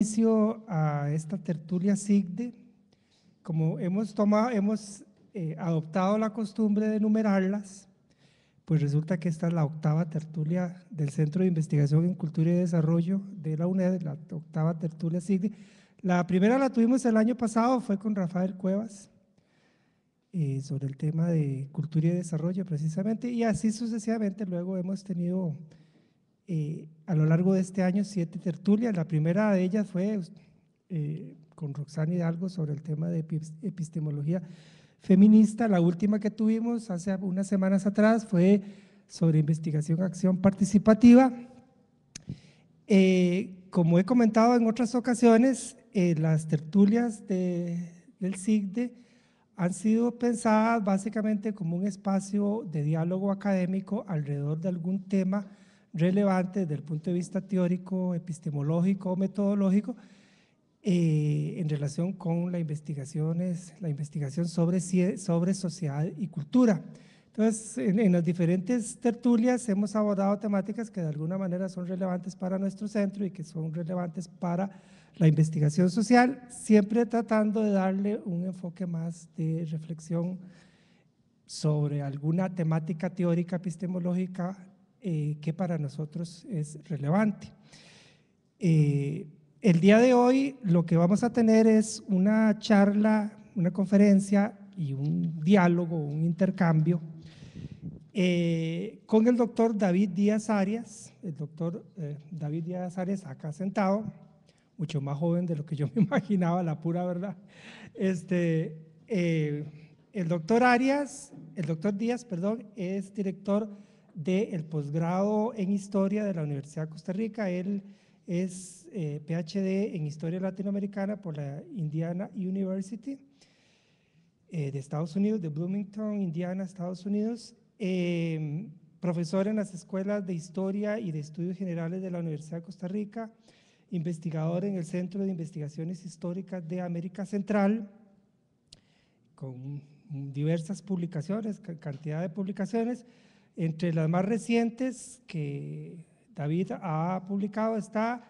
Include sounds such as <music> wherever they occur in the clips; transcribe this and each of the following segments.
inicio a esta tertulia SIGDE, como hemos, tomado, hemos eh, adoptado la costumbre de numerarlas, pues resulta que esta es la octava tertulia del Centro de Investigación en Cultura y Desarrollo de la UNED, la octava tertulia SIGDE. La primera la tuvimos el año pasado, fue con Rafael Cuevas, eh, sobre el tema de cultura y desarrollo precisamente, y así sucesivamente luego hemos tenido eh, a lo largo de este año siete tertulias. La primera de ellas fue eh, con Roxana Hidalgo sobre el tema de epistemología feminista. La última que tuvimos hace unas semanas atrás fue sobre investigación, acción participativa. Eh, como he comentado en otras ocasiones, las tertulias del SIGDE han sido pensadas básicamente como un espacio de diálogo académico alrededor de algún tema relevante desde el punto de vista teórico, epistemológico, metodológico, eh, en relación con las investigaciones, la investigación sobre, sobre sociedad y cultura. Entonces, en, en, las diferentes tertulias hemos abordado temáticas que de alguna manera son relevantes para nuestro centro y que son relevantes para la investigación social, siempre tratando de darle un enfoque más de reflexión sobre alguna temática teórica epistemológica eh, que para nosotros es relevante. Eh, el día de hoy lo que vamos a tener es una charla, una conferencia y un diálogo, un intercambio eh, con el doctor David Díaz Arias, el doctor David Díaz Arias acá sentado, mucho más joven de lo que yo me <laughs> imaginaba, la pura verdad. Este, el doctor Arias, el doctor Díaz, perdón, es director del posgrado en Historia de la Universidad de Costa Rica. Él es eh, PhD en Historia Latinoamericana por la Indiana University eh, de Estados Unidos, de Bloomington, Indiana, Estados Unidos. Em, profesor en las escuelas de Historia y de Estudios Generales de la Universidad de Costa Rica, investigador en el Centro de Investigaciones Históricas de América Central, con diversas publicaciones, cantidad de publicaciones, entre las más recientes que David ha publicado está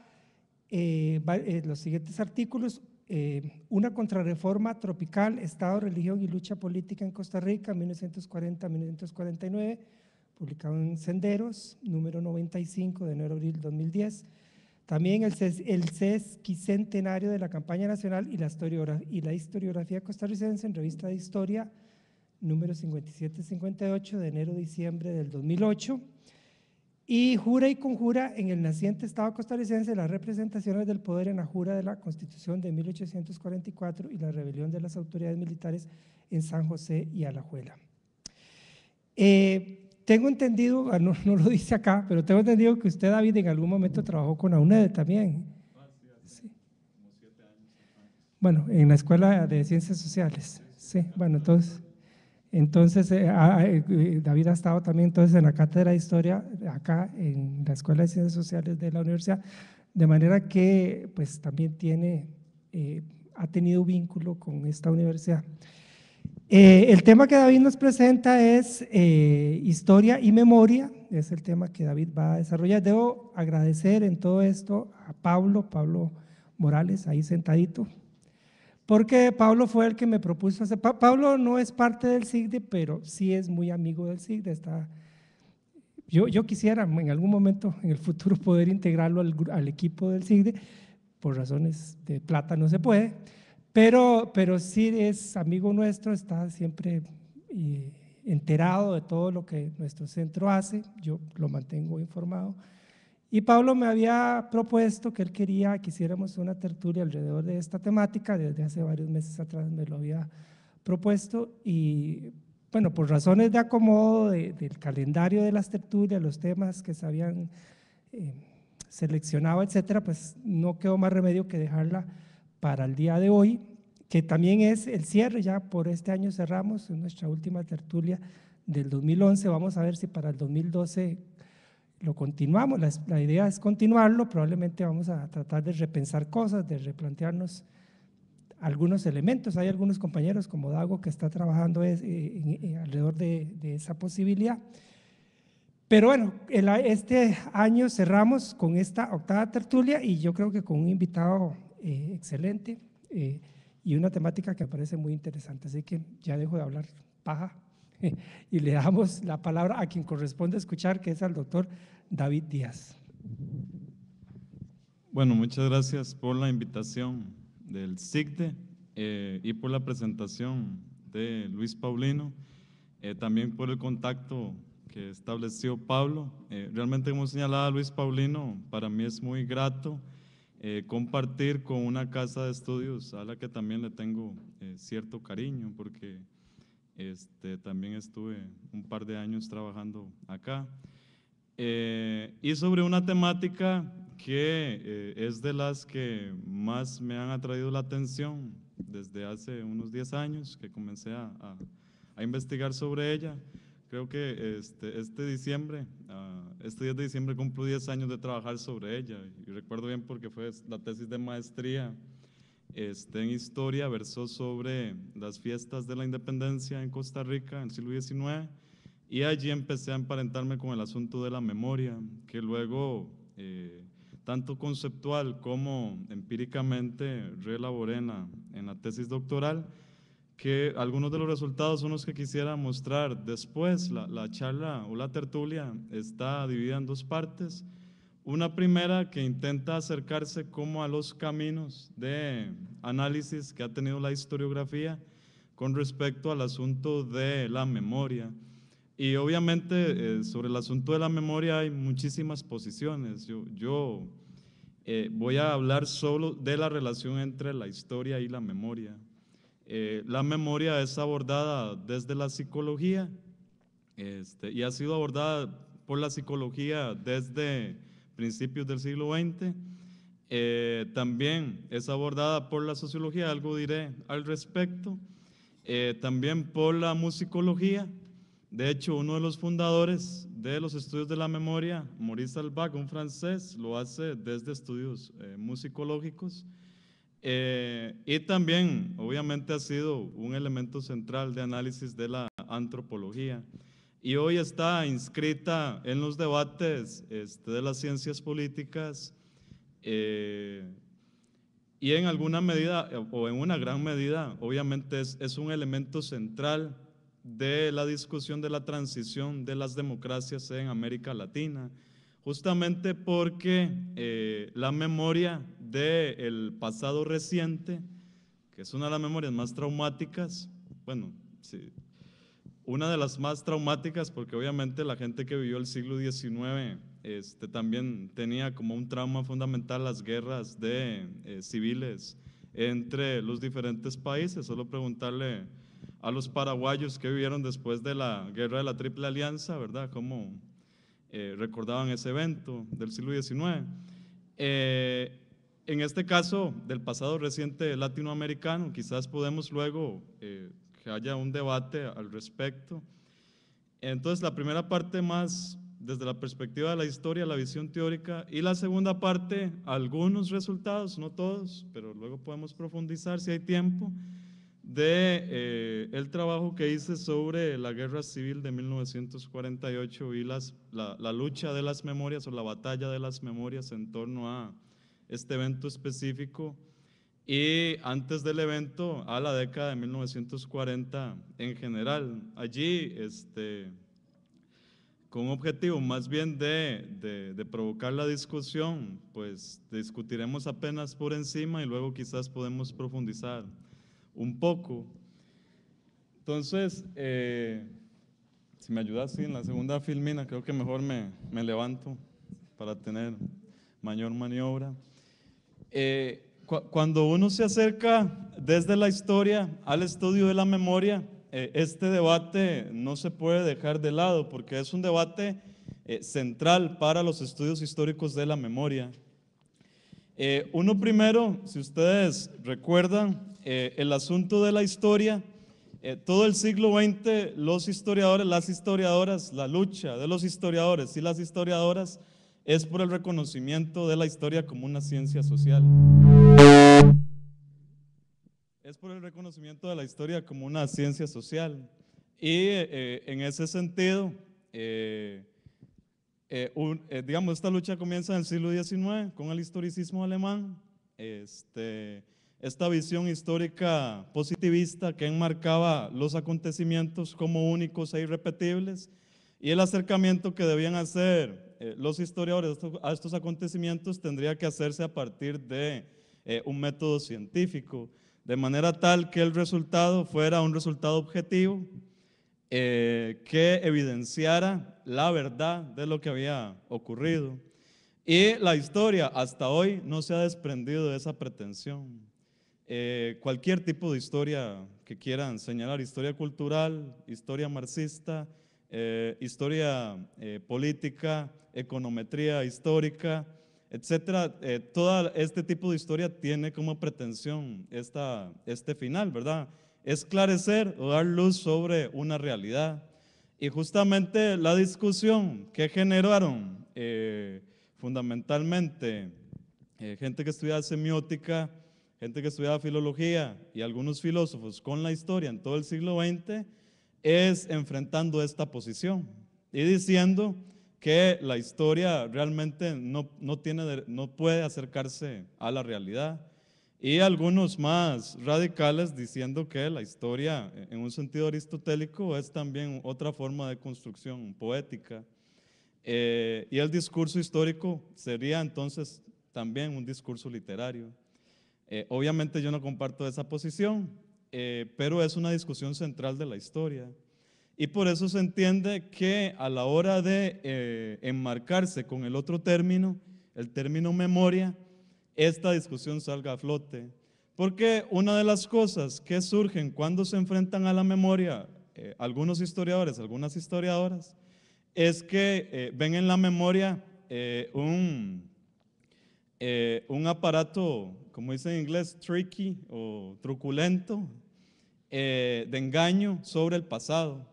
eh, eh, los siguientes artículos. Eh, una contrarreforma tropical, Estado, religión y lucha política en Costa Rica, 1940-1949, publicado en Senderos, número 95 de enero-abril 2010. También el, CES, sesquicentenario de la campaña nacional y la, y la historiografía costarricense en Revista de Historia, número 5758 de enero-diciembre del 2008 y jura y conjura en el naciente Estado costarricense las representaciones del poder en la jura de la Constitución de 1844 y la rebelión de las autoridades militares en San José y Alajuela. Eh, tengo entendido, ah, no, lo dice acá, pero tengo entendido que usted, David, en algún momento trabajó con AUNED también. Bueno, en la Escuela de Ciencias Sociales. Sí, bueno, entonces... Entonces, eh, ah, ah, eh, eh, David ha estado también entonces en la cátedra de historia acá en la Escuela de Ciencias Sociales de la universidad, de manera que pues también tiene, ha tenido vínculo con esta universidad. el tema que David nos presenta es historia y memoria, es el tema que David va a desarrollar. Debo agradecer en todo esto a Pablo, Pablo Morales, ahí sentadito, porque Pablo fue el que me propuso hacer. Pablo no es parte del SIGDE, pero sí es muy amigo del SIGDE. Está, yo, yo quisiera en algún momento, en el futuro, poder integrarlo al, al equipo del SIGDE. Por razones de plata no se puede, pero, pero sí es amigo nuestro, está siempre eh, enterado de todo lo que nuestro centro hace. Yo lo mantengo informado. Y Pablo me había propuesto que él quería que hiciéramos una tertulia alrededor de esta temática, desde hace varios meses atrás me lo había propuesto y bueno, por razones de acomodo del calendario de las tertulias, los temas que se habían eh, seleccionado, etcétera, pues no quedó más remedio que dejarla para el día de hoy, que también es el cierre, ya por este año cerramos nuestra última tertulia del 2011, vamos a ver si para el 2012 lo continuamos, la, idea es continuarlo, probablemente vamos a tratar de repensar cosas, de replantearnos algunos elementos. Hay algunos compañeros como Dago que está trabajando eh, eh, alrededor de, esa posibilidad. Pero bueno, este año cerramos con esta octava tertulia y yo creo que con un invitado eh, excelente y una temática que me parece muy interesante. Así que ya dejo de hablar paja <laughs> y le damos la palabra a quien corresponde escuchar, que es al doctor David Díaz. Bueno, muchas gracias por la invitación del CITE eh, y por la presentación de Luis Paulino, eh, también por el contacto que estableció Pablo. Eh, realmente, como señalaba Luis Paulino, para mí es muy grato compartir con una casa de estudios a la que también le tengo cierto cariño, porque este, también estuve un par de años trabajando acá. Eh, y sobre una temática que eh, es de las que más me han atraído la atención desde hace unos 10 años que comencé a, investigar sobre ella. Creo que este, este diciembre, ah, este 10 de diciembre cumplo 10 años de trabajar sobre ella y recuerdo bien porque fue la tesis de maestría este, en historia versó sobre las fiestas de la independencia en Costa Rica en el siglo XIX y allí empecé a emparentarme con el asunto de la memoria, que luego, eh, tanto conceptual como empíricamente, reelaboré en la, tesis doctoral, que algunos de los resultados son los que quisiera mostrar después. La, la charla o la tertulia está dividida en dos partes. Una primera que intenta acercarse como a los caminos de análisis que ha tenido la historiografía con respecto al asunto de la memoria. Y obviamente eh, sobre el asunto de la memoria hay muchísimas posiciones. Yo, eh, voy a hablar solo de la relación entre la historia y la memoria. Eh, la memoria es abordada desde la psicología este, y ha sido abordada por la psicología desde principios del siglo XX. Eh, también es abordada por la sociología, algo diré al respecto, eh, también por la musicología. De hecho, uno de los fundadores de los estudios de la memoria, Maurice Albac, un francés, lo hace desde estudios eh, musicológicos. y también, obviamente, ha sido un elemento central de análisis de la antropología y hoy está inscrita en los debates este, de las ciencias políticas eh, y en alguna medida, o en una gran medida, obviamente es, un elemento central de la discusión de la transición de las democracias en América Latina, justamente porque eh, la memoria del pasado reciente, que es una de las memorias más traumáticas, bueno, sí, una de las más traumáticas, porque obviamente la gente que vivió el siglo XIX este, también tenía como un trauma fundamental las guerras de eh, civiles entre los diferentes países. Solo preguntarle a los paraguayos que vivieron después de la guerra de la Triple Alianza, ¿verdad? ¿Cómo eh, recordaban ese evento del siglo XIX? Eh, en este caso del pasado reciente latinoamericano, quizás podemos luego que haya un debate al respecto. Entonces, la primera parte más desde la perspectiva de la historia, la visión teórica, y la segunda parte, algunos resultados, no todos, pero luego podemos profundizar si hay tiempo, de eh, el trabajo que hice sobre la guerra civil de 1948 y la lucha de las memorias o la batalla de las memorias en torno a este evento específico y antes del evento a la década de 1940 en general. Allí, este, con un objetivo más bien de, de, provocar la discusión, pues discutiremos apenas por encima y luego quizás podemos profundizar un poco. Entonces, eh, si me ayudas en la segunda filmina, creo que mejor me, me levanto para tener mayor maniobra. Eh, cuando uno se acerca desde la historia al estudio de la memoria, eh, este debate no se puede dejar de lado porque es un debate eh, central para los estudios históricos de la memoria. Eh, uno primero, si ustedes recuerdan, el asunto de la historia, todo el siglo XX los historiadores, las historiadoras, la lucha de los historiadores y las historiadoras es por el reconocimiento de la historia como una ciencia social es por el reconocimiento de la historia como una ciencia social. Y eh, en ese sentido, eh, eh, digamos, esta lucha comienza en el siglo XIX con el historicismo alemán, este, esta visión histórica positivista que enmarcaba los acontecimientos como únicos e irrepetibles y el acercamiento que debían hacer los historiadores a estos acontecimientos tendría que hacerse a partir de un método científico de manera tal que el resultado fuera un resultado objetivo eh, que evidenciara la verdad de lo que había ocurrido. Y la historia hasta hoy no se ha desprendido de esa pretensión. Eh, cualquier tipo de historia que quieran señalar, historia cultural, historia marxista, eh, historia política, econometría histórica, etcétera. Eh, todo este tipo de historia tiene como pretensión esta, este final, ¿verdad? Esclarecer o dar luz sobre una realidad. Y justamente la discusión que generaron eh, fundamentalmente eh, gente que estudiaba semiótica, gente que estudiaba filología y algunos filósofos con la historia en todo el siglo XX, es enfrentando esta posición y diciendo que la historia realmente no, tiene, no puede acercarse a la realidad. Y algunos más radicales diciendo que la historia, eh, en un sentido aristotélico, es también otra forma de construcción poética. Eh, y el discurso histórico sería entonces también un discurso literario. Eh, obviamente yo no comparto esa posición, pero es una discusión central de la historia. Y por eso se entiende que a la hora de eh, enmarcarse con el otro término, el término memoria, esta discusión salga a flote. Porque una de las cosas que surgen cuando se enfrentan a la memoria eh, algunos historiadores, algunas historiadoras, es que eh, ven en la memoria un, un aparato, como dice en inglés, tricky o truculento, de engaño sobre el pasado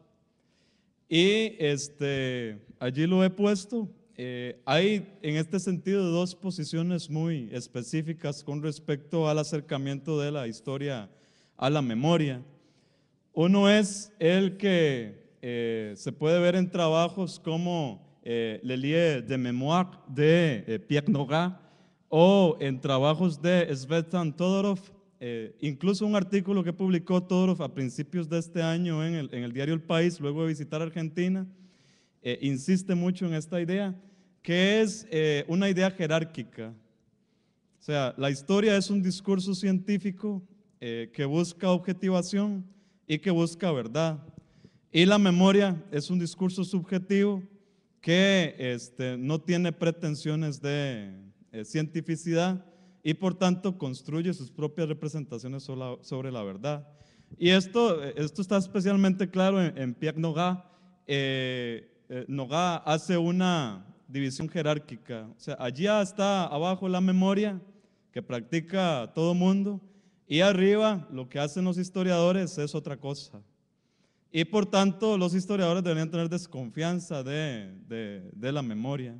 y este, allí lo he puesto. Eh, hay en este sentido dos posiciones muy específicas con respecto al acercamiento de la historia a la memoria. Uno es el que eh, se puede ver en trabajos como eh, Le de Mémoire de eh, Pierre Nogat o en trabajos de Svetlana Todorov, eh, incluso un artículo que publicó Todos a principios de este año en el, diario El País, luego de visitar Argentina, eh, insiste mucho en esta idea, que es eh, una idea jerárquica. O sea, la historia es un discurso científico que busca objetivación y que busca verdad. Y la memoria es un discurso subjetivo que este, no tiene pretensiones de cientificidad, y por tanto construye sus propias representaciones sobre la verdad. Y esto, esto está especialmente claro en, en Pierre noga eh, eh, hace una división jerárquica, o sea, allí está abajo la memoria que practica todo mundo y arriba lo que hacen los historiadores es otra cosa. Y por tanto los historiadores deberían tener desconfianza de, de la memoria.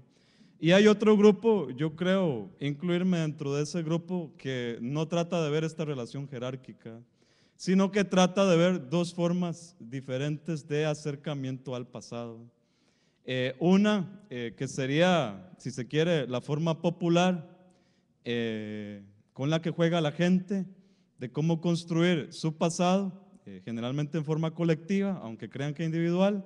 Y hay otro grupo, yo creo, incluirme dentro de ese grupo, que no trata de ver esta relación jerárquica, sino que trata de ver dos formas diferentes de acercamiento al pasado. Eh, una, eh, que sería, si se quiere, la forma popular eh, con la que juega la gente, de cómo construir su pasado, generalmente en forma colectiva, aunque crean que individual,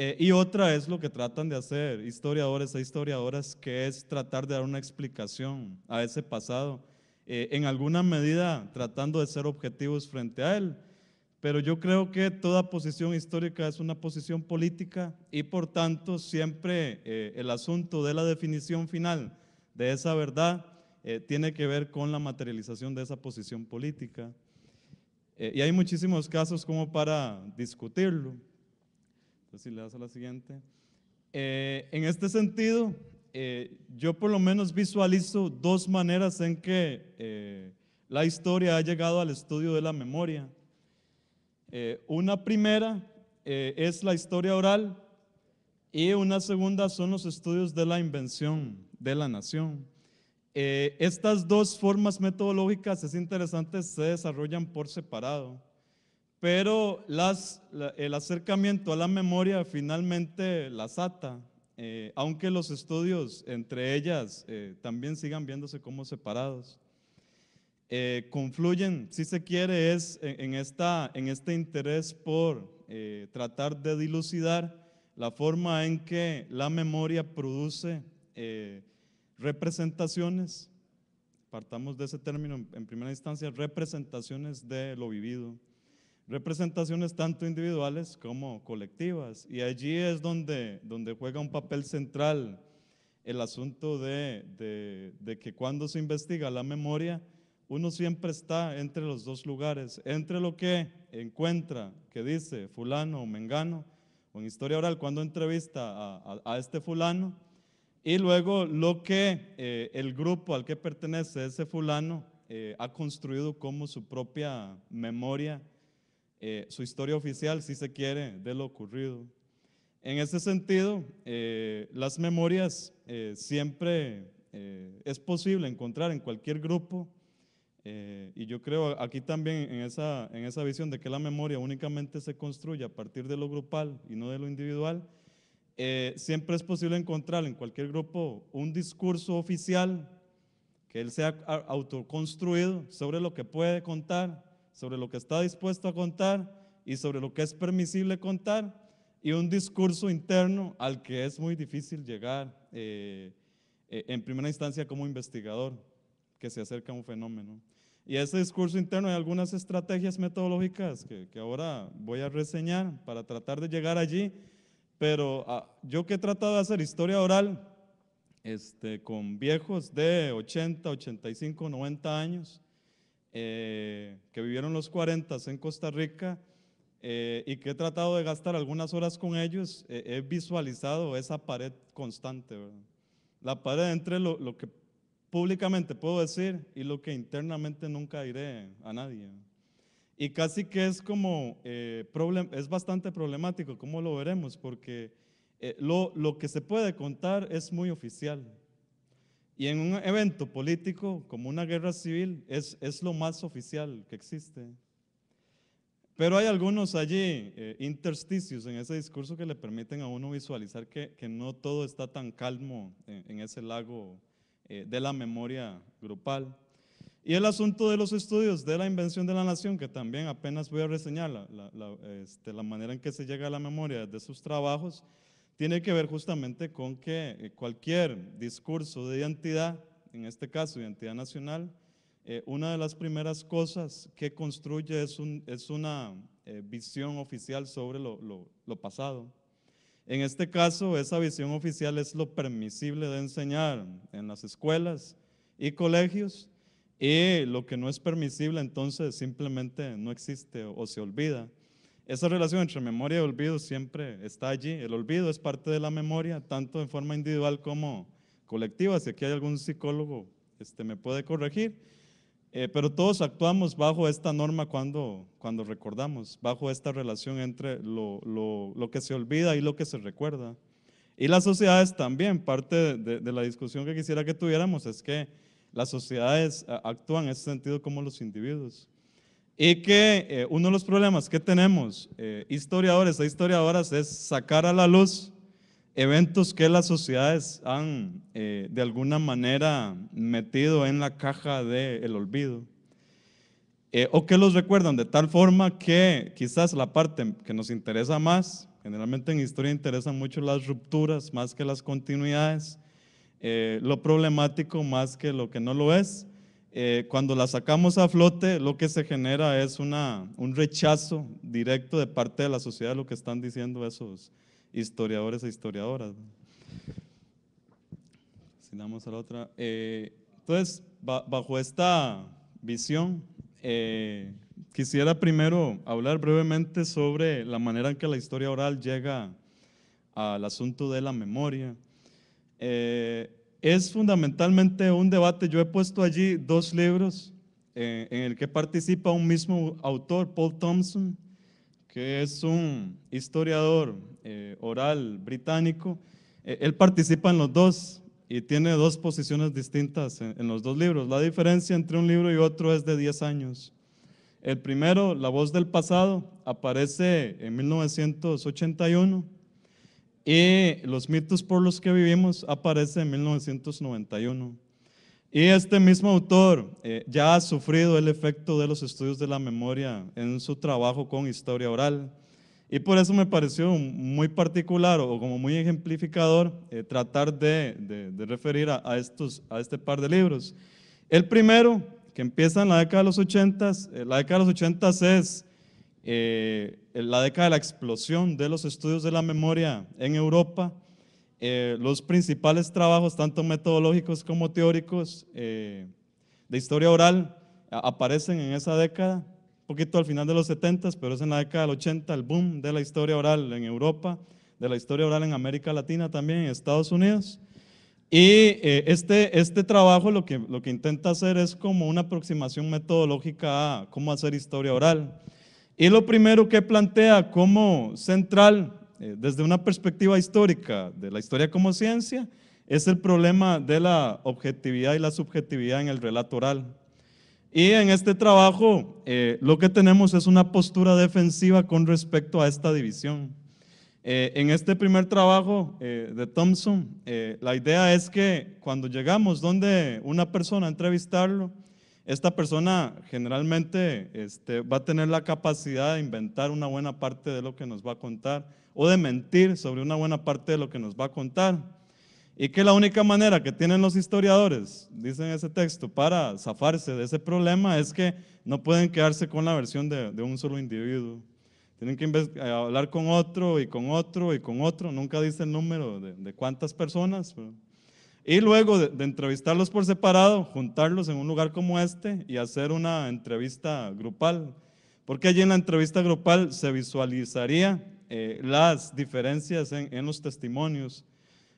eh, y otra es lo que tratan de hacer historiadores e historiadoras, que es tratar de dar una explicación a ese pasado, eh, en alguna medida tratando de ser objetivos frente a él. Pero yo creo que toda posición histórica es una posición política y por tanto siempre eh, el asunto de la definición final de esa verdad tiene que ver con la materialización de esa posición política. y hay muchísimos casos como para discutirlo. Entonces, si le das a la siguiente. Eh, en este sentido, eh, yo por lo menos visualizo dos maneras en que eh, la historia ha llegado al estudio de la memoria. una primera es la historia oral y una segunda son los estudios de la invención de la nación. estas dos formas metodológicas es interesante, se desarrollan por separado pero el acercamiento a la memoria finalmente las ata, eh, aunque los estudios entre ellas eh, también sigan viéndose como separados. Eh, confluyen, si se quiere, es en, esta, en este interés por tratar de dilucidar la forma en que la memoria produce representaciones, partamos de ese término en primera instancia, representaciones de lo vivido representaciones tanto individuales como colectivas. Y allí es donde, donde juega un papel central el asunto de, de, que cuando se investiga la memoria, uno siempre está entre los dos lugares, entre lo que encuentra, que dice fulano o mengano, o en historia oral, cuando entrevista a, a, este fulano, y luego lo que eh, el grupo al que pertenece ese fulano eh, ha construido como su propia memoria eh, su historia oficial, si se quiere, de lo ocurrido. En ese sentido, eh, las memorias eh, siempre es posible encontrar en cualquier grupo y yo creo aquí también en esa, en esa visión de que la memoria únicamente se construye a partir de lo grupal y no de lo individual, siempre es posible encontrar en cualquier grupo un discurso oficial que él sea autoconstruido sobre lo que puede contar sobre lo que está dispuesto a contar y sobre lo que es permisible contar, y un discurso interno al que es muy difícil llegar eh, eh, en primera instancia como investigador que se acerca a un fenómeno. Y ese discurso interno hay algunas estrategias metodológicas que, ahora voy a reseñar para tratar de llegar allí, pero ah, yo que he tratado de hacer historia oral este, con viejos de 80, 85, 90 años, eh, que vivieron los 40 en Costa Rica eh, y que he tratado de gastar algunas horas con ellos, eh, he visualizado esa pared constante, la pared entre lo, lo, que públicamente puedo decir y lo que internamente nunca diré a nadie. Y casi que es como, es bastante problemático, como lo veremos, porque lo, lo que se puede contar es muy oficial y en un evento político como una guerra civil es, es lo más oficial que existe. Pero hay algunos allí eh, intersticios en ese discurso que le permiten a uno visualizar que, que no todo está tan calmo en, ese lago eh, de la memoria grupal. Y el asunto de los estudios de la invención de la nación, que también apenas voy a reseñar la, la este, manera en que se llega a la memoria de sus trabajos, tiene que ver justamente con que eh, cualquier discurso de identidad, en este caso identidad nacional, eh, una de las primeras cosas que construye es, una eh, visión oficial sobre lo pasado. En este caso, esa visión oficial es lo permisible de enseñar en las escuelas y colegios, y lo que no es permisible entonces simplemente no existe o se olvida. Esa relación entre memoria y olvido siempre está allí. El olvido es parte de la memoria, tanto en forma individual como colectiva. Si aquí hay algún psicólogo, este, me puede corregir. Eh, pero todos actuamos bajo esta norma cuando, cuando recordamos, bajo esta relación entre lo, que se olvida y lo que se recuerda. Y las sociedades también, parte de la discusión que quisiera que tuviéramos es que las sociedades eh, actúan en ese sentido como los individuos. Y que eh, uno de los problemas que tenemos, eh, historiadores e historiadoras, es sacar a la luz eventos que las sociedades han eh, de alguna manera metido en la caja del olvido. o que los recuerdan de tal forma que quizás la parte que nos interesa más, generalmente en historia interesan mucho las rupturas más que las continuidades, lo problemático más que lo que no lo es, eh, cuando la sacamos a flote, lo que se genera es una, un rechazo directo de parte de la sociedad de lo que están diciendo esos historiadores e historiadoras. a la otra. Eh, entonces, bajo esta visión, eh, quisiera primero hablar brevemente sobre la manera en que la historia oral llega al asunto de la memoria. Eh, es fundamentalmente un debate. Yo he puesto allí dos libros eh, en el que participa un mismo autor, Paul Thompson, que es un historiador eh, oral británico. Eh, él participa en los dos y tiene dos posiciones distintas en, en los dos libros. La diferencia entre un libro y otro es de 10 años. El primero, La voz del pasado, aparece en 1981 y los mitos por los que vivimos aparece en 1991. Y este mismo autor eh, ya ha sufrido el efecto de los estudios de la memoria en su trabajo con historia oral. Y por eso me pareció muy particular o como muy ejemplificador eh, tratar de, referir a, estos, a este par de libros. El primero, que empieza en la década de los 80, eh, la década de los 80 es eh, la década de la explosión de los estudios de la memoria en Europa, eh, los principales trabajos, tanto metodológicos como teóricos, eh, de historia oral, aparecen en esa década, un poquito al final de los 70, pero es en la década del 80 el boom de la historia oral en Europa, de la historia oral en América Latina también, en Estados Unidos. Y este, este trabajo lo que, lo que intenta hacer es como una aproximación metodológica a cómo hacer historia oral. Y lo primero que plantea como central, eh, desde una perspectiva histórica, de la historia como ciencia, es el problema de la objetividad y la subjetividad en el relatoral. Y en este trabajo eh, lo que tenemos es una postura defensiva con respecto a esta división. Eh, en este primer trabajo de Thompson, la idea es que cuando llegamos donde una persona a entrevistarlo, esta persona generalmente este, va a tener la capacidad de inventar una buena parte de lo que nos va a contar o de mentir sobre una buena parte de lo que nos va a contar. Y que la única manera que tienen los historiadores, dicen ese texto, para zafarse de ese problema es que no pueden quedarse con la versión de, un solo individuo. Tienen que eh, hablar con otro y con otro y con otro. Nunca dice el número de, cuántas personas, y luego de, entrevistarlos por separado, juntarlos en un lugar como este y hacer una entrevista grupal. Porque allí en la entrevista grupal se visualizaría eh, las diferencias en, los testimonios.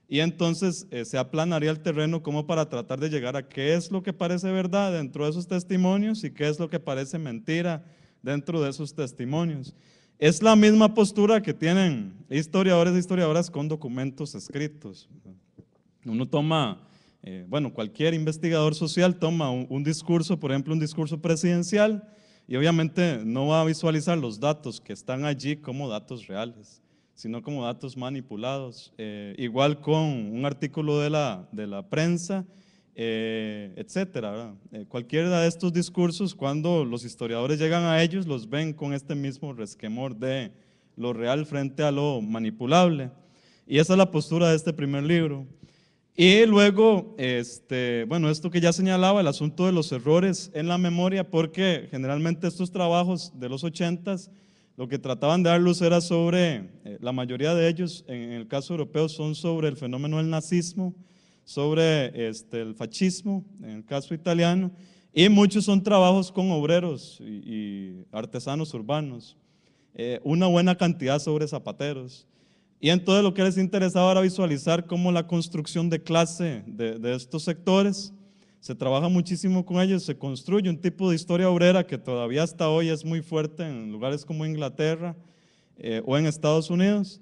Y entonces eh, se aplanaría el terreno como para tratar de llegar a qué es lo que parece verdad dentro de esos testimonios y qué es lo que parece mentira dentro de esos testimonios. Es la misma postura que tienen historiadores e historiadoras con documentos escritos. Uno toma, eh, bueno, cualquier investigador social toma un, discurso, por ejemplo, un discurso presidencial, y obviamente no va a visualizar los datos que están allí como datos reales, sino como datos manipulados. Eh, igual con un artículo de la, prensa, eh, etcétera. Eh, cualquiera de estos discursos, cuando los historiadores llegan a ellos, los ven con este mismo resquemor de lo real frente a lo manipulable. Y esa es la postura de este primer libro. Y luego, este, bueno, esto que ya señalaba, el asunto de los errores en la memoria, porque generalmente estos trabajos de los 80 lo que trataban de dar luz era sobre, eh, la mayoría de ellos, en el caso europeo, son sobre el fenómeno del nazismo, sobre este, el fascismo, en el caso italiano, y muchos son trabajos con obreros y, artesanos urbanos, eh, una buena cantidad sobre zapateros. Y entonces lo que les interesaba era visualizar cómo la construcción de clase de, estos sectores, se trabaja muchísimo con ellos, se construye un tipo de historia obrera que todavía hasta hoy es muy fuerte en lugares como Inglaterra eh, o en Estados Unidos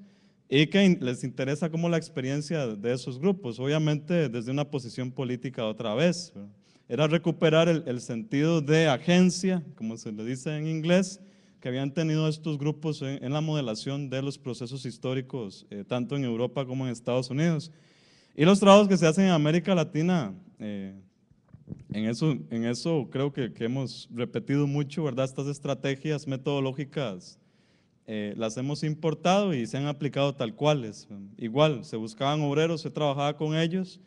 y que les interesa como la experiencia de esos grupos, obviamente desde una posición política otra vez. Era recuperar el, el sentido de agencia, como se le dice en inglés, habían tenido estos grupos en, la modelación de los procesos históricos, eh, tanto en Europa como en Estados Unidos. Y los trabajos que se hacen en América Latina, eh, en, eso, en eso creo que, hemos repetido mucho, ¿verdad? Estas estrategias metodológicas eh, las hemos importado y se han aplicado tal cuales. Igual, se buscaban obreros, se trabajaba con ellos.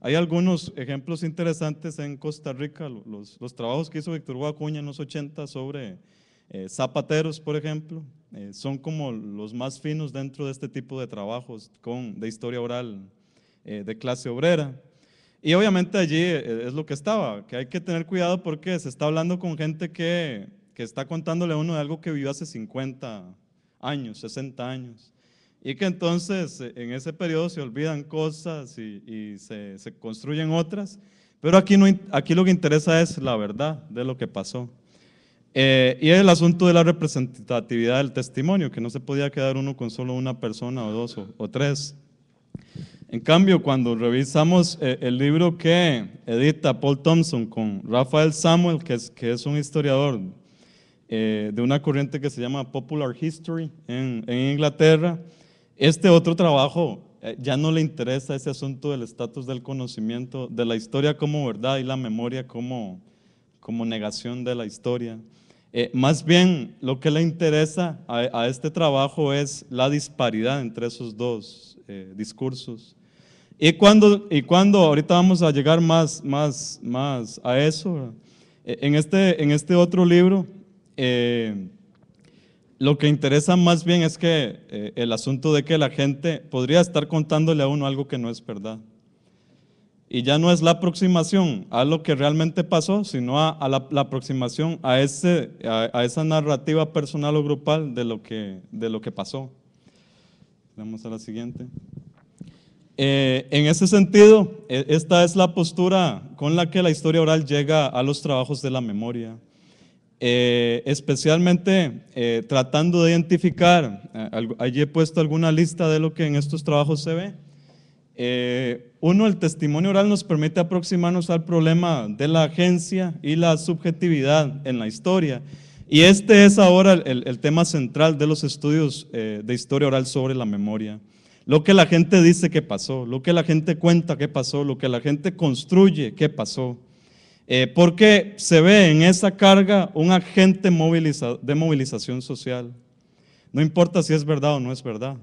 Hay algunos ejemplos interesantes en Costa Rica, los, los trabajos que hizo Víctor Guacuña en los 80 sobre eh, zapateros, por ejemplo, eh, son como los más finos dentro de este tipo de trabajos con, de historia oral eh, de clase obrera. Y obviamente allí es lo que estaba, que hay que tener cuidado porque se está hablando con gente que, está contándole a uno de algo que vivió hace 50 años, 60 años. Y que entonces en ese periodo se olvidan cosas y, se, construyen otras, pero aquí, no, aquí lo que interesa es la verdad de lo que pasó. Eh, y el asunto de la representatividad del testimonio, que no se podía quedar uno con solo una persona o dos o, tres. En cambio, cuando revisamos eh, el libro que edita Paul Thompson con Rafael Samuel, que es, que es un historiador eh, de una corriente que se llama Popular History en, Inglaterra, este otro trabajo ya no le interesa ese asunto del estatus del conocimiento, de la historia como verdad y la memoria como negación de la historia. Eh, más bien, lo que le interesa a, este trabajo es la disparidad entre esos dos eh, discursos. Y cuando, y cuando, ahorita vamos a llegar más, más, más a eso, eh, en este, en este otro libro, lo que interesa más bien es que el asunto de que la gente podría estar contándole a uno algo que no es verdad y ya no es la aproximación a lo que realmente pasó, sino a, la, aproximación a, ese, a, esa narrativa personal o grupal de lo que, de lo que pasó. Vamos a la siguiente. Eh, en ese sentido, e, esta es la postura con la que la historia oral llega a los trabajos de la memoria, eh, especialmente eh, tratando de identificar, allí he puesto alguna lista de lo que en estos trabajos se ve, eh, uno, el testimonio oral nos permite aproximarnos al problema de la agencia y la subjetividad en la historia. Y este es ahora el, tema central de los estudios eh, de historia oral sobre la memoria. Lo que la gente dice que pasó, lo que la gente cuenta que pasó, lo que la gente construye que pasó. Eh, porque se ve en esa carga un agente de movilización social. No importa si es verdad o no es verdad.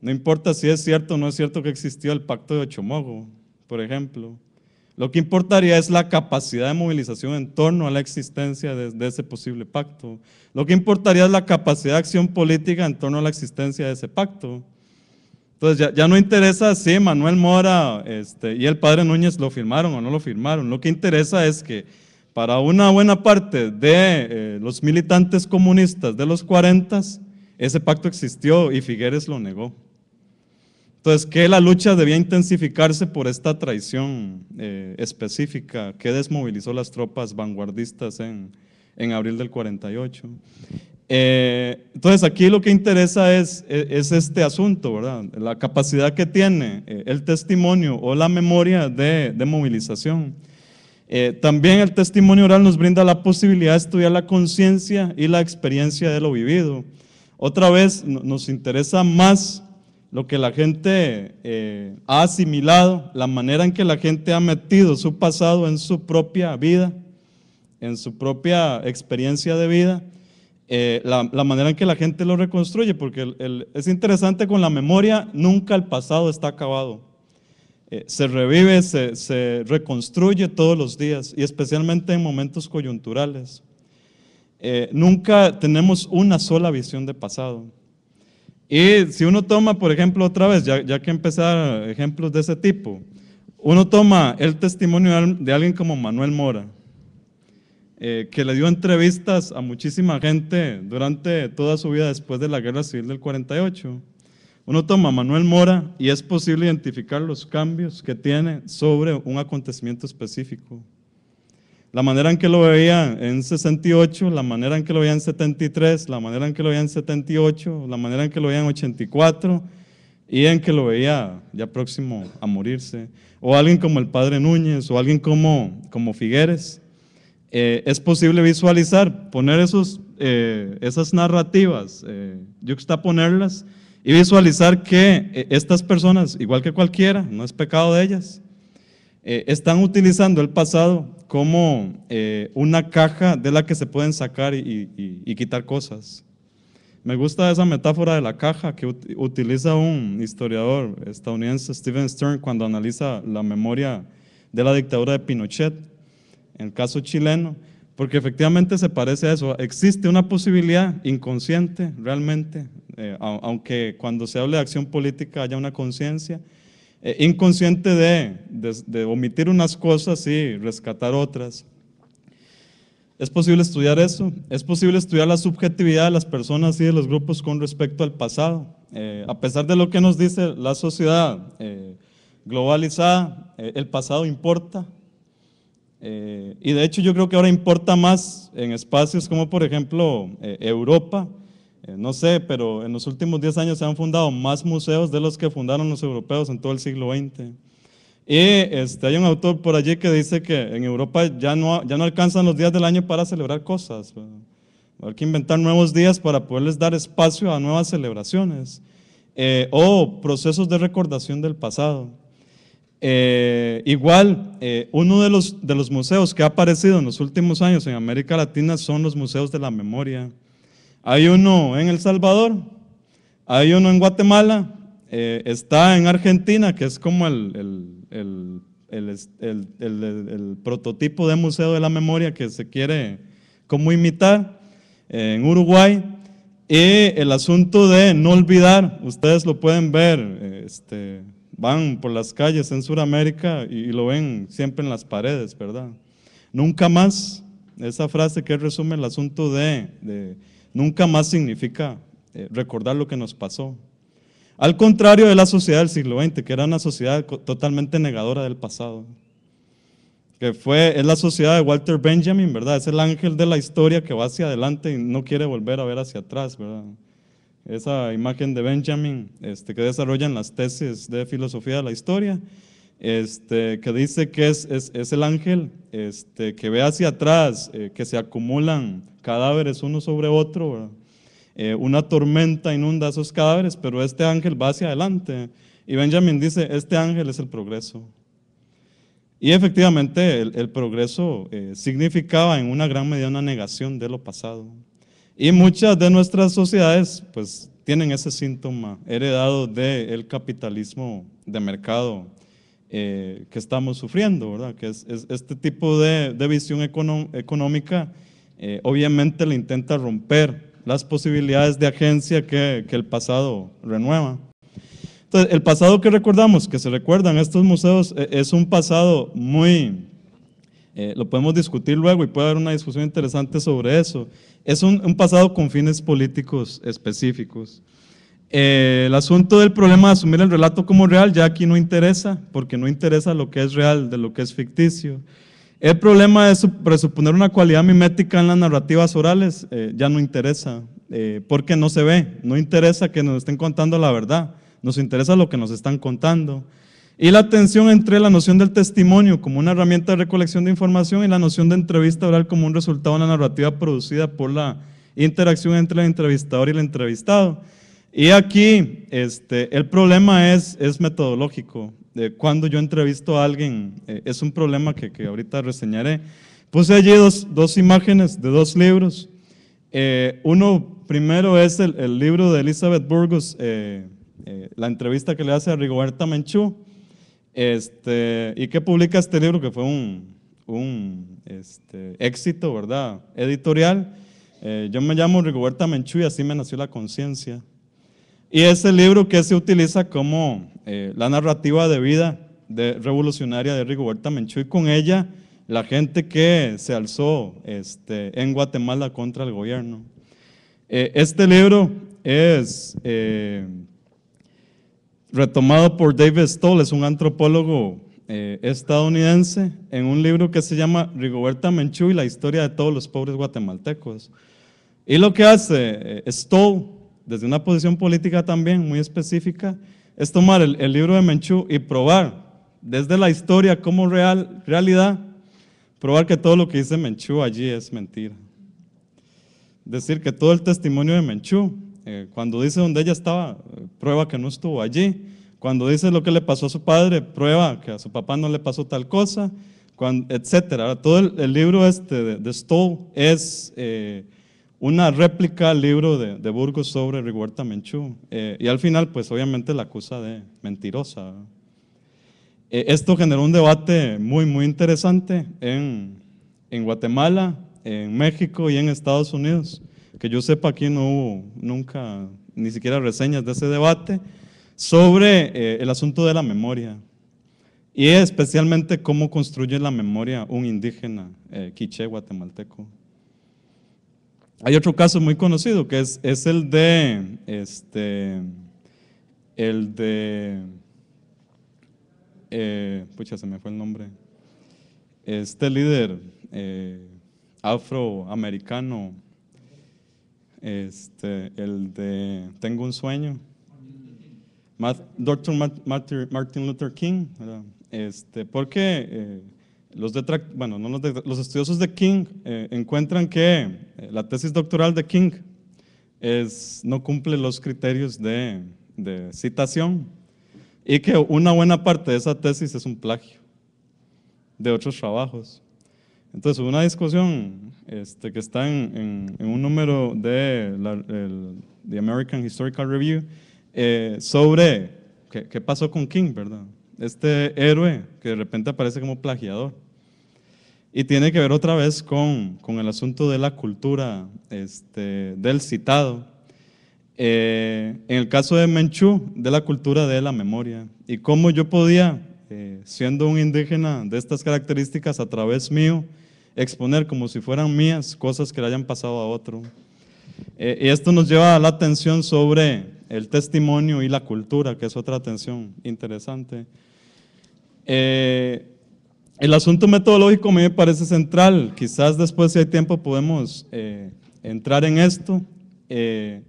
No importa si es cierto o no es cierto que existió el pacto de Ochomogo, por ejemplo. Lo que importaría es la capacidad de movilización en torno a la existencia de, ese posible pacto. Lo que importaría es la capacidad de acción política en torno a la existencia de ese pacto. Entonces ya, no interesa si Manuel Mora este, y el padre Núñez lo firmaron o no lo firmaron. Lo que interesa es que para una buena parte de eh, los militantes comunistas de los 40, ese pacto existió y Figueres lo negó. Entonces, que la lucha debía intensificarse por esta traición eh, específica que desmovilizó las tropas vanguardistas en, abril del 48. Eh, entonces, aquí lo que interesa es, e, es, este asunto, ¿verdad? La capacidad que tiene eh, el testimonio o la memoria de, movilización. también el testimonio oral nos brinda la posibilidad de estudiar la conciencia y la experiencia de lo vivido. Otra vez nos interesa más lo que la gente eh, ha asimilado, la manera en que la gente ha metido su pasado en su propia vida, en su propia experiencia de vida, eh, la, manera en que la gente lo reconstruye, porque es interesante con la memoria, nunca el pasado está acabado. Eh, se revive, se, reconstruye todos los días y especialmente en momentos coyunturales. nunca tenemos una sola visión de pasado. Y si uno toma, por ejemplo, otra vez, ya, que empezar ejemplos de ese tipo, uno toma el testimonio de alguien como Manuel Mora, eh, que le dio entrevistas a muchísima gente durante toda su vida después de la Guerra Civil del 48. Uno toma Manuel Mora y es posible identificar los cambios que tiene sobre un acontecimiento específico la manera en que lo veía en 68, la manera en que lo veía en 73, la manera en que lo veía en 78, la manera en que lo veía en 84 y en que lo veía ya próximo a morirse. O alguien como el padre Núñez o alguien como, como Figueres. Eh, es posible visualizar, poner esos, eh, esas narrativas, eh, ponerlas y visualizar que eh, estas personas, igual que cualquiera, no es pecado de ellas, eh, están utilizando el pasado como eh, una caja de la que se pueden sacar y, quitar cosas. Me gusta esa metáfora de la caja que utiliza un historiador estadounidense, Stephen Stern, cuando analiza la memoria de la dictadura de Pinochet, en el caso chileno, porque efectivamente se parece a eso. Existe una posibilidad inconsciente realmente, eh, aunque cuando se hable de acción política haya una conciencia, eh, inconsciente de, omitir unas cosas y rescatar otras. ¿Es posible estudiar eso? ¿Es posible estudiar la subjetividad de las personas y de los grupos con respecto al pasado? Eh, a pesar de lo que nos dice la sociedad eh, globalizada, el pasado importa. y de hecho yo creo que ahora importa más en espacios como por ejemplo Europa, eh, no sé, pero en los últimos 10 años se han fundado más museos de los que fundaron los europeos en todo el siglo XX. Y este, hay un autor por allí que dice que en Europa ya no, ya no alcanzan los días del año para celebrar cosas. Hay que inventar nuevos días para poderles dar espacio a nuevas celebraciones eh, o procesos de recordación del pasado. Eh, igual, uno de los museos que ha aparecido en los últimos años en América Latina son los museos de la memoria. Hay uno en El Salvador, hay uno en Guatemala, eh, está en Argentina, que es como el, prototipo de Museo de la Memoria que se quiere como imitar, eh, en Uruguay. Y el asunto de no olvidar, ustedes lo pueden ver, eh, este, van por las calles en Sudamérica y, lo ven siempre en las paredes, ¿verdad? Nunca más, esa frase que resume el asunto de nunca más significa eh, recordar lo que nos pasó. Al contrario de la sociedad del siglo XX, que era una sociedad totalmente negadora del pasado. Que fue, es la sociedad de Walter Benjamin, ¿verdad? Es el ángel de la historia que va hacia adelante y no quiere volver a ver hacia atrás, ¿verdad? Esa imagen de Benjamin este, que desarrollan las tesis de filosofía de la historia, este, que dice que es, es, el ángel este, que ve hacia atrás, eh, que se acumulan cadáveres uno sobre otro, eh, una tormenta inunda esos cadáveres, pero este ángel va hacia adelante. Y Benjamin dice, este ángel es el progreso. Y efectivamente el, progreso eh, significaba en una gran medida una negación de lo pasado. Y muchas de nuestras sociedades pues tienen ese síntoma heredado del capitalismo de mercado eh, que estamos sufriendo, ¿verdad? Que es, este tipo de, visión económica eh, obviamente le intenta romper las posibilidades de agencia que, el pasado renueva. Entonces, el pasado que recordamos, que se recuerdan estos museos, eh, es un pasado muy, eh, lo podemos discutir luego y puede haber una discusión interesante sobre eso. Es un, pasado con fines políticos específicos. el asunto del problema de asumir el relato como real ya aquí no interesa, porque no interesa lo que es real de lo que es ficticio. El problema es presuponer una cualidad mimética en las narrativas orales, eh, ya no interesa, eh, porque no se ve, no interesa que nos estén contando la verdad, nos interesa lo que nos están contando. Y la tensión entre la noción del testimonio como una herramienta de recolección de información y la noción de entrevista oral como un resultado de la narrativa producida por la interacción entre el entrevistador y el entrevistado. Y aquí este, el problema es, es metodológico cuando yo entrevisto a alguien, eh, es un problema que, que, ahorita reseñaré. Puse allí dos, dos imágenes de dos libros. Eh, uno primero es el, el, libro de Elizabeth Burgos, eh, la entrevista que le hace a Rigoberta Menchú, este, y que publica este libro que fue un, un este, éxito, ¿verdad? Editorial. yo me llamo Rigoberta Menchú y así me nació la conciencia. Y ese libro que se utiliza como eh, la narrativa de vida de, revolucionaria de Rigoberta Menchú y con ella la gente que se alzó este, en Guatemala contra el gobierno. Eh, este libro es eh, retomado por David Stoll, es un antropólogo estadounidense, en un libro que se llama Rigoberta Menchú y la historia de todos los pobres guatemaltecos. Y lo que hace Stoll desde una posición política también muy específica, es tomar el, libro de Menchú y probar desde la historia como real, realidad, probar que todo lo que dice Menchú allí es mentira. Decir que todo el testimonio de Menchú, eh, cuando dice donde ella estaba, eh, prueba que no estuvo allí. Cuando dice lo que le pasó a su padre, prueba que a su papá no le pasó tal cosa, etcétera, etc. todo el, libro este de, de es... Eh, una réplica al libro de, Burgos sobre Riguerta Menchú. Eh, y al final, pues obviamente la acusa de mentirosa. Eh, esto generó un debate muy, muy interesante en, Guatemala, en México y en Estados Unidos. Que yo sepa, aquí no hubo nunca ni siquiera reseñas de ese debate sobre eh, el asunto de la memoria y especialmente cómo construye la memoria un indígena quiché guatemalteco. Hay otro caso muy conocido que es, es el de, este, el de, eh, pucha, se me fue el nombre, este líder eh, afroamericano, este, el de Tengo un sueño, Dr. Martin Luther King, este, porque... Eh, los, bueno, los, estudiosos de King eh, encuentran que eh, la tesis doctoral de King es, no cumple los criterios de, de citación y que una buena parte de esa tesis es un plagio de otros trabajos. Entonces, una discusión este, que está en, un número de The American Historical Review eh, sobre qué, qué pasó con King, ¿verdad? este héroe que de repente aparece como plagiador. Y tiene que ver otra vez con, con el asunto de la cultura este, del citado. Eh, en el caso de Menchú, de la cultura de la memoria. Y cómo yo podía, eh, siendo un indígena de estas características, a través mío, exponer como si fueran mías cosas que le hayan pasado a otro. Eh, y esto nos lleva a la atención sobre el testimonio y la cultura, que es otra atención interesante. Eh, el asunto metodológico me parece central. Quizás después, si hay tiempo, podemos eh, entrar en esto. Eh,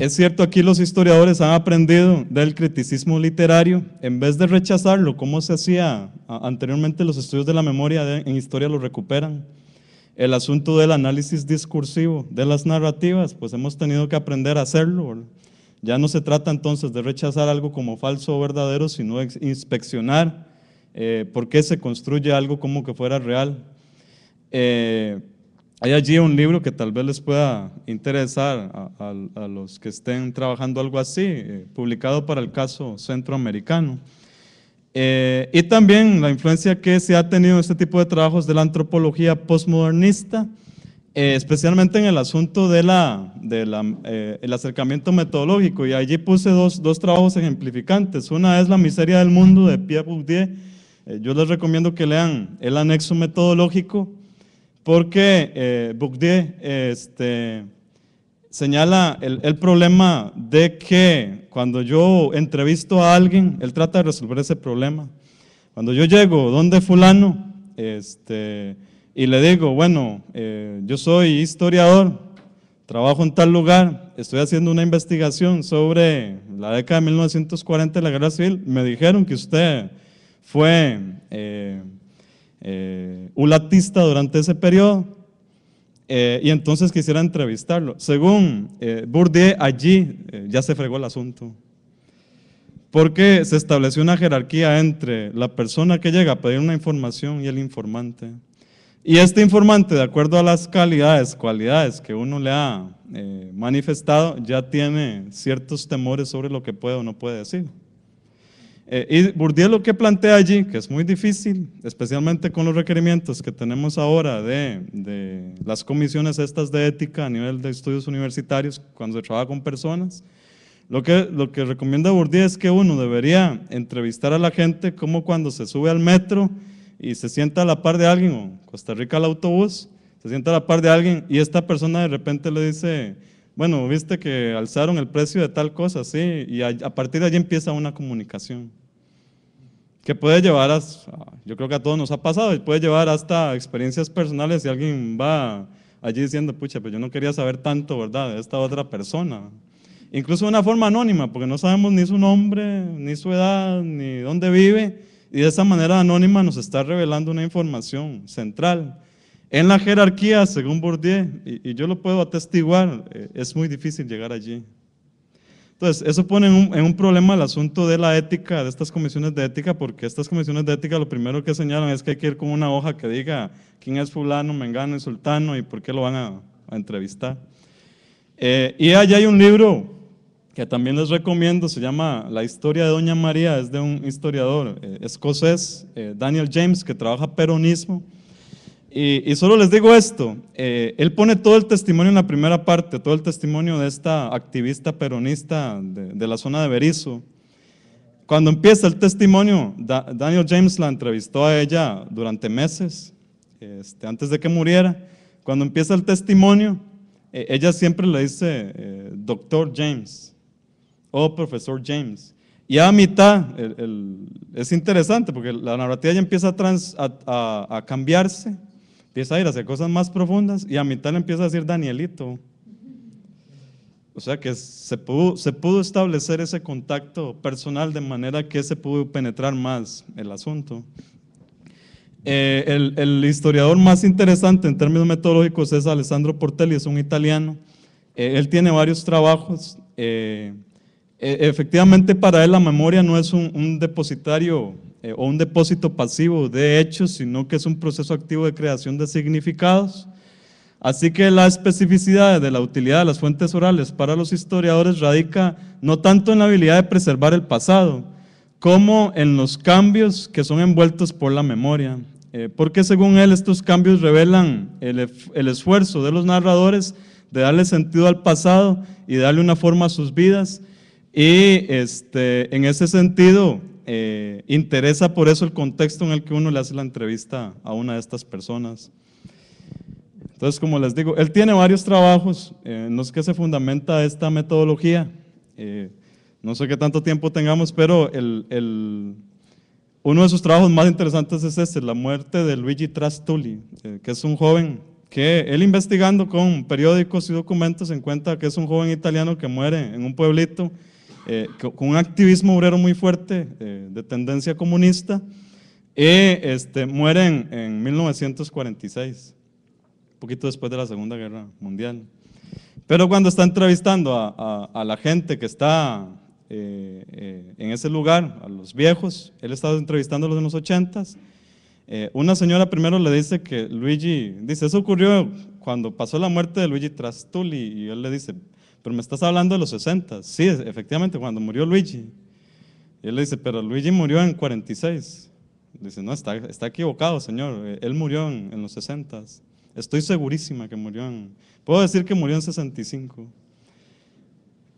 es cierto, aquí los historiadores han aprendido del criticismo literario. En vez de rechazarlo, como se hacía anteriormente, los estudios de la memoria en historia lo recuperan. El asunto del análisis discursivo de las narrativas, pues hemos tenido que aprender a hacerlo. Ya no se trata entonces de rechazar algo como falso o verdadero, sino inspeccionar eh, por qué se construye algo como que fuera real. Eh, hay allí un libro que tal vez les pueda interesar a, los que estén trabajando algo así, eh, publicado para el caso centroamericano. y también la influencia que se ha tenido este tipo de trabajos de la antropología postmodernista, especialmente en el asunto del de el acercamiento metodológico. Y allí puse dos, dos, trabajos ejemplificantes. Una es La miseria del mundo de Pierre Bourdieu eh, yo les recomiendo que lean el anexo metodológico porque eh, este, señala el, problema de que cuando yo entrevisto a alguien, él trata de resolver ese problema. Cuando yo llego, ¿dónde fulano? Este, y le digo, bueno, eh, yo soy historiador, trabajo en tal lugar, estoy haciendo una investigación sobre la década de 1940 de la guerra civil, me dijeron que usted fue eh, eh, un latista durante ese periodo eh, y entonces quisiera entrevistarlo. Según Bourdieu, allí ya se fregó el asunto. Porque se estableció una jerarquía entre la persona que llega a pedir una información y el informante. Y este informante, de acuerdo a las calidades, cualidades que uno le ha manifestado, ya tiene ciertos temores sobre lo que puede o no puede decir. Eh, y Bourdieu lo que plantea allí, que es muy difícil, especialmente con los requerimientos que tenemos ahora de, las comisiones estas de ética a nivel de estudios universitarios cuando se trabaja con personas, lo que, lo que recomienda Bourdieu es que uno debería entrevistar a la gente como cuando se sube al metro y se sienta a la par de alguien, o Costa Rica al autobús, se sienta a la par de alguien y esta persona de repente le dice bueno, viste que alzaron el precio de tal cosa, sí, y a, partir de allí empieza una comunicación que puede llevar a, yo creo que a todos nos ha pasado, y puede llevar hasta experiencias personales si alguien va allí diciendo, pucha, pero pues yo no quería saber tanto, ¿verdad?, de esta otra persona. Incluso de una forma anónima, porque no sabemos ni su nombre, ni su edad, ni dónde vive, y de esa manera anónima nos está revelando una información central en la jerarquía, según Bourdieu, y, yo lo puedo atestiguar, eh, es muy difícil llegar allí. Entonces, eso pone en un, problema el asunto de la ética, de estas comisiones de ética, porque estas comisiones de ética lo primero que señalan es que hay que ir con una hoja que diga quién es fulano, mengano y sultano y por qué lo van a, entrevistar. Eh, y allá hay un libro que también les recomiendo, se llama La historia de Doña María, es de un historiador eh, escocés, Daniel James, que trabaja peronismo. Y, solo les digo esto, eh, él pone todo el testimonio en la primera parte, todo el testimonio de esta activista peronista de, la zona de Berizo. Cuando empieza el testimonio, Daniel James la entrevistó a ella durante meses, este, antes de que muriera. Cuando empieza el testimonio, e, ella siempre le dice, eh, doctor James, o oh, profesor James. Y a mitad, es interesante porque la narrativa ya empieza a cambiarse Empieza a ir hacia cosas más profundas y a mitad empieza a decir Danielito. O sea que se pudo, se pudo establecer ese contacto personal de manera que se pudo penetrar más el asunto. Eh, el, historiador más interesante en términos metodológicos es Alessandro Portelli, es un italiano. Eh, él tiene varios trabajos. Eh, e, efectivamente, para él la memoria no es un, un depositario eh, o un depósito pasivo de hechos, sino que es un proceso activo de creación de significados. Así que la especificidad de la utilidad de las fuentes orales para los historiadores radica no tanto en la habilidad de preservar el pasado, como en los cambios que son envueltos por la memoria. Eh, porque según él estos cambios revelan el, esfuerzo de los narradores de darle sentido al pasado y darle una forma a sus vidas. Y este, en ese sentido, eh, interesa por eso el contexto en el que uno le hace la entrevista a una de estas personas. Entonces, como les digo, él tiene varios trabajos, eh, no sé qué se fundamenta esta metodología, eh, no sé qué tanto tiempo tengamos, pero uno de sus trabajos más interesantes es este, la muerte de Luigi Trastulli, que es un joven que él investigando con periódicos y documentos se encuentra que es un joven italiano que muere en un pueblito eh, con un activismo obrero muy fuerte, eh, de tendencia comunista, y este, muere en, 1946, un poquito después de la Segunda Guerra Mundial. Pero cuando está entrevistando a, la gente que está eh, en ese lugar, a los viejos, él estaba entrevistándolos en los ochentas, una señora primero le dice que Luigi, dice, eso ocurrió cuando pasó la muerte de Luigi Trastulli, y él le dice, pero me estás hablando de los 60. Sí, efectivamente, cuando murió Luigi. él le dice, pero Luigi murió en 46. dice, no, está, está equivocado, señor. E, él murió en, los 60. Estoy segurísima que murió en... Puedo decir que murió en 65.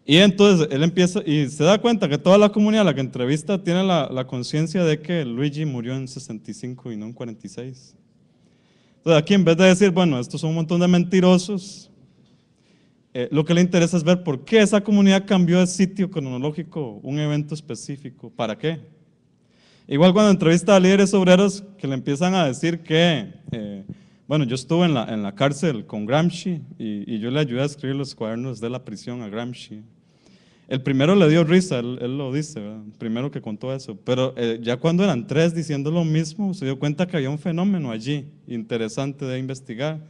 Y entonces él empieza y se da cuenta que toda la comunidad a la que entrevista tiene la, la conciencia de que Luigi murió en 65 y no en 46. Entonces aquí en vez de decir, bueno, estos son un montón de mentirosos, eh, lo que le interesa es ver por qué esa comunidad cambió de sitio cronológico, un evento específico, ¿para qué? Igual cuando entrevista a líderes obreros que le empiezan a decir que, eh, bueno, yo estuve en la, en la cárcel con Gramsci y, y, yo le ayudé a escribir los cuadernos de la prisión a Gramsci. El primero le dio risa, él, lo dice, el primero que contó eso, pero eh, ya cuando eran tres diciendo lo mismo, se dio cuenta que había un fenómeno allí interesante de investigar,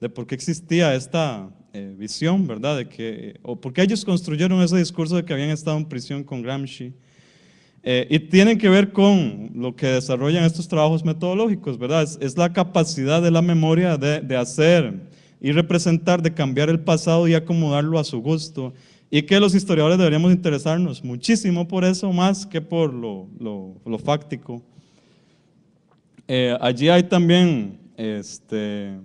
de por qué existía esta eh, visión, ¿verdad? De que, o porque ellos construyeron ese discurso de que habían estado en prisión con Gramsci. Eh, y tienen que ver con lo que desarrollan estos trabajos metodológicos, ¿verdad? Es, la capacidad de la memoria de, de, hacer y representar, de cambiar el pasado y acomodarlo a su gusto. Y que los historiadores deberíamos interesarnos muchísimo por eso, más que por lo, lo, fáctico. Eh, allí hay también este,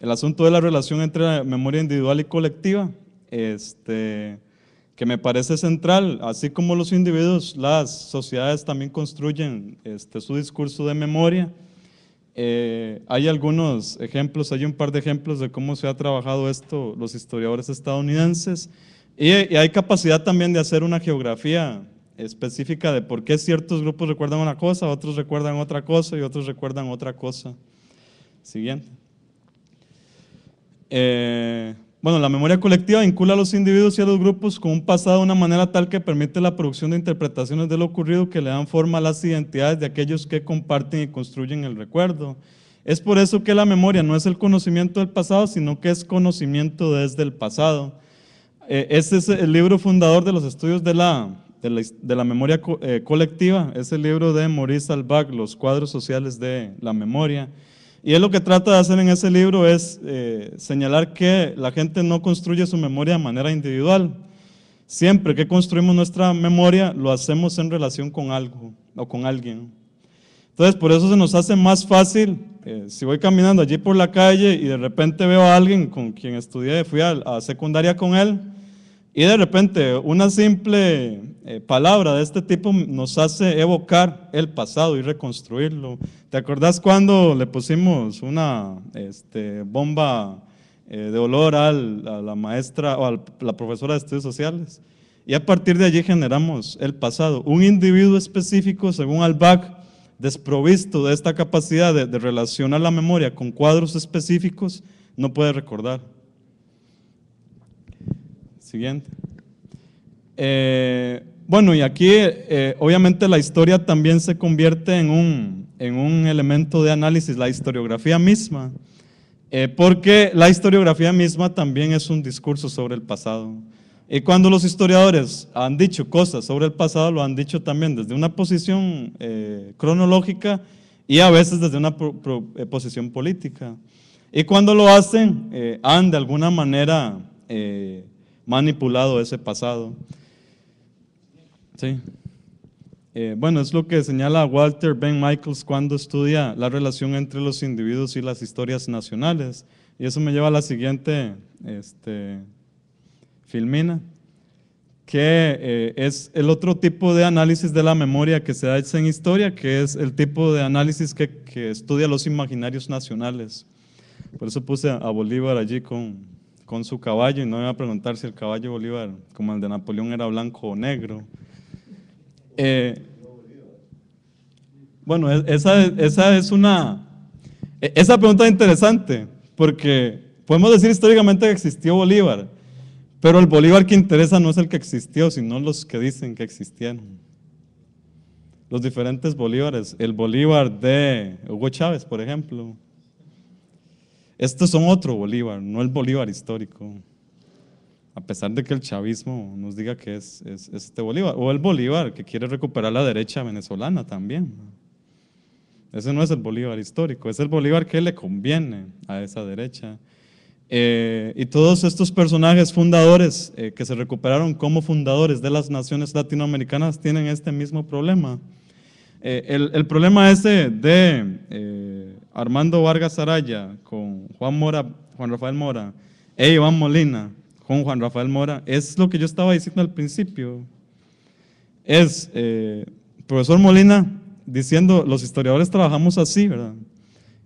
el asunto de la relación entre la memoria individual y colectiva, este, que me parece central, así como los individuos, las sociedades también construyen este, su discurso de memoria. Eh, hay algunos ejemplos, hay un par de ejemplos de cómo se ha trabajado esto los historiadores estadounidenses y, y hay capacidad también de hacer una geografía específica de por qué ciertos grupos recuerdan una cosa, otros recuerdan otra cosa y otros recuerdan otra cosa. Siguiente. Eh, bueno, la memoria colectiva vincula a los individuos y a los grupos con un pasado de una manera tal que permite la producción de interpretaciones de lo ocurrido que le dan forma a las identidades de aquellos que comparten y construyen el recuerdo. Es por eso que la memoria no es el conocimiento del pasado, sino que es conocimiento desde el pasado. Este es el libro fundador de los estudios de la, memoria eh, colectiva, es el libro de Maurice Albach, Los cuadros sociales de la memoria. Y él lo que trata de hacer en ese libro es eh, señalar que la gente no construye su memoria de manera individual. Siempre que construimos nuestra memoria, lo hacemos en relación con algo o con alguien. Entonces, por eso se nos hace más fácil, eh, si voy caminando allí por la calle y de repente veo a alguien con quien estudié, fui a secundaria con él, y de repente una simple eh, palabra de este tipo nos hace evocar el pasado y reconstruirlo. ¿Te acordás cuando le pusimos una este, bomba eh, de olor a la maestra o a la profesora de estudios sociales? Y a partir de allí generamos el pasado. Un individuo específico, según Albach, desprovisto de esta capacidad de relacionar la memoria con cuadros específicos, no puede recordar. Siguiente. Eh, bueno, y aquí eh, obviamente la historia también se convierte en un, en un elemento de análisis, la historiografía misma, eh, porque la historiografía misma también es un discurso sobre el pasado. Y cuando los historiadores han dicho cosas sobre el pasado, lo han dicho también desde una posición cronológica y a veces desde una posición política. Y cuando lo hacen, han de alguna manera eh, manipulado ese pasado. Sí. Eh, bueno, es lo que señala Walter Ben Michaels cuando estudia la relación entre los individuos y las historias nacionales. Y eso me lleva a la siguiente este, filmina, que eh, es el otro tipo de análisis de la memoria que se hace en historia, que es el tipo de análisis que, que estudia los imaginarios nacionales. Por eso puse a Bolívar allí con, con su caballo y no me iba a preguntar si el caballo Bolívar, como el de Napoleón, era blanco o negro. Eh, bueno, esa, esa es una... E, esa pregunta es interesante, porque podemos decir históricamente que existió Bolívar, pero el Bolívar que interesa no es el que existió, sino los que dicen que existieron. Los diferentes Bolívares, el Bolívar de Hugo Chávez, por ejemplo, estos son otro Bolívar, no el Bolívar histórico. A pesar de que el chavismo nos diga que es, este Bolívar, o el Bolívar que quiere recuperar la derecha venezolana también. Ese no es el Bolívar histórico, es el Bolívar que le conviene a esa derecha. Eh, y todos estos personajes fundadores eh, que se recuperaron como fundadores de las naciones latinoamericanas tienen este mismo problema. Eh, el, el, problema ese de Armando Vargas Araya, con Juan Rafael Mora, e Iván Molina, con Juan Rafael Mora, es lo que yo estaba diciendo al principio. Es eh, profesor Molina diciendo, los historiadores trabajamos así, ¿verdad?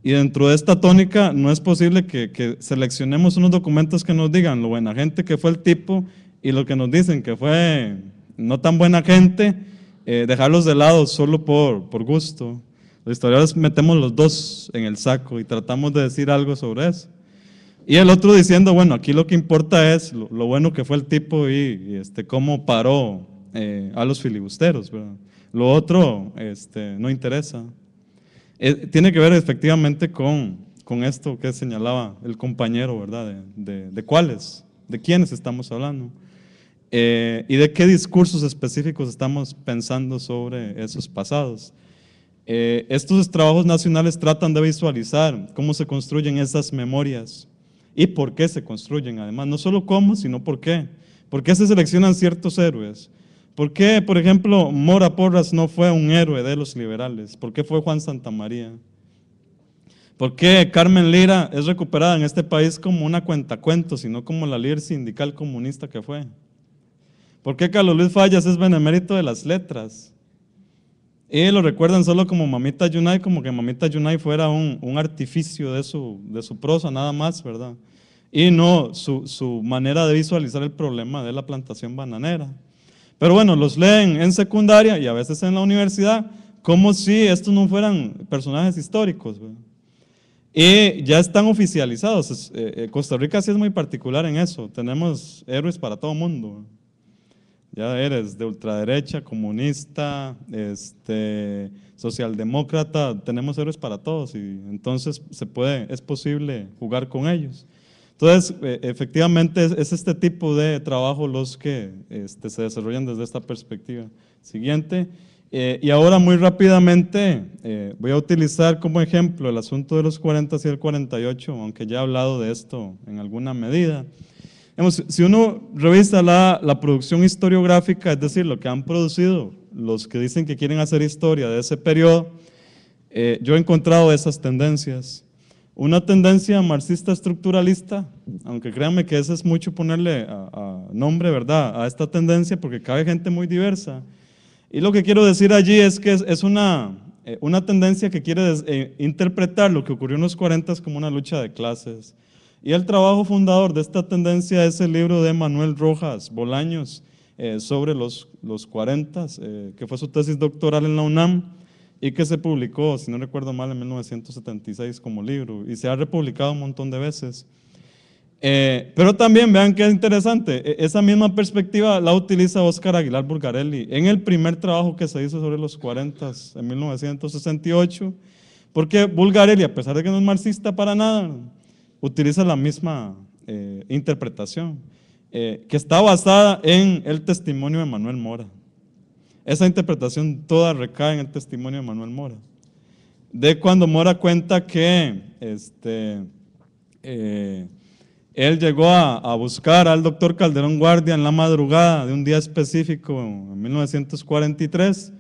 Y dentro de esta tónica no es posible que, que seleccionemos unos documentos que nos digan lo buena gente que fue el tipo y lo que nos dicen que fue no tan buena gente, eh, dejarlos de lado solo por, por gusto. Los historiadores metemos los dos en el saco y tratamos de decir algo sobre eso. Y el otro diciendo, bueno, aquí lo que importa es lo, bueno que fue el tipo y, este, cómo paró eh, a los filibusteros. ¿verdad? Lo otro este, no interesa. Eh, tiene que ver efectivamente con, con, esto que señalaba el compañero, ¿verdad? De, de, cuáles, de quiénes estamos hablando. Eh, y de qué discursos específicos estamos pensando sobre esos pasados. Eh, estos trabajos nacionales tratan de visualizar cómo se construyen esas memorias y por qué se construyen además, no solo cómo, sino por qué. ¿Por qué se seleccionan ciertos héroes? ¿Por qué, por ejemplo, Mora Porras no fue un héroe de los liberales? ¿Por qué fue Juan Santamaría? ¿Por qué Carmen Lira es recuperada en este país como una cuentacuentos y no como la líder sindical comunista que fue? ¿Por qué Carlos Luis Fallas es benemérito de las letras? Y lo recuerdan solo como Mamita Yunay, como que Mamita Yunay fuera un, un artificio de su, de su prosa, nada más, ¿verdad? Y no su, su manera de visualizar el problema de la plantación bananera. Pero bueno, los leen en secundaria y a veces en la universidad, como si estos no fueran personajes históricos. Y ya están oficializados. Eh, eh, Costa Rica sí es muy particular en eso. Tenemos héroes para todo mundo ya eres de ultraderecha, comunista, este, socialdemócrata, tenemos héroes para todos y entonces se puede, es posible jugar con ellos. Entonces, e, efectivamente, es, este tipo de trabajo los que este, se desarrollan desde esta perspectiva. Siguiente. Eh, y ahora muy rápidamente eh, voy a utilizar como ejemplo el asunto de los 40 y el 48, aunque ya he hablado de esto en alguna medida si uno revisa la, la producción historiográfica, es decir, lo que han producido los que dicen que quieren hacer historia de ese periodo, eh, yo he encontrado esas tendencias. Una tendencia marxista estructuralista, aunque créanme que eso es mucho ponerle nombre, ¿verdad?, a esta tendencia porque cabe gente muy diversa. Y lo que quiero decir allí es que es, una, eh, una tendencia que quiere eh, interpretar lo que ocurrió en los 40 como una lucha de clases, y el trabajo fundador de esta tendencia es el libro de Manuel Rojas Bolaños eh, sobre los, los 40, eh, que fue su tesis doctoral en la UNAM y que se publicó, si no recuerdo mal, en 1976 como libro y se ha republicado un montón de veces. Eh, pero también vean que es interesante, e, esa misma perspectiva la utiliza Óscar Aguilar Bulgarelli en el primer trabajo que se hizo sobre los 40 en 1968, porque Bulgarelli, a pesar de que no es marxista para nada, utiliza la misma eh, interpretación, eh, que está basada en el testimonio de Manuel Mora. Esa interpretación toda recae en el testimonio de Manuel Mora. De cuando Mora cuenta que este, eh, él llegó a, a, buscar al doctor Calderón Guardia en la madrugada de un día específico, en 1943,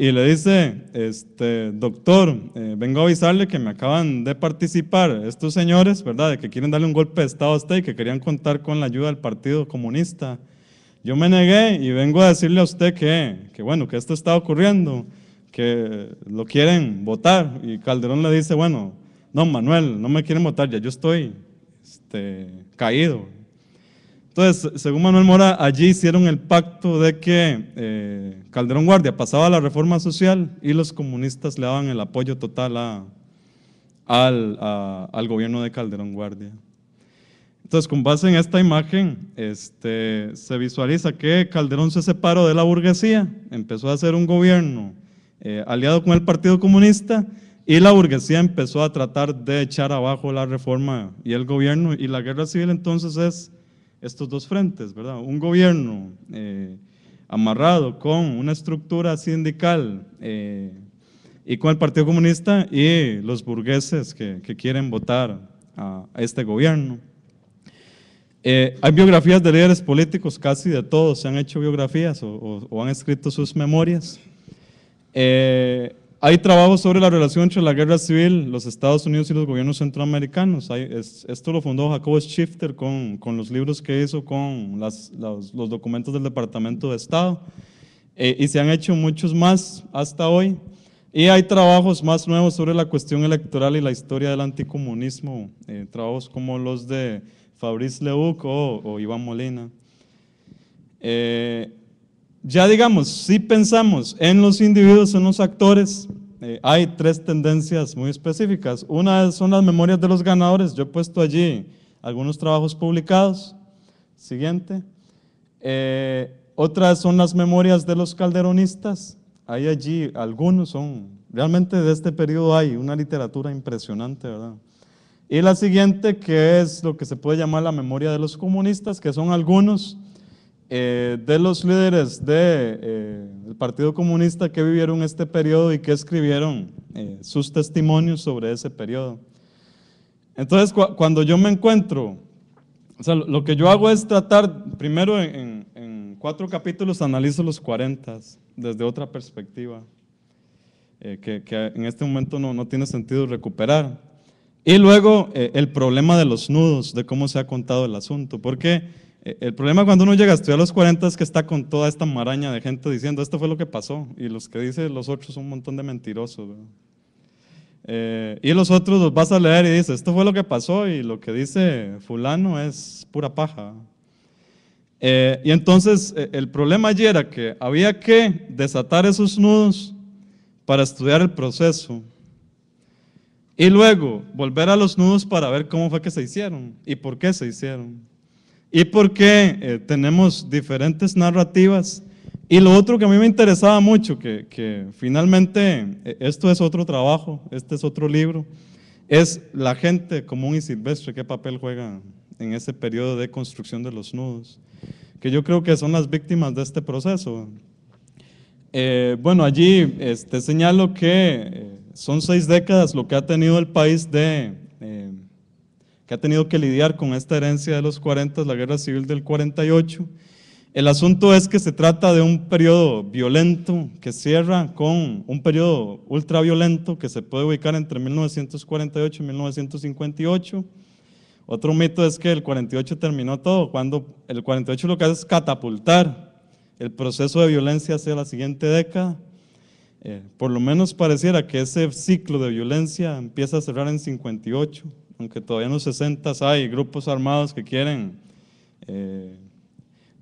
y le dice, este, doctor, eh, vengo a avisarle que me acaban de participar estos señores, ¿verdad? De que quieren darle un golpe de Estado a usted y que querían contar con la ayuda del Partido Comunista. Yo me negué y vengo a decirle a usted que, que bueno, que esto está ocurriendo, que lo quieren votar. Y Calderón le dice, bueno, no, Manuel, no me quieren votar, ya yo estoy este, caído, entonces, según Manuel Mora, allí hicieron el pacto de que eh, Calderón Guardia pasaba la reforma social y los comunistas le daban el apoyo total a, al, gobierno de Calderón Guardia. Entonces, con base en esta imagen, este, se visualiza que Calderón se separó de la burguesía, empezó a hacer un gobierno eh, aliado con el Partido Comunista y la burguesía empezó a tratar de echar abajo la reforma y el gobierno y la guerra civil entonces es estos dos frentes, ¿verdad? Un gobierno eh, amarrado con una estructura sindical eh, y con el Partido Comunista y los burgueses que, quieren votar a, este gobierno. Eh, hay biografías de líderes políticos, casi de todos se han hecho biografías o, han escrito sus memorias. Hay trabajos sobre la relación entre la guerra civil, los Estados Unidos y los gobiernos centroamericanos. esto lo fundó Jacob Schifter con, con, los libros que hizo, con las, los, documentos del Departamento de Estado. Eh, y se han hecho muchos más hasta hoy. Y hay trabajos más nuevos sobre la cuestión electoral y la historia del anticomunismo, eh, trabajos como los de Fabrice Leuc o, Iván Molina. Eh, ya digamos, si pensamos en los individuos, en los actores, eh, hay tres tendencias muy específicas. Una son las memorias de los ganadores, yo he puesto allí algunos trabajos publicados. Siguiente. Eh, otras son las memorias de los calderonistas, hay allí algunos, son realmente de este periodo hay una literatura impresionante, ¿verdad? Y la siguiente que es lo que se puede llamar la memoria de los comunistas, que son algunos eh, de los líderes eh, del Partido Comunista que vivieron este periodo y que escribieron eh, sus testimonios sobre ese periodo. Entonces, cuando yo me encuentro, lo que yo hago es tratar, primero en, cuatro capítulos analizo los 40 desde otra perspectiva, que, en este momento no, no, tiene sentido recuperar. Y luego el problema de los nudos, de cómo se ha contado el asunto, porque eh, el problema cuando uno llega a estudiar los 40 es que está con toda esta maraña de gente diciendo esto fue lo que pasó y los que dicen los otros son un montón de mentirosos. Eh, y los otros los vas a leer y dices esto fue lo que pasó y lo que dice fulano es pura paja. Eh, y entonces el problema allí era que había que desatar esos nudos para estudiar el proceso y luego volver a los nudos para ver cómo fue que se hicieron y por qué se hicieron y porque eh, tenemos diferentes narrativas. Y lo otro que a mí me interesaba mucho, que, finalmente eh, esto es otro trabajo, este es otro libro, es la gente común y silvestre, qué papel juega en ese periodo de construcción de los nudos, que yo creo que son las víctimas de este proceso. Eh, bueno, allí este, señalo que son seis décadas lo que ha tenido el país de que ha tenido que lidiar con esta herencia de los 40, la guerra civil del 48. El asunto es que se trata de un periodo violento que cierra con un periodo ultraviolento que se puede ubicar entre 1948 y 1958. Otro mito es que el 48 terminó todo, cuando el 48 lo que hace es catapultar el proceso de violencia hacia la siguiente década. Eh, por lo menos pareciera que ese ciclo de violencia empieza a cerrar en 58 aunque todavía en los 60 hay grupos armados que quieren eh,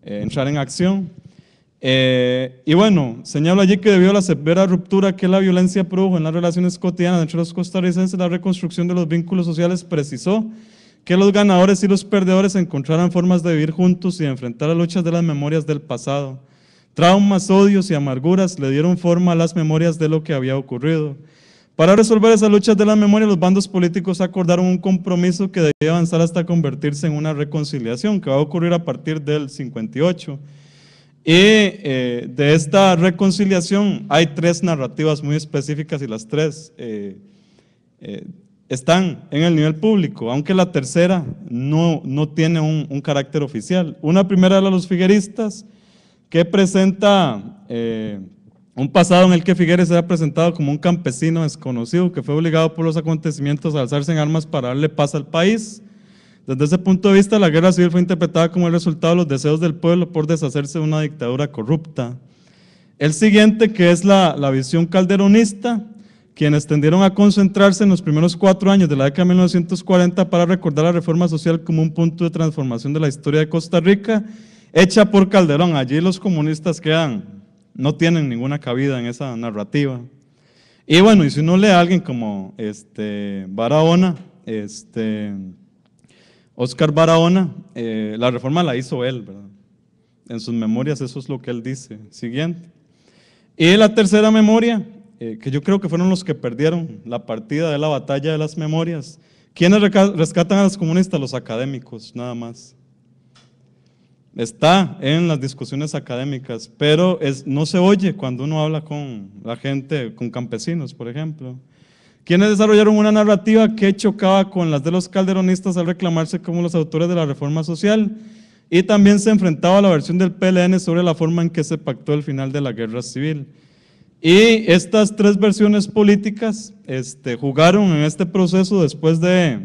eh, entrar en acción. Eh, y bueno, señalo allí que debido a la severa ruptura que la violencia produjo en las relaciones cotidianas entre los costarricenses, la reconstrucción de los vínculos sociales precisó que los ganadores y los perdedores encontraran formas de vivir juntos y de enfrentar las luchas de las memorias del pasado. Traumas, odios y amarguras le dieron forma a las memorias de lo que había ocurrido. Para resolver esas luchas de la memoria, los bandos políticos acordaron un compromiso que debía avanzar hasta convertirse en una reconciliación, que va a ocurrir a partir del 58. Y eh, de esta reconciliación hay tres narrativas muy específicas y las tres eh, eh, están en el nivel público, aunque la tercera no, no tiene un, carácter oficial. Una primera de los figueristas que presenta un pasado en el que Figueres se ha presentado como un campesino desconocido que fue obligado por los acontecimientos a alzarse en armas para darle paz al país. Desde ese punto de vista, la guerra civil fue interpretada como el resultado de los deseos del pueblo por deshacerse de una dictadura corrupta. El siguiente, que es la, la visión calderonista, quienes tendieron a concentrarse en los primeros cuatro años de la década de 1940 para recordar la reforma social como un punto de transformación de la historia de Costa Rica, hecha por Calderón. Allí los comunistas quedan no tienen ninguna cabida en esa narrativa. Y bueno, y si uno lee a alguien como este, Barahona, este, Oscar Barahona, eh, la reforma la hizo él, ¿verdad? En sus memorias eso es lo que él dice. Siguiente. Y la tercera memoria, eh, que yo creo que fueron los que perdieron la partida de la batalla de las memorias. ¿Quiénes rescatan a los comunistas? Los académicos, nada más está en las discusiones académicas, pero es, no se oye cuando uno habla con la gente, con campesinos, por ejemplo, quienes desarrollaron una narrativa que chocaba con las de los calderonistas al reclamarse como los autores de la reforma social y también se enfrentaba a la versión del PLN sobre la forma en que se pactó el final de la guerra civil. Y estas tres versiones políticas este, jugaron en este proceso después de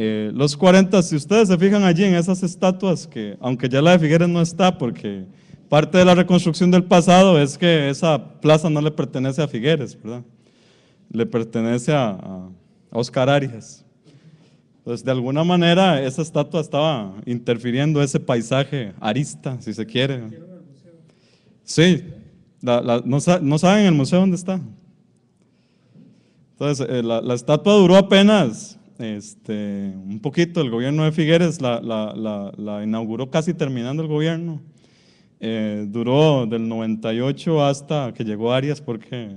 eh, los 40, si ustedes se fijan allí en esas estatuas, que aunque ya la de Figueres no está, porque parte de la reconstrucción del pasado es que esa plaza no le pertenece a Figueres, ¿verdad? Le pertenece a, Oscar Arias. Entonces, de alguna manera, esa estatua estaba interfiriendo ese paisaje arista, si se quiere. Sí, la, museo? no, no, saben el museo dónde está. Entonces, eh, la estatua duró apenas este, un poquito, el gobierno de Figueres la, inauguró casi terminando el gobierno. Eh, duró del 98 hasta que llegó Arias porque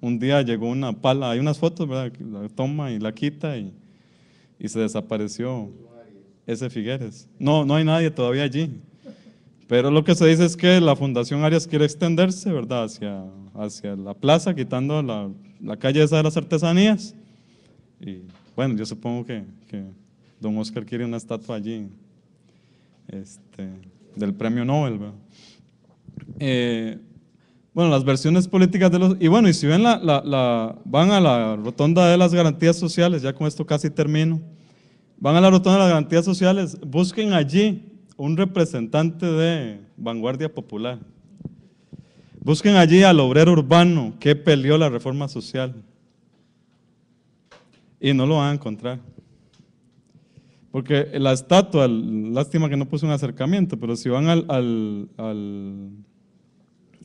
un día llegó una pala, hay unas fotos, ¿verdad? La toma y la quita y, se desapareció ese Figueres. No, no hay nadie todavía allí. Pero lo que se dice es que la Fundación Arias quiere extenderse, ¿verdad? Hacia, hacia la plaza, quitando la, la calle esa de las artesanías. Y bueno, yo supongo que, don Oscar quiere una estatua allí este, del premio Nobel. Eh, bueno, las versiones políticas de los... Y bueno, y si ven la, van a la rotonda de las garantías sociales, ya con esto casi termino, van a la rotonda de las garantías sociales, busquen allí un representante de vanguardia popular. Busquen allí al obrero urbano que peleó la reforma social y no lo van a encontrar. Porque la estatua, lástima que no puse un acercamiento, pero si van al,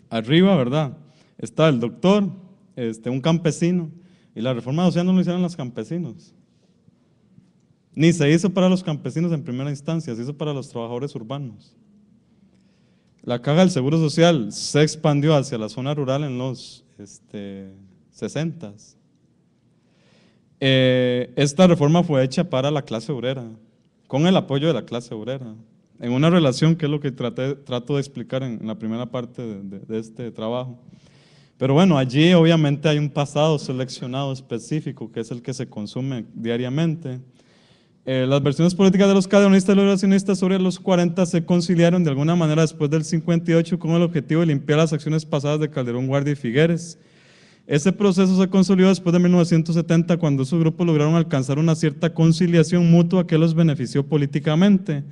arriba, ¿verdad? Está el doctor, este, un campesino, y la reforma social no lo hicieron los campesinos. Ni se hizo para los campesinos en primera instancia, se hizo para los trabajadores urbanos. La caja del Seguro Social se expandió hacia la zona rural en los este, eh, esta reforma fue hecha para la clase obrera, con el apoyo de la clase obrera, en una relación que es lo que trato de explicar en, la primera parte de, este trabajo. Pero bueno, allí obviamente hay un pasado seleccionado específico, que es el que se consume diariamente. Eh, las versiones políticas de los calderonistas y los relacionistas sobre los 40 se conciliaron de alguna manera después del 58 con el objetivo de limpiar las acciones pasadas de Calderón, Guardia y Figueres ese proceso se consolidó después de 1970 cuando esos grupos lograron alcanzar una cierta conciliación mutua que los benefició políticamente.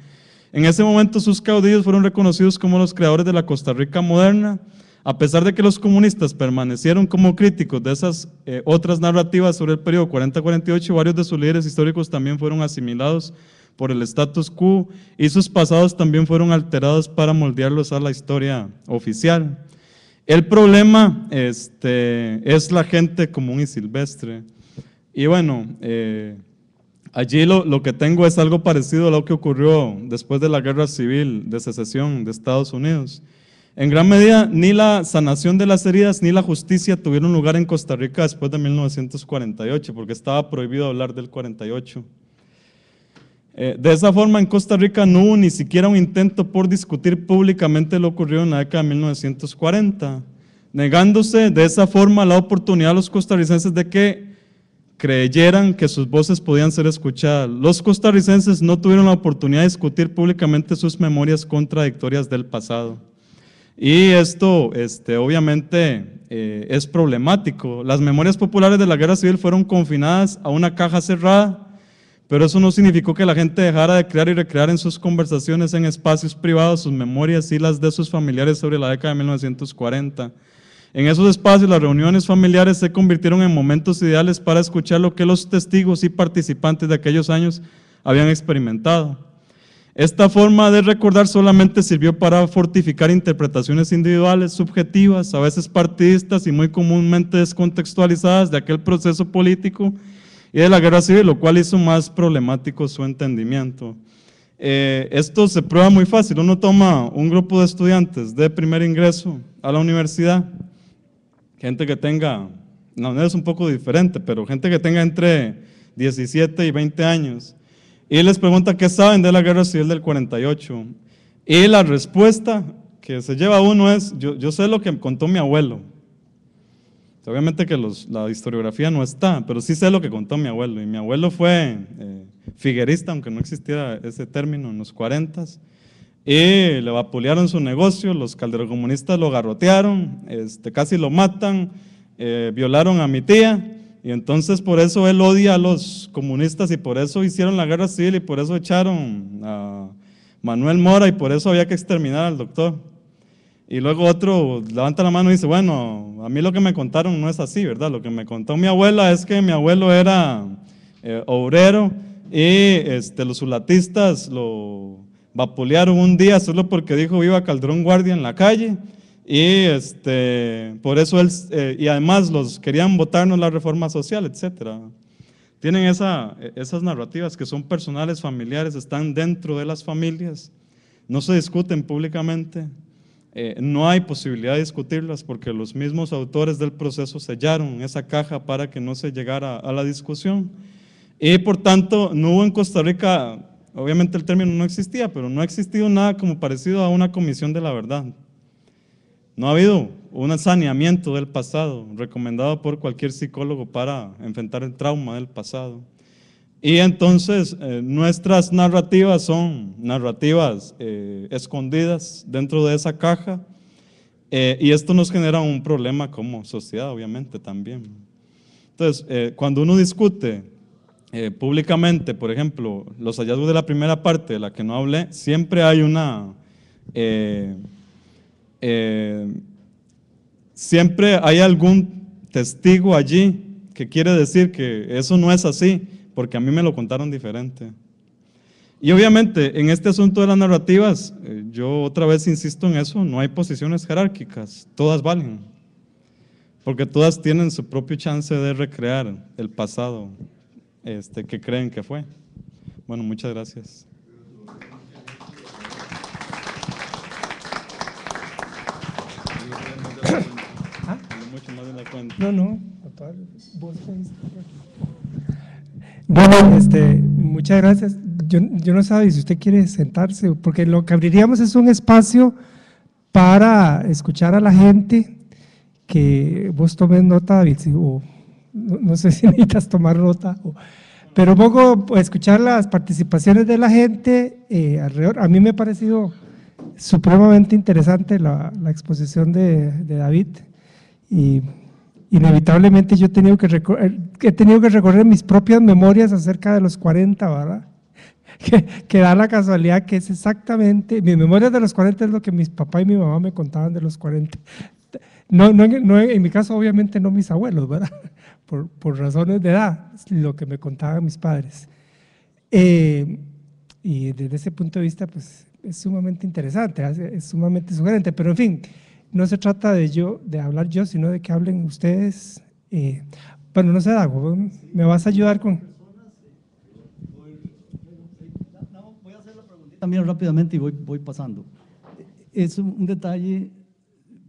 En ese momento sus caudillos fueron reconocidos como los creadores de la Costa Rica moderna, a pesar de que los comunistas permanecieron como críticos de esas eh, otras narrativas sobre el periodo 40-48, varios de sus líderes históricos también fueron asimilados por el status quo y sus pasados también fueron alterados para moldearlos a la historia oficial. El problema este, es la gente común y silvestre. Y bueno, eh, allí lo, lo, que tengo es algo parecido a lo que ocurrió después de la guerra civil de secesión de Estados Unidos. En gran medida, ni la sanación de las heridas ni la justicia tuvieron lugar en Costa Rica después de 1948, porque estaba prohibido hablar del 48. Eh, de esa forma, en Costa Rica no hubo ni siquiera un intento por discutir públicamente lo ocurrido en la década de 1940, negándose de esa forma la oportunidad a los costarricenses de que creyeran que sus voces podían ser escuchadas. Los costarricenses no tuvieron la oportunidad de discutir públicamente sus memorias contradictorias del pasado. Y esto, este, obviamente, eh, es problemático. Las memorias populares de la guerra civil fueron confinadas a una caja cerrada pero eso no significó que la gente dejara de crear y recrear en sus conversaciones en espacios privados sus memorias y las de sus familiares sobre la década de 1940. En esos espacios las reuniones familiares se convirtieron en momentos ideales para escuchar lo que los testigos y participantes de aquellos años habían experimentado. Esta forma de recordar solamente sirvió para fortificar interpretaciones individuales, subjetivas, a veces partidistas y muy comúnmente descontextualizadas de aquel proceso político y de la guerra civil, lo cual hizo más problemático su entendimiento. Eh, esto se prueba muy fácil. Uno toma un grupo de estudiantes de primer ingreso a la universidad, gente que tenga, no, es un poco diferente, pero gente que tenga entre 17 y 20 años, y les pregunta qué saben de la guerra civil del 48. Y la respuesta que se lleva uno es, yo, yo sé lo que contó mi abuelo, este, obviamente que la historiografía no está, pero sí sé lo que contó mi abuelo. Y mi abuelo fue eh, figuerista, aunque no existiera ese término, en los 40 y le vapulearon su negocio, los calderocomunistas lo garrotearon, este, casi lo matan, eh, violaron a mi tía, y entonces por eso él odia a los comunistas y por eso hicieron la guerra civil y por eso echaron a Manuel Mora y por eso había que exterminar al doctor. Y luego otro levanta la mano y dice, bueno, a mí lo que me contaron no es así, ¿verdad? Lo que me contó mi abuela es que mi abuelo era eh, obrero y este, los zulatistas lo vapulearon un día solo porque dijo viva caldrón Guardia en la calle y este, por eso él, eh, y además los querían votarnos la reforma social, etcétera. Tienen esa, esas narrativas que son personales, familiares, están dentro de las familias, no se discuten públicamente eh, no hay posibilidad de discutirlas porque los mismos autores del proceso sellaron esa caja para que no se llegara a la discusión. Y por tanto, no hubo en Costa Rica, obviamente el término no existía, pero no ha existido nada como parecido a una comisión de la verdad. No ha habido un saneamiento del pasado recomendado por cualquier psicólogo para enfrentar el trauma del pasado. Y entonces eh, nuestras narrativas son narrativas eh, escondidas dentro de esa caja eh, y esto nos genera un problema como sociedad, obviamente, también. Entonces, cuando uno discute públicamente, por ejemplo, los hallazgos de la primera parte de la que no hablé, siempre hay una... siempre hay algún testigo allí que quiere decir que eso no es así, porque a mí me lo contaron diferente. Y obviamente en este asunto de las narrativas, eh, yo otra vez insisto en eso, no hay posiciones jerárquicas, todas valen, porque todas tienen su propio chance de recrear el pasado este, que creen que fue. Bueno, muchas gracias. <coughs> No, no, bueno, este, muchas gracias. Yo, yo, no sabía si usted quiere sentarse, porque lo que abriríamos es un espacio para escuchar a la gente, que vos tomes nota, David, o no, sé <laughs> si necesitas tomar nota, o, pero poco escuchar las participaciones de la gente eh, alrededor. A mí me ha parecido supremamente interesante la, exposición de, de David y inevitablemente yo he tenido que, recorrer, eh, he tenido que recorrer mis propias memorias acerca de los 40, ¿verdad? <laughs> Que, da la casualidad que es exactamente, mis memorias de los 40 es lo que mis papá y mi mamá me contaban de los 40. No, no, no en mi caso obviamente no mis abuelos, ¿verdad? <laughs> Por, por razones de edad, lo que me contaban mis padres. Eh, y desde ese punto de vista, pues es sumamente interesante, es sumamente sugerente, pero en fin, no se trata de yo, de hablar yo, sino de que hablen ustedes. Eh, bueno, no sé, Dago, ¿me vas a ayudar con...? también rápidamente y voy, voy pasando. Es un detalle,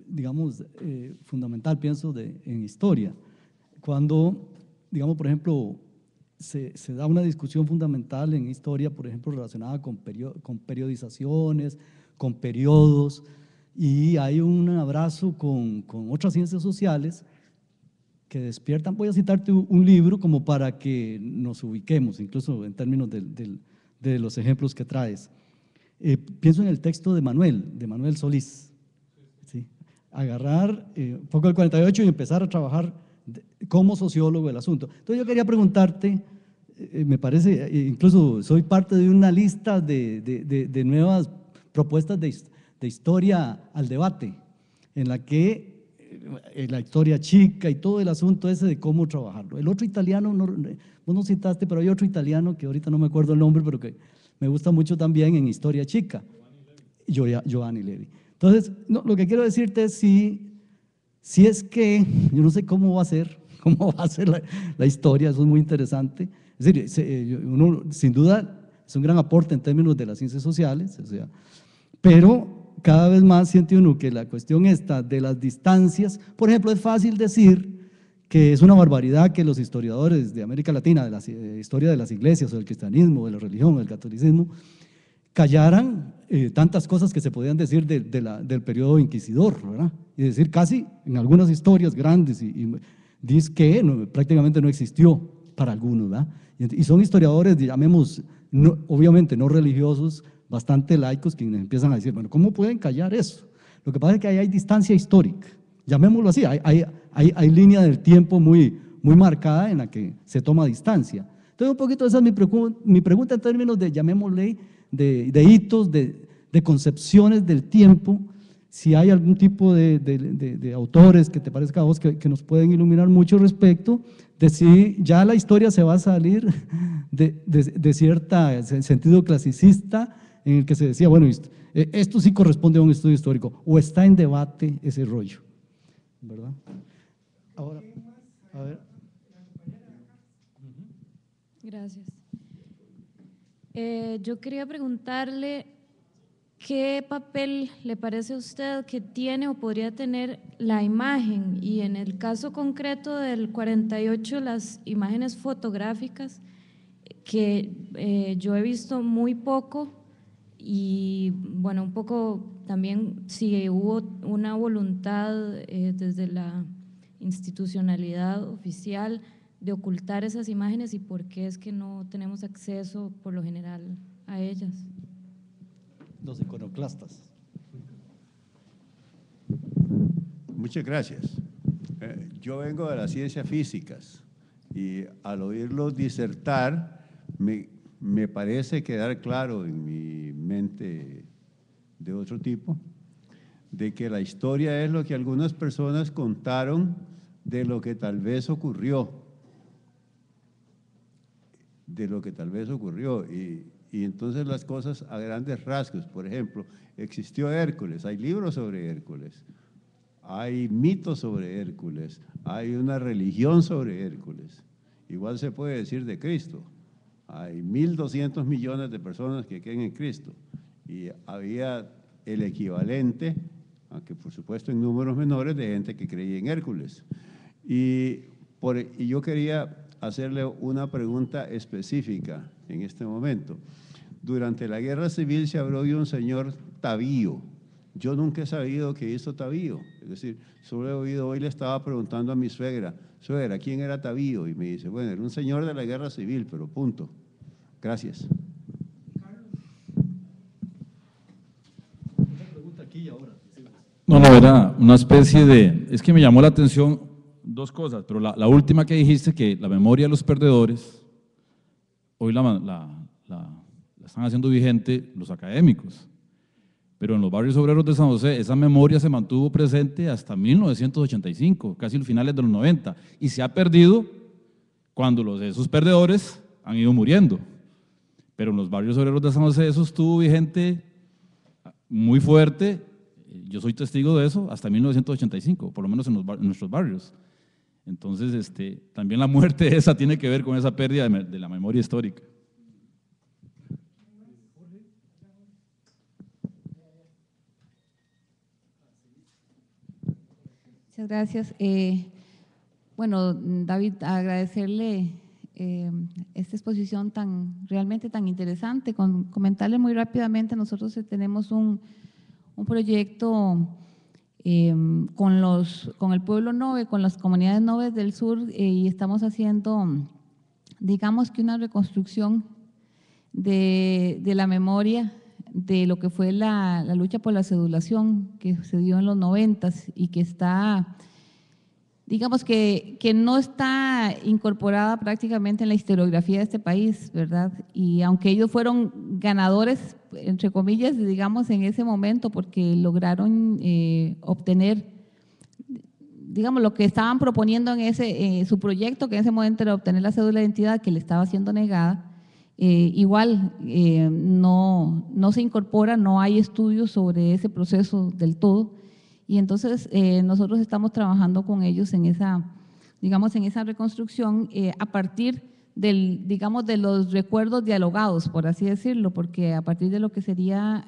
digamos, eh, fundamental, pienso, en historia. Cuando, digamos, por ejemplo, se, da una discusión fundamental en historia, por ejemplo, relacionada con, con periodizaciones, con periodos, y hay un abrazo con, con otras ciencias sociales que despiertan. Voy a citarte un libro como para que nos ubiquemos, incluso en términos de, los ejemplos que traes. Eh, pienso en el texto de Manuel, de Manuel Solís. Agarrar un eh, poco el 48 y empezar a trabajar como sociólogo el asunto. Entonces yo quería preguntarte, eh, me parece, incluso soy parte de una lista de, de nuevas propuestas de de historia al debate, en la que eh, la historia chica y todo el asunto ese de cómo trabajarlo. El otro italiano, eh, vos no citaste, pero hay otro italiano que ahorita no me acuerdo el nombre, pero que me gusta mucho también en historia chica, Giovanni Levi. Entonces, lo que quiero decirte es si, si es que, yo no sé cómo va a ser, <laughs> cómo va a ser la, historia, eso es muy interesante. Es decir, eh, uno sin duda es un gran aporte en términos de las ciencias sociales, o sea, pero cada vez más siente uno que la cuestión está de las distancias, por ejemplo, es fácil decir que es una barbaridad que los historiadores de América Latina, de la eh, historia de las iglesias, o del cristianismo, de la religión, del catolicismo, callaran eh, tantas cosas que se podían decir de, del periodo inquisidor, ¿verdad? Y decir casi en algunas historias grandes y, dice que prácticamente no existió para algunos, ¿verdad? Y, son historiadores, llamemos, obviamente no religiosos, bastante laicos quienes empiezan a decir, bueno, ¿cómo pueden callar eso? Lo que pasa es que ahí hay distancia histórica, llamémoslo así, hay, hay, hay, línea del tiempo muy, muy marcada en la que se toma distancia. Entonces, un poquito esa es mi, mi pregunta en términos de, llamémosle, de, de hitos, de, de, concepciones del tiempo, si hay algún tipo de, de autores que te parezca a vos que, que, nos pueden iluminar mucho respecto de si ya la historia se va a salir de, cierto sentido clasicista en el que se decía, bueno, eh, esto sí corresponde a un estudio histórico, o está en debate ese rollo, ¿verdad? Ahora, a ver. Gracias. Eh, yo quería preguntarle qué papel le parece a usted que tiene o podría tener la imagen y en el caso concreto del 48 las imágenes fotográficas que eh, yo he visto muy poco y bueno, un poco también si hubo una voluntad eh, desde la institucionalidad oficial de ocultar esas imágenes y por qué es que no tenemos acceso por lo general a ellas. Los iconoclastas. Muchas gracias. Eh, yo vengo de las ciencias físicas y al oírlos disertar me me parece quedar claro en mi mente de otro tipo, de que la historia es lo que algunas personas contaron de lo que tal vez ocurrió, de lo que tal vez ocurrió. Y, y entonces las cosas a grandes rasgos, por ejemplo, existió Hércules, hay libros sobre Hércules, hay mitos sobre Hércules, hay una religión sobre Hércules. Igual se puede decir de Cristo. Hay 1.200 millones de personas que creen en Cristo y había el equivalente, aunque por supuesto en números menores, de gente que creía en Hércules. Y, por, yo quería hacerle una pregunta específica en este momento. Durante la guerra civil se habló de un señor Tavío. Yo nunca he sabido qué hizo Tavío. Es decir, solo he oído hoy, le estaba preguntando a mi suegra, era? ¿quién era Tabío? Y me dice, bueno, era un señor de la guerra civil, pero punto. Gracias. No, no, era una especie de... Es que me llamó la atención dos cosas, pero la, última que dijiste, que la memoria de los perdedores, hoy la están haciendo vigente los académicos. Pero en los barrios obreros de San José esa memoria se mantuvo presente hasta 1985, casi los finales de los 90, y se ha perdido cuando los, esos perdedores han ido muriendo. Pero en los barrios obreros de San José eso estuvo vigente muy fuerte, yo soy testigo de eso, hasta 1985, por lo menos en, nuestros barrios. Entonces, este, también la muerte <laughs> esa tiene que ver con esa pérdida de la memoria histórica. Muchas gracias. Eh, bueno, David, agradecerle eh, esta exposición tan realmente tan interesante. Con, comentarle muy rápidamente, nosotros tenemos un, proyecto eh, con, los, con el pueblo nove, con las comunidades noves del sur y estamos haciendo, digamos que una reconstrucción de, de la memoria de lo que fue la, lucha por la sedulación que se dio en los noventas y que está, digamos que, que no está incorporada prácticamente en la historiografía de este país, ¿verdad? Y aunque ellos fueron ganadores, entre comillas, digamos, en ese momento, porque lograron eh, obtener digamos, lo que estaban proponiendo en ese, eh, su proyecto, que en ese momento era obtener la cédula de identidad que le estaba siendo negada, eh, igual eh, no, no, se incorpora, no hay estudios sobre ese proceso del todo. Y entonces eh, nosotros estamos trabajando con ellos en esa, digamos, en esa reconstrucción a partir del, digamos, de los recuerdos dialogados, por así decirlo, porque a partir de lo que sería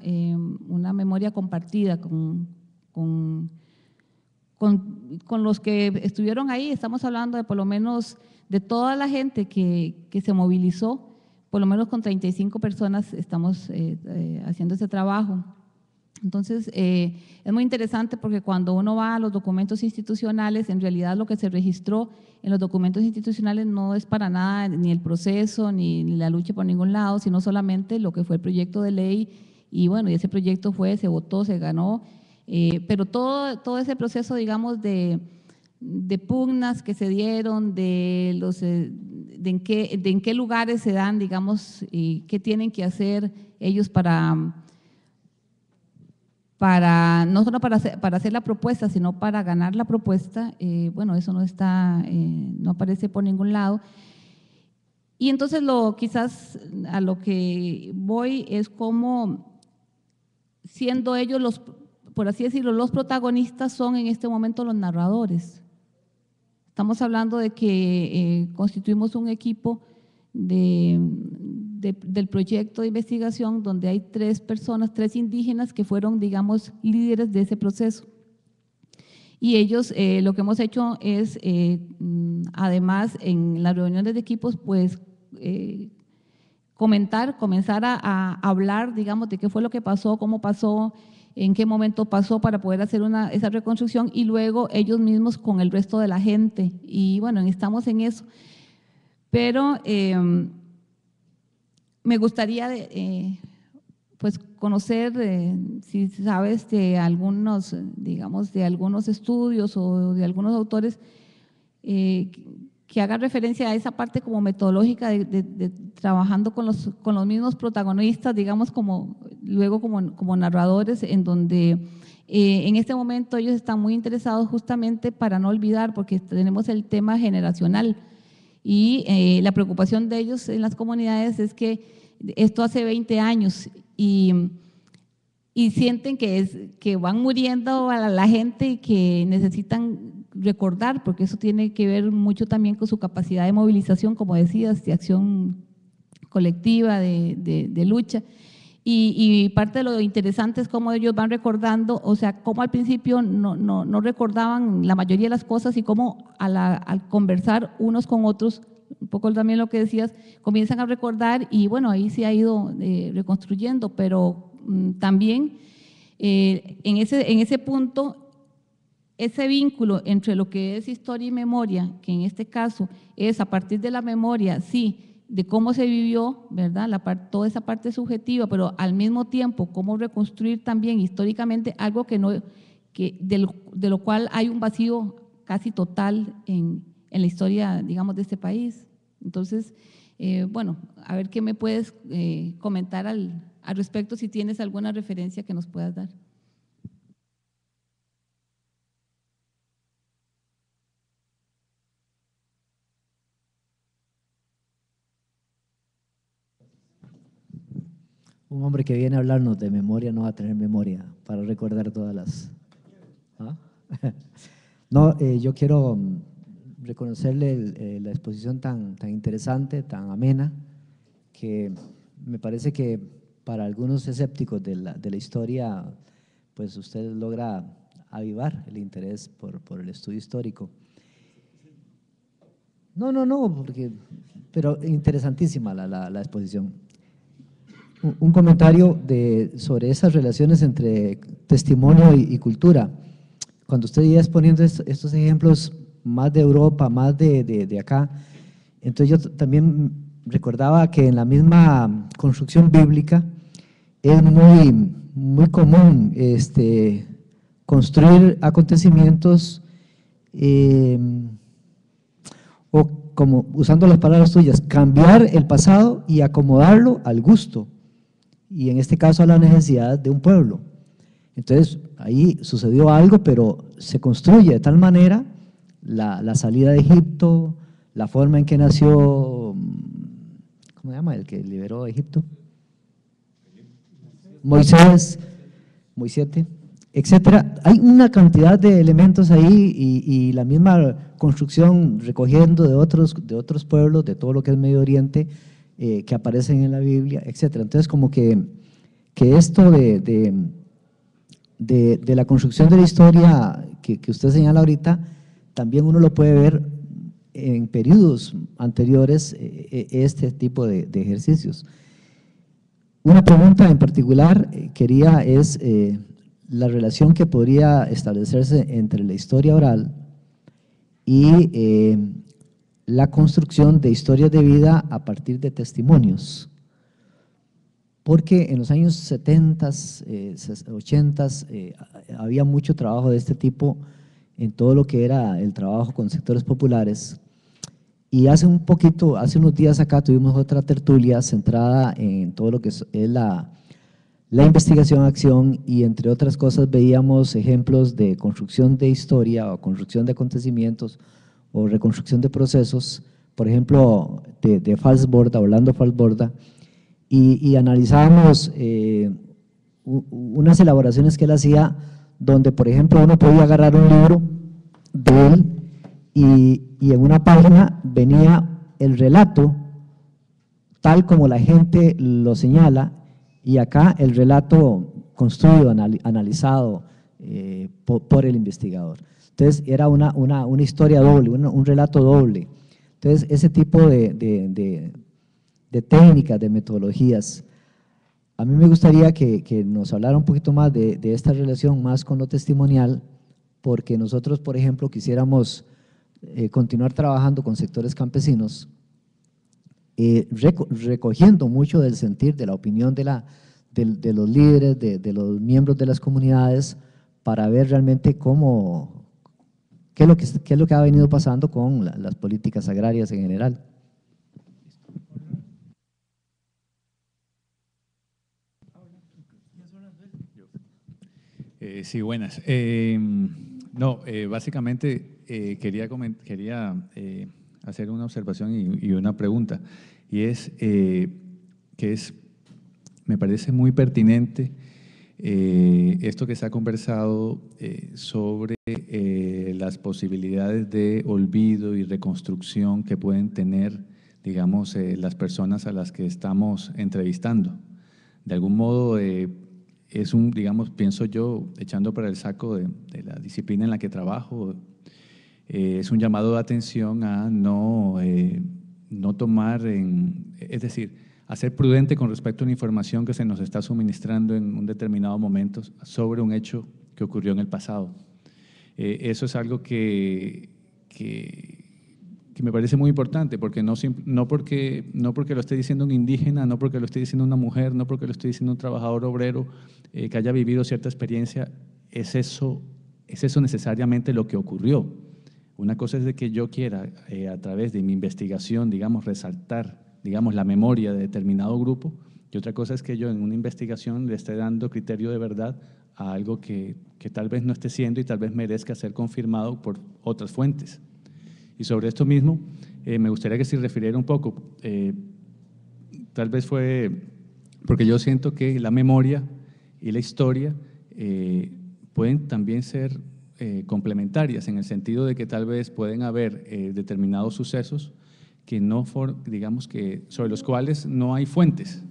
una memoria compartida con, con, con, con los que estuvieron ahí, estamos hablando de por lo menos de toda la gente que, que se movilizó por lo menos con 35 personas estamos eh, eh, haciendo ese trabajo. Entonces, eh, es muy interesante porque cuando uno va a los documentos institucionales, en realidad lo que se registró en los documentos institucionales no es para nada ni el proceso ni, ni la lucha por ningún lado, sino solamente lo que fue el proyecto de ley. Y bueno, y ese proyecto fue, se votó, se ganó, pero todo, todo ese proceso, digamos, de, de pugnas que se dieron, de, los, eh, en qué, qué lugares se dan, digamos, y qué tienen que hacer ellos para, para no solo para hacer, la propuesta, sino para ganar la propuesta. Eh, bueno, eso no está, eh, no aparece por ningún lado. Y entonces lo, quizás a lo que voy es como siendo ellos los, por así decirlo, los protagonistas son en este momento los narradores. Estamos hablando de que eh, constituimos un equipo del proyecto de investigación donde hay tres personas, tres indígenas que fueron, digamos, líderes de ese proceso. Y ellos eh, lo que hemos hecho es, eh, mm, además, en las reuniones de equipos, pues comentar, comenzar a, hablar, digamos, de qué fue lo que pasó, cómo pasó, en qué momento pasó para poder hacer una, esa reconstrucción y luego ellos mismos con el resto de la gente. Y bueno, estamos en eso. Pero em, me gustaría eh, pues conocer eh, si sabes de algunos, digamos, de algunos estudios o de algunos autores eh, que haga referencia a esa parte como metodológica de, trabajando con los, con los mismos protagonistas, digamos, como luego como, como narradores, en donde eh, en este momento ellos están muy interesados justamente para no olvidar, porque tenemos el tema generacional y eh, la preocupación de ellos en las comunidades es que esto hace 20 años y y sienten que, es, que van muriendo a la, gente y que necesitan recordar, porque eso tiene que ver mucho también con su capacidad de movilización, como decías, de acción colectiva, de, de, lucha. Y, parte de lo interesante es cómo ellos van recordando, o sea, cómo al principio no, no, no recordaban la mayoría de las cosas y cómo al conversar unos con otros, un poco también lo que decías, comienzan a recordar y bueno, ahí se ha ido eh, reconstruyendo, pero mm, también eh, en, ese, en ese punto ese vínculo entre lo que es historia y memoria, que en este caso es a partir de la memoria, sí, de cómo se vivió, ¿verdad? toda esa parte subjetiva, pero al mismo tiempo cómo reconstruir también históricamente algo que no, que, de, lo, cual hay un vacío casi total en, en la historia, digamos, de este país. Entonces, eh, bueno, a ver qué me puedes eh, comentar al, al respecto, si tienes alguna referencia que nos puedas dar. Un hombre que viene a hablarnos de memoria no va a tener memoria para recordar todas las... ¿ah? <laughs> No, eh, yo quiero mm, reconocerle eh, la exposición tan, tan interesante, tan amena, que me parece que para algunos escépticos de la, historia, pues usted logra avivar el interés por, el estudio histórico. No, no, no, porque, pero interesantísima la exposición un comentario de, sobre esas relaciones entre testimonio y, cultura. Cuando usted iba exponiendo estos ejemplos más de Europa, más de, acá, entonces yo también recordaba que en la misma construcción bíblica es muy, común este, construir acontecimientos em, o como usando las palabras tuyas, cambiar el pasado y acomodarlo al gusto y en este caso a la necesidad de un pueblo. Entonces, ahí sucedió algo, pero se construye de tal manera la, salida de Egipto, la forma en que nació, mm, ¿cómo se llama? El que liberó Egipto. Moisés, Moisés, etcétera. Hay una cantidad de elementos ahí y, y, la misma construcción recogiendo de otros, de otros pueblos, de todo lo que es Medio Oriente, eh, que aparecen en la Biblia, etc. Entonces, como que, que esto de, de, la construcción de la historia que, usted señala ahorita, también uno lo puede ver en periodos anteriores eh, eh, este tipo de, ejercicios. Una pregunta en particular quería es la relación que podría establecerse entre la historia oral y la construcción de historias de vida a partir de testimonios. Porque en los años 70, eh, 80 eh, había mucho trabajo de este tipo en todo lo que era el trabajo con sectores populares. Y hace un poquito, hace unos días acá tuvimos otra tertulia centrada en todo lo que es la, la investigación acción y entre otras cosas veíamos ejemplos de construcción de historia o construcción de acontecimientos o reconstrucción de procesos, por ejemplo, de, Falsborda, Orlando Falsborda, y, y analizábamos eh, unas elaboraciones que él hacía donde, por ejemplo, uno podía agarrar un libro de él y, en una página venía el relato tal como la gente lo señala y acá el relato construido, analizado eh, por el investigador. Entonces era una, una, historia doble, un, relato doble. Entonces ese tipo de, de, de, técnicas, de metodologías. A mí me gustaría que, nos hablara un poquito más de, esta relación más con lo testimonial, porque nosotros, por ejemplo, quisiéramos eh, continuar trabajando con sectores campesinos, eh, recogiendo mucho del sentir, de la opinión de, la, los líderes, de, de, los miembros de las comunidades, para ver realmente cómo ¿Qué es lo que, ha venido pasando con las políticas agrarias en general? Eh, sí, buenas. Eh, no, eh, básicamente quería, hacer una observación y, una pregunta, y es que es, me parece muy pertinente eh, esto que se ha conversado eh, sobre eh, las posibilidades de olvido y reconstrucción que pueden tener, digamos, las personas a las que estamos entrevistando. De algún modo, es un, digamos, pienso yo, echando para el saco de, de la disciplina en la que trabajo, es un llamado de atención a no, no tomar en, es decir, a ser prudente con respecto a la información que se nos está suministrando en un determinado momento sobre un hecho que ocurrió en el pasado. Eh, eso es algo que, que, me parece muy importante, porque no, no porque no porque lo esté diciendo un indígena, no porque lo esté diciendo una mujer, no porque lo esté diciendo un trabajador obrero eh, que haya vivido cierta experiencia, es eso, es eso necesariamente lo que ocurrió. Una cosa es de que yo quiera, eh, a través de mi investigación, digamos, resaltar digamos, la memoria de determinado grupo. Y otra cosa es que yo en una investigación le esté dando criterio de verdad a algo que, que tal vez no esté siendo y tal vez merezca ser confirmado por otras fuentes. Y sobre esto mismo, eh, me gustaría que se refiriera un poco. Eh, tal vez fue, porque yo siento que la memoria y la historia eh, pueden también ser complementarias, en el sentido de que tal vez pueden haber determinados sucesos que no, for, digamos que, sobre los cuales no hay fuentes.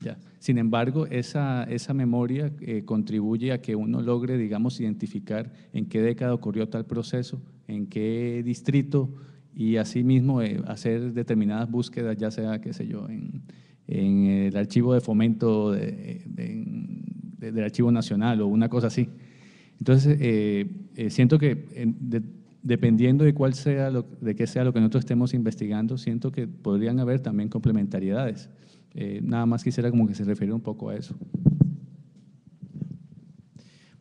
¿ya? Sin embargo, esa, esa memoria eh, contribuye a que uno logre, digamos, identificar en qué década ocurrió tal proceso, en qué distrito, y asimismo mismo eh, hacer determinadas búsquedas, ya sea, qué sé yo, en, en el archivo de fomento de, del Archivo Nacional o una cosa así. Entonces, eh, siento que dependiendo de cuál sea lo, de qué sea lo que nosotros estemos investigando, siento que podrían haber también complementariedades. Eh, nada más quisiera como que se refiere un poco a eso.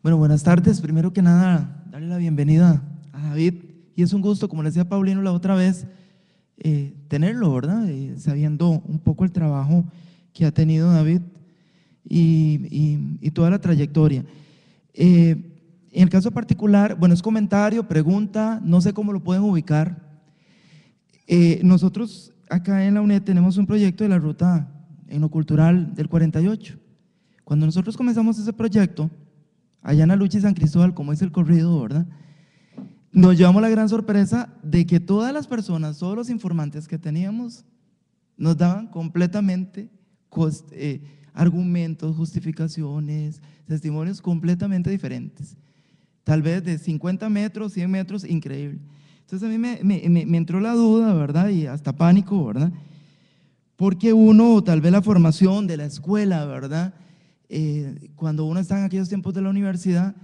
Bueno, buenas tardes. Primero que nada, darle la bienvenida a David. Y es un gusto, como le decía Paulino la otra vez, eh, tenerlo, ¿verdad? Eh, sabiendo un poco el trabajo que ha tenido David y, toda la trayectoria. En el caso particular, bueno, es comentario, pregunta, no sé cómo lo pueden ubicar. Eh, nosotros acá en la UNED tenemos un proyecto de la ruta en lo cultural del 48. Cuando nosotros comenzamos ese proyecto, allá en Aluche y San Cristóbal, como es el corrido, ¿verdad? Nos llevamos la gran sorpresa de que todas las personas, todos los informantes que teníamos, nos daban completamente eh, argumentos, justificaciones, testimonios completamente diferentes tal vez de 50 metros, 100 metros, increíble. Entonces a mí me, entró la duda, ¿verdad? Y hasta pánico, ¿verdad? Porque uno, tal vez la formación de la escuela, ¿verdad? Eh, cuando uno está en aquellos tiempos de la universidad,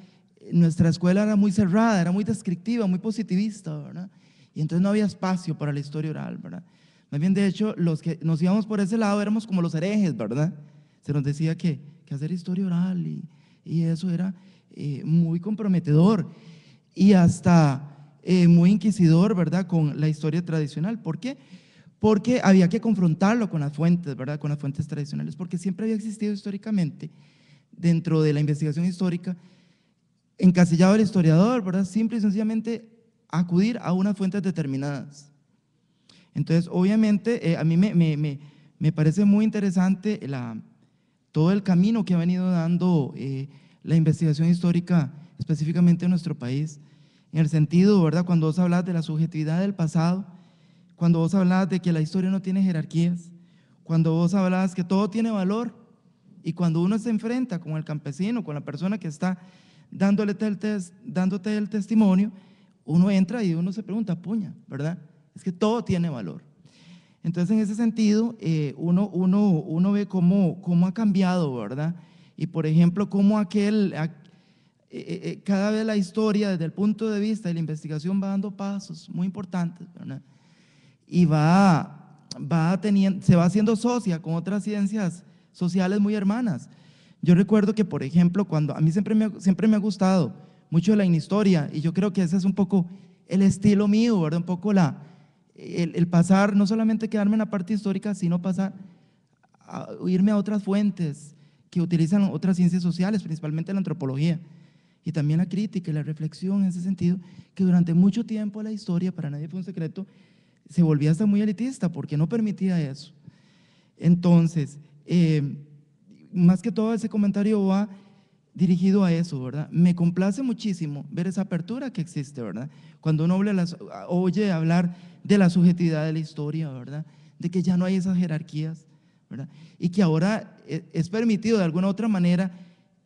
nuestra escuela era muy cerrada, era muy descriptiva, muy positivista, ¿verdad? Y entonces no había espacio para la historia oral, ¿verdad? Más bien, de hecho, los que nos íbamos por ese lado éramos como los herejes, ¿verdad? Se nos decía que, hacer historia oral y, y eso era eh, muy comprometedor y hasta eh, muy inquisidor, ¿verdad?, con la historia tradicional. ¿Por qué? Porque había que confrontarlo con las fuentes, ¿verdad?, con las fuentes tradicionales, porque siempre había existido históricamente, dentro de la investigación histórica, encasillado el historiador, ¿verdad?, simple y sencillamente acudir a unas fuentes determinadas. Entonces, obviamente, eh, a mí me, me, me, parece muy interesante la, todo el camino que ha venido dando eh, la investigación histórica específicamente en nuestro país, en el sentido, ¿verdad? Cuando vos hablas de la subjetividad del pasado, cuando vos hablas de que la historia no tiene jerarquías, cuando vos hablas que todo tiene valor y cuando uno se enfrenta con el campesino, con la persona que está dándole el test, dándote el testimonio, uno entra y uno se pregunta, puña, ¿verdad? Es que todo tiene valor. Entonces, en ese sentido, eh, uno, uno, uno ve cómo, cómo ha cambiado, ¿verdad? Y por ejemplo, cómo aquel, eh, eh, eh, cada vez la historia desde el punto de vista de la investigación va dando pasos muy importantes, ¿verdad? Y va, va teniendo, se va haciendo socia con otras ciencias sociales muy hermanas. Yo recuerdo que, por ejemplo, cuando a mí siempre me, siempre me ha gustado mucho la inhistoria, y yo creo que ese es un poco el estilo mío, ¿verdad? Un poco la, el, el pasar, no solamente quedarme en la parte histórica, sino pasar a irme a otras fuentes, que utilizan otras ciencias sociales, principalmente la antropología, y también la crítica y la reflexión en ese sentido, que durante mucho tiempo la historia, para nadie fue un secreto, se volvía hasta muy elitista porque no permitía eso. Entonces, eh, más que todo ese comentario va dirigido a eso, ¿verdad? Me complace muchísimo ver esa apertura que existe, ¿verdad? Cuando uno oye hablar de la subjetividad de la historia, ¿verdad? De que ya no hay esas jerarquías, y que ahora eh, es permitido de alguna u otra manera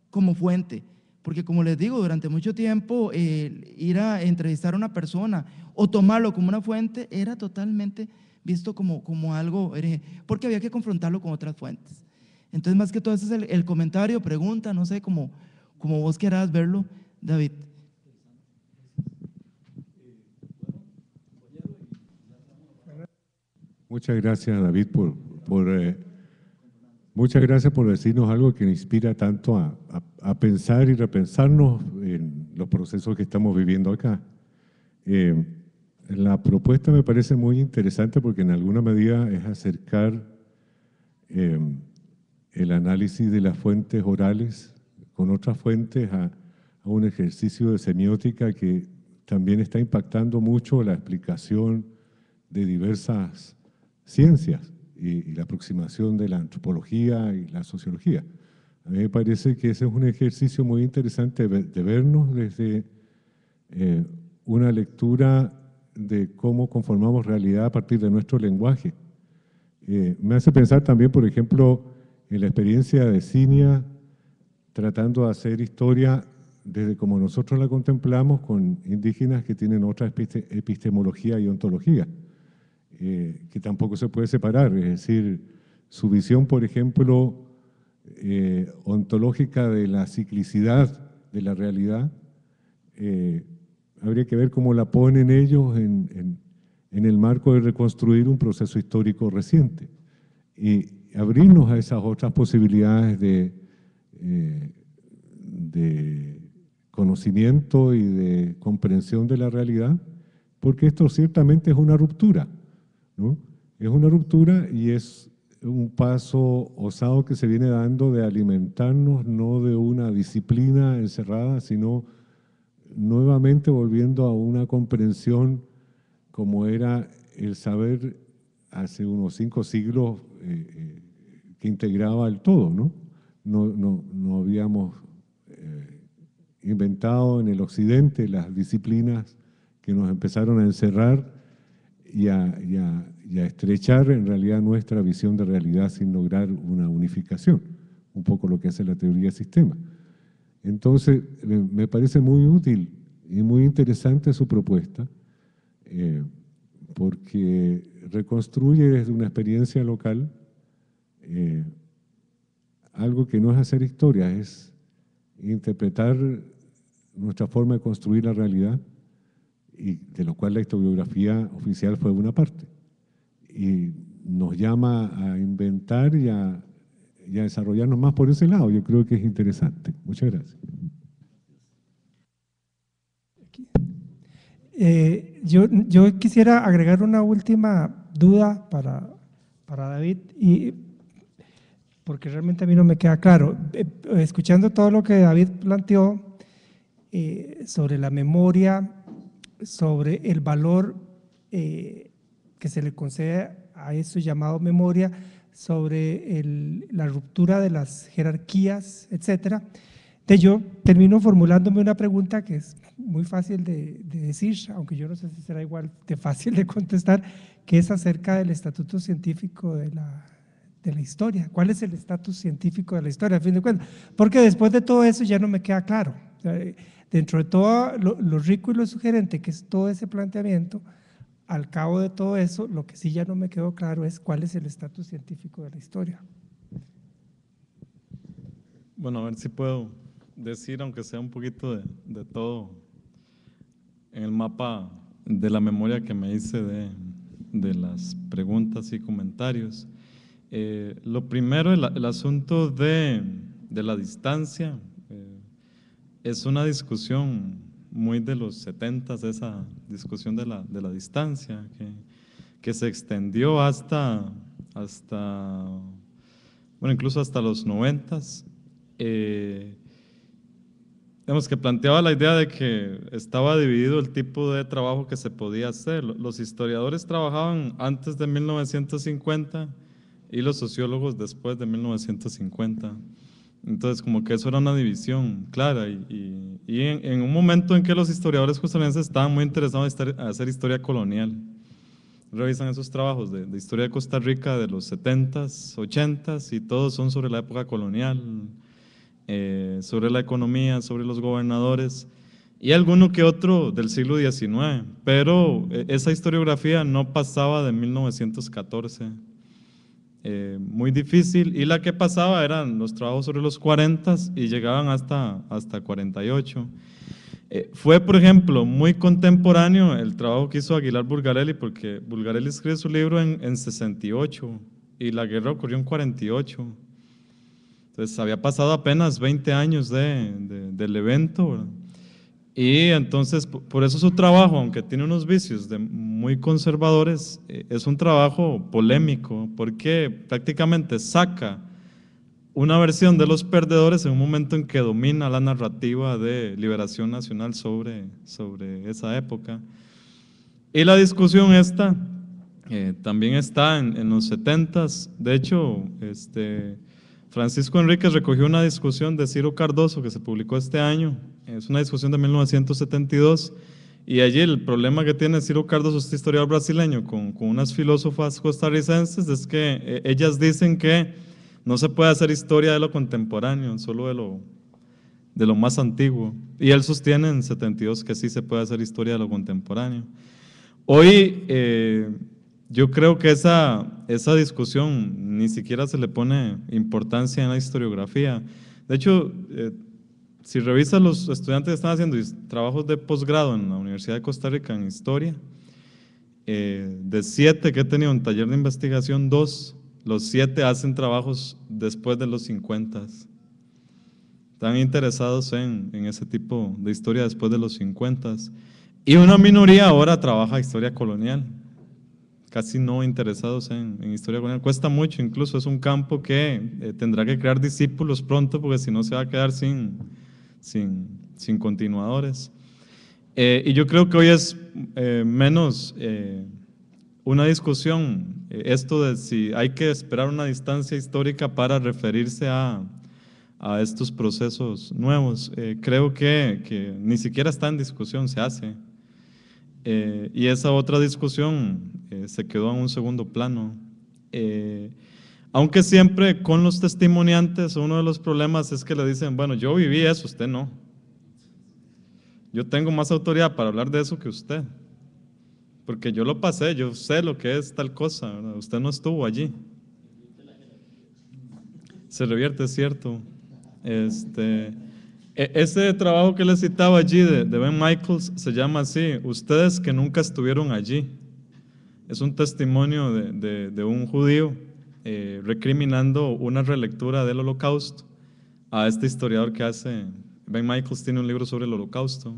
como fuente. Porque como les digo, durante mucho tiempo eh, ir a entrevistar a una persona o tomarlo como una fuente era totalmente visto como, como algo porque había que confrontarlo con otras fuentes. Entonces, más que todo, ese es el, comentario, pregunta, no sé, cómo vos querás verlo, David. Muchas gracias, David, por, por eh, Muchas gracias por decirnos algo que nos inspira tanto a, pensar y repensarnos en los procesos que estamos viviendo acá. Eh, la propuesta me parece muy interesante porque en alguna medida es acercar eh, el análisis de las fuentes orales con otras fuentes a un ejercicio de semiótica que también está impactando mucho la explicación de diversas ciencias y, la aproximación de la antropología y la sociología. A mí me parece que ese es un ejercicio muy interesante de vernos desde eh, una lectura de cómo conformamos realidad a partir de nuestro lenguaje. Eh, me hace pensar también, por ejemplo, en la experiencia de Cinia tratando de hacer historia desde como nosotros la contemplamos con indígenas que tienen otra epistemología y ontología. Eh, que tampoco se puede separar. Es decir, su visión, por ejemplo, eh, ontológica de la ciclicidad de la realidad, eh, habría que ver cómo la ponen ellos en, el marco de reconstruir un proceso histórico reciente y abrirnos a esas otras posibilidades de, de conocimiento y de comprensión de la realidad, porque esto ciertamente es una ruptura. Es una ruptura y es un paso osado que se viene dando de alimentarnos no de una disciplina encerrada, sino nuevamente volviendo a una comprensión como era el saber hace unos cinco siglos eh, eh, que integraba el todo, ¿no? habíamos eh, inventado en el occidente las disciplinas que nos empezaron a encerrar y a, estrechar en realidad nuestra visión de realidad sin lograr una unificación, un poco lo que hace la teoría de sistema. Entonces, me parece muy útil y muy interesante su propuesta, eh, porque reconstruye desde una experiencia local eh, algo que no es hacer historia, es interpretar nuestra forma de construir la realidad y de lo cual la historiografía oficial fue una parte. Y nos llama a inventar y a, desarrollarnos más por ese lado. Yo creo que es interesante. Muchas gracias. Eh, yo, yo, quisiera agregar una última duda para, para David, y, porque realmente a mí no me queda claro. Eh, escuchando todo lo que David planteó eh, sobre la memoria sobre el valor eh, que se le concede a eso llamado memoria, sobre la ruptura de las jerarquías, etcétera. De yo termino formulándome una pregunta que es muy fácil de, decir, aunque yo no sé si será igual de fácil de contestar, que es acerca del estatuto científico de la, de la historia. ¿Cuál es el estatus científico de la historia, a fin de cuentas? Porque después de todo eso ya no me queda claro dentro de todo lo, rico y lo sugerente que es todo ese planteamiento, al cabo de todo eso, lo que sí ya no me quedó claro es cuál es el estatus científico de la historia. Bueno, a ver si puedo decir, aunque sea un poquito de, todo, en el mapa de la memoria que me hice de, las preguntas y comentarios. Eh, lo primero, el, asunto de, de la distancia es una discusión muy de los 70, esa discusión de la, distancia, que, se extendió hasta, hasta, bueno, incluso hasta los 90. Eh, digamos que planteaba la idea de que estaba dividido el tipo de trabajo que se podía hacer. Los historiadores trabajaban antes de 1950 y los sociólogos después de 1950. Entonces, como que eso era una división clara y, en, un momento en que los historiadores costarricenses estaban muy interesados en hacer historia colonial. Revisan esos trabajos de, de historia de Costa Rica de los 70s, 80s y todos son sobre la época colonial, eh, sobre la economía, sobre los gobernadores y alguno que otro del siglo XIX, pero eh, esa historiografía no pasaba de 1914. Eh, muy difícil y la que pasaba eran los trabajos sobre los 40 y llegaban hasta, hasta 48. Eh, fue, por ejemplo, muy contemporáneo el trabajo que hizo Aguilar Bulgarelli, porque Bulgarelli escribió su libro en, 68 y la guerra ocurrió en 48. Entonces había pasado apenas 20 años del evento, y entonces, por eso su trabajo, aunque tiene unos vicios de muy conservadores, eh, es un trabajo polémico, porque prácticamente saca una versión de los perdedores en un momento en que domina la narrativa de liberación nacional sobre, sobre esa época. Y la discusión esta eh, también está en, en los 70s, de hecho, este... Francisco Enríquez recogió una discusión de Ciro Cardoso que se publicó este año, es una discusión de 1972, y allí el problema que tiene Ciro Cardoso, este historiador brasileño, con, unas filósofas costarricenses, es que eh, ellas dicen que no se puede hacer historia de lo contemporáneo, solo de lo, de lo más antiguo. Y él sostiene en 72 que sí se puede hacer historia de lo contemporáneo. Hoy... Eh, yo creo que esa, esa discusión ni siquiera se le pone importancia en la historiografía. De hecho, eh, si revisas, los estudiantes que están haciendo trabajos de posgrado en la Universidad de Costa Rica en historia. Eh, de siete que he tenido en taller de investigación, dos, los siete hacen trabajos después de los 50. Están interesados en, en ese tipo de historia después de los 50. Y una minoría ahora trabaja historia colonial casi no interesados en, historia colonial. Cuesta mucho, incluso es un campo que eh, tendrá que crear discípulos pronto porque si no se va a quedar sin, sin, continuadores. Eh, y yo creo que hoy es eh, menos una discusión, esto de si hay que esperar una distancia histórica para referirse a, estos procesos nuevos. creo que ni siquiera está en discusión, se hace. Eh, y esa otra discusión eh, se quedó en un segundo plano. Eh, aunque siempre con los testimoniantes uno de los problemas es que le dicen, bueno, yo viví eso, usted no. Yo tengo más autoridad para hablar de eso que usted. Porque yo lo pasé, yo sé lo que es tal cosa, usted no estuvo allí. Se revierte, es cierto. Este, e, ese trabajo que les citaba allí de, Ben Michaels se llama así, Ustedes que nunca estuvieron allí. Es un testimonio de, un judío eh, recriminando una relectura del holocausto a este historiador que hace, Ben Michaels tiene un libro sobre el holocausto,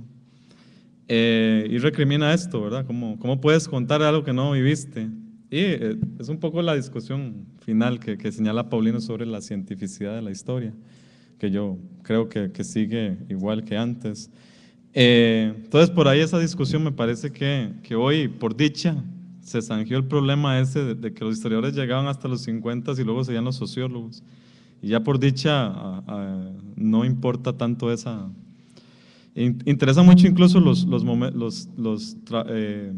eh, y recrimina esto, ¿verdad? ¿Cómo, puedes contar algo que no viviste? Y eh, es un poco la discusión final que señala Paulino sobre la cientificidad de la historia que yo creo que, sigue igual que antes. Eh, entonces, por ahí esa discusión me parece que, que hoy, por dicha, se zanjió el problema ese de, que los historiadores llegaban hasta los 50 y luego serían los sociólogos. Y ya por dicha no importa tanto esa... interesa mucho incluso los, los, los, eh,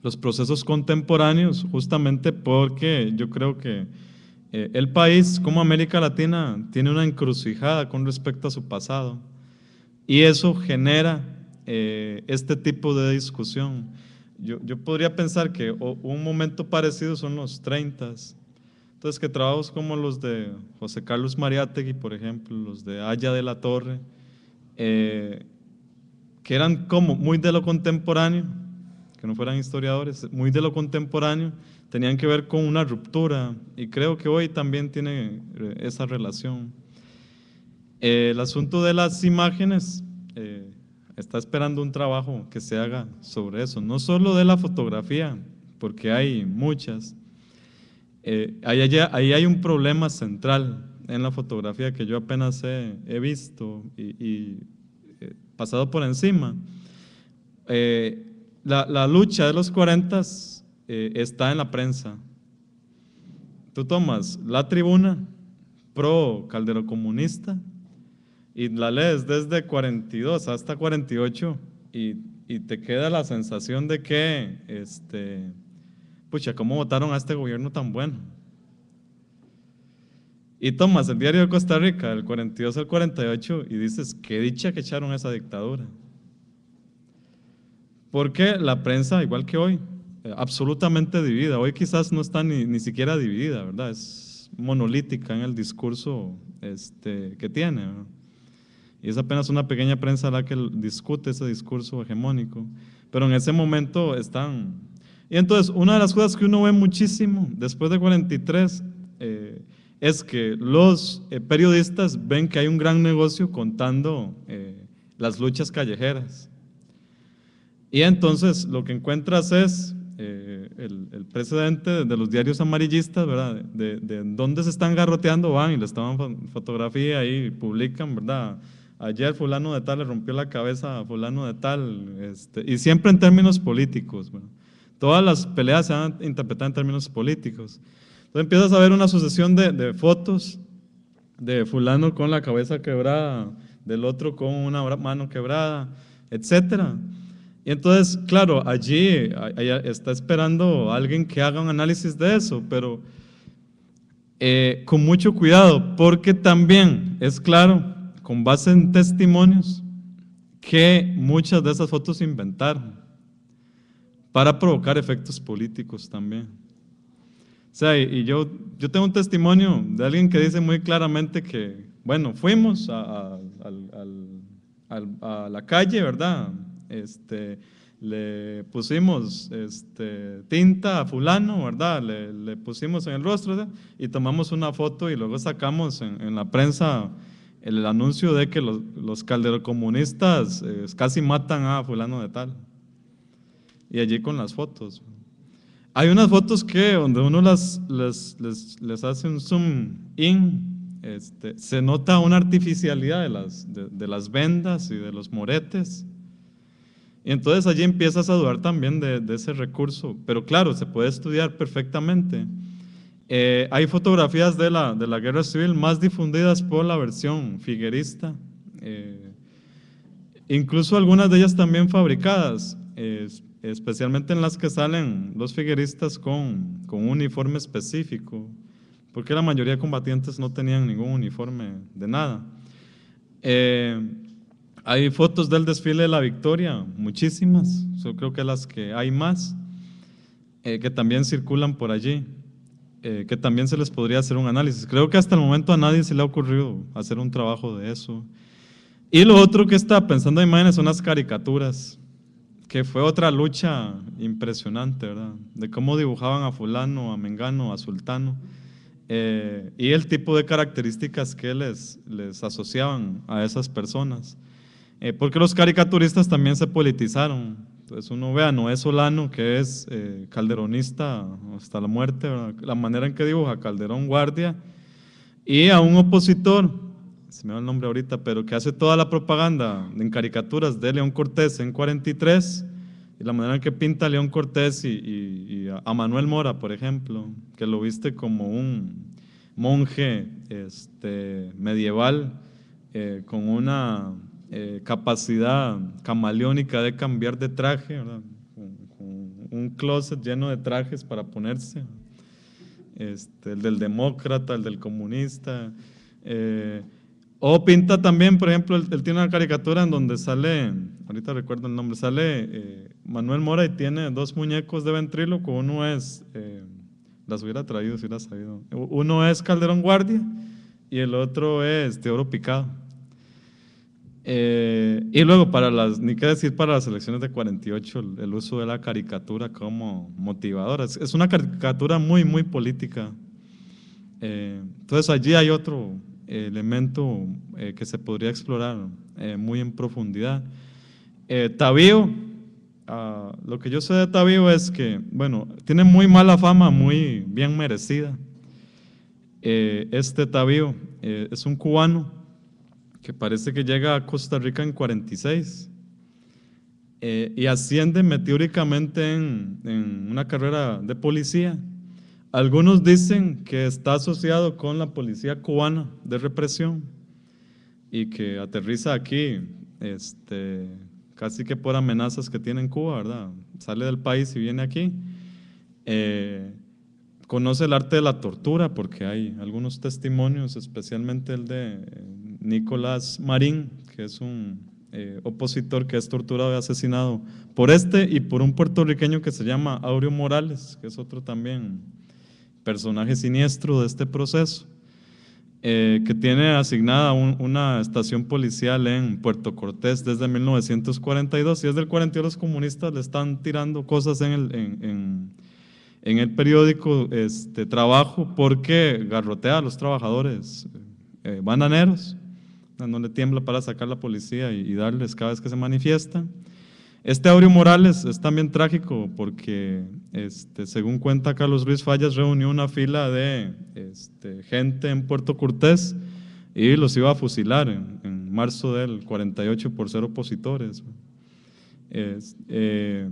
los procesos contemporáneos, justamente porque yo creo que eh, el país como América Latina tiene una encrucijada con respecto a su pasado y eso genera eh, este tipo de discusión. Yo, podría pensar que un momento parecido son los 30. Entonces, que trabajos como los de José Carlos Mariátegui, por ejemplo, los de Aya de la Torre, eh, que eran como muy de lo contemporáneo, que no fueran historiadores, muy de lo contemporáneo, tenían que ver con una ruptura y creo que hoy también tiene eh, esa relación. el asunto de las imágenes eh, está esperando un trabajo que se haga sobre eso, no solo de la fotografía, porque hay muchas. Eh, ahí, ahí, hay un problema central en la fotografía que yo apenas he, he visto y, pasado por encima la, lucha de los 40 eh, está en la prensa. Tú tomas la tribuna pro Caldero Comunista y la lees desde 42 hasta 48 y, y te queda la sensación de que, este, pucha, ¿cómo votaron a este gobierno tan bueno? Y tomas el diario de Costa Rica, del 42 al 48, y dices, qué dicha que echaron esa dictadura. Porque la prensa, igual que hoy, eh, absolutamente dividida. Hoy quizás no está ni, siquiera dividida, ¿verdad? Es monolítica en el discurso este, que tiene. Y es apenas una pequeña prensa la que discute ese discurso hegemónico. Pero en ese momento están... Y entonces, una de las cosas que uno ve muchísimo después de 43 eh, es que los eh, periodistas ven que hay un gran negocio contando las luchas callejeras. Y entonces lo que encuentras es eh, el, el, precedente de los diarios amarillistas, ¿verdad? De, dónde se están garroteando, van y les toman fotografía y publican, ¿verdad? Ayer fulano de tal le rompió la cabeza a fulano de tal, este, y siempre en términos políticos, Todas las peleas se han interpretado en términos políticos. Entonces empiezas a ver una sucesión de, de fotos de fulano con la cabeza quebrada, del otro con una mano quebrada, etcétera. Y entonces, claro, allí está esperando alguien que haga un análisis de eso, pero eh, con mucho cuidado, porque también es claro, con base en testimonios, que muchas de esas fotos se inventaron para provocar efectos políticos también. O sea, y yo, yo tengo un testimonio de alguien que dice muy claramente que, bueno, fuimos a la calle, ¿verdad? Este, le pusimos este, tinta a fulano, ¿verdad? Le, pusimos en el rostro y tomamos una foto y luego sacamos en, la prensa el anuncio de que los, los calderocomunistas eh, casi matan a fulano de tal. Y allí con las fotos. Hay unas fotos que donde uno las, les, hace un zoom in este, se nota una artificialidad de las, de las vendas y de los moretes. Y entonces allí empiezas a dudar también de, ese recurso. Pero claro, se puede estudiar perfectamente. Eh, hay fotografías de la, de la guerra civil más difundidas por la versión figuerista. Eh, incluso algunas de ellas también fabricadas, especialmente en las que salen los figueristas con, con un uniforme específico, porque la mayoría de combatientes no tenían ningún uniforme de nada. Eh, hay fotos del desfile de la Victoria, muchísimas. Yo creo que las que hay más, eh, que también circulan por allí, eh, que también se les podría hacer un análisis. Creo que hasta el momento a nadie se le ha ocurrido hacer un trabajo de eso. Y lo otro que está pensando en imágenes son las caricaturas, que fue otra lucha impresionante, ¿verdad? De cómo dibujaban a fulano, a mengano, a sultano, eh, y el tipo de características que les, les asociaban a esas personas. Eh, porque los caricaturistas también se politizaron. Entonces pues uno ve a Noé Solano, que es eh, calderonista hasta la muerte, la manera en que dibuja Calderón Guardia, y a un opositor, se me va el nombre ahorita, pero que hace toda la propaganda en caricaturas de León Cortés en 43, y la manera en que pinta León Cortés y, a Manuel Mora, por ejemplo, que lo viste como un monje este, medieval eh, con una eh, capacidad camaleónica de cambiar de traje, un closet lleno de trajes para ponerse, este, el del demócrata, el del comunista. Eh, o pinta también, por ejemplo, él, tiene una caricatura en donde sale, ahorita recuerdo el nombre, sale eh, Manuel Mora y tiene dos muñecos de ventríloco, uno es, las hubiera traído si hubiera uno es Calderón Guardia y el otro es Teoro Picado. Eh, y luego para las, ni qué decir, para las elecciones de 48, el, uso de la caricatura como motivadora. Es, una caricatura muy, muy política. Eh, entonces allí hay otro elemento eh, que se podría explorar muy en profundidad. Tavío, ah, lo que yo sé de Tavío es que, bueno, tiene muy mala fama, muy bien merecida. este Tabío es un cubano que parece que llega a Costa Rica en 46. Eh, y asciende meteóricamente en, una carrera de policía. Algunos dicen que está asociado con la policía cubana de represión y que aterriza aquí este, casi que por amenazas que tiene en Cuba, ¿verdad? Sale del país y viene aquí. Eh, conoce el arte de la tortura porque hay algunos testimonios, especialmente el de Nicolás Marín, que es un eh, opositor que es torturado y asesinado por este y por un puertorriqueño que se llama Aureo Morales, que es otro también personaje siniestro de este proceso, eh, que tiene asignada una estación policial en Puerto Cortés desde 1942 y desde el 42 los comunistas le están tirando cosas en el, en, el periódico este, Trabajo porque garrotea a los trabajadores eh, bananeros no le tiembla para sacar la policía y, darles cada vez que se manifiesta. Este Aureo Morales es también trágico porque, este, según cuenta Carlos Ruiz Fallas, reunió una fila de este, gente en Puerto Cortés y los iba a fusilar en, marzo del 48 por ser opositores. Eh,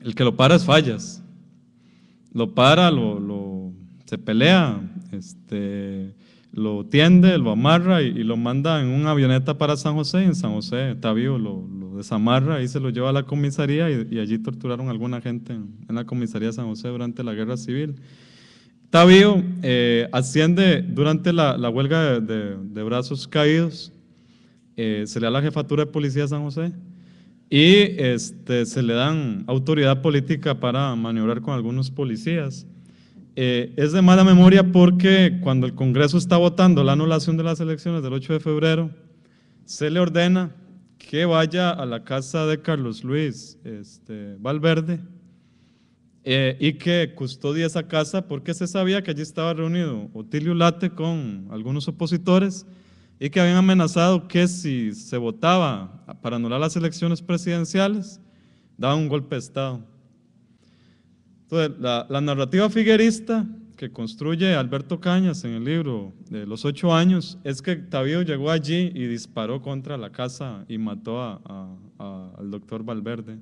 el que lo para es Fallas. Lo para, lo, se pelea, este, lo tiende, lo amarra y, lo manda en una avioneta para San José. en San José está lo, desamarra y se lo lleva a la comisaría y, allí torturaron a alguna gente en, la comisaría de San José durante la guerra civil. Tabio eh, asciende durante la, huelga de, brazos caídos, eh, se le da la jefatura de policía de San José y este, se le dan autoridad política para maniobrar con algunos policías. Eh, es de mala memoria porque cuando el Congreso está votando la anulación de las elecciones del 8 de febrero, se le ordena que vaya a la casa de Carlos Luis este, Valverde eh, y que custodie esa casa porque se sabía que allí estaba reunido Otilio Late con algunos opositores y que habían amenazado que si se votaba para anular las elecciones presidenciales, daba un golpe de Estado. Entonces, la, narrativa figuerista que construye Alberto Cañas en el libro de los ocho años es que Tavío llegó allí y disparó contra la casa y mató al doctor Valverde.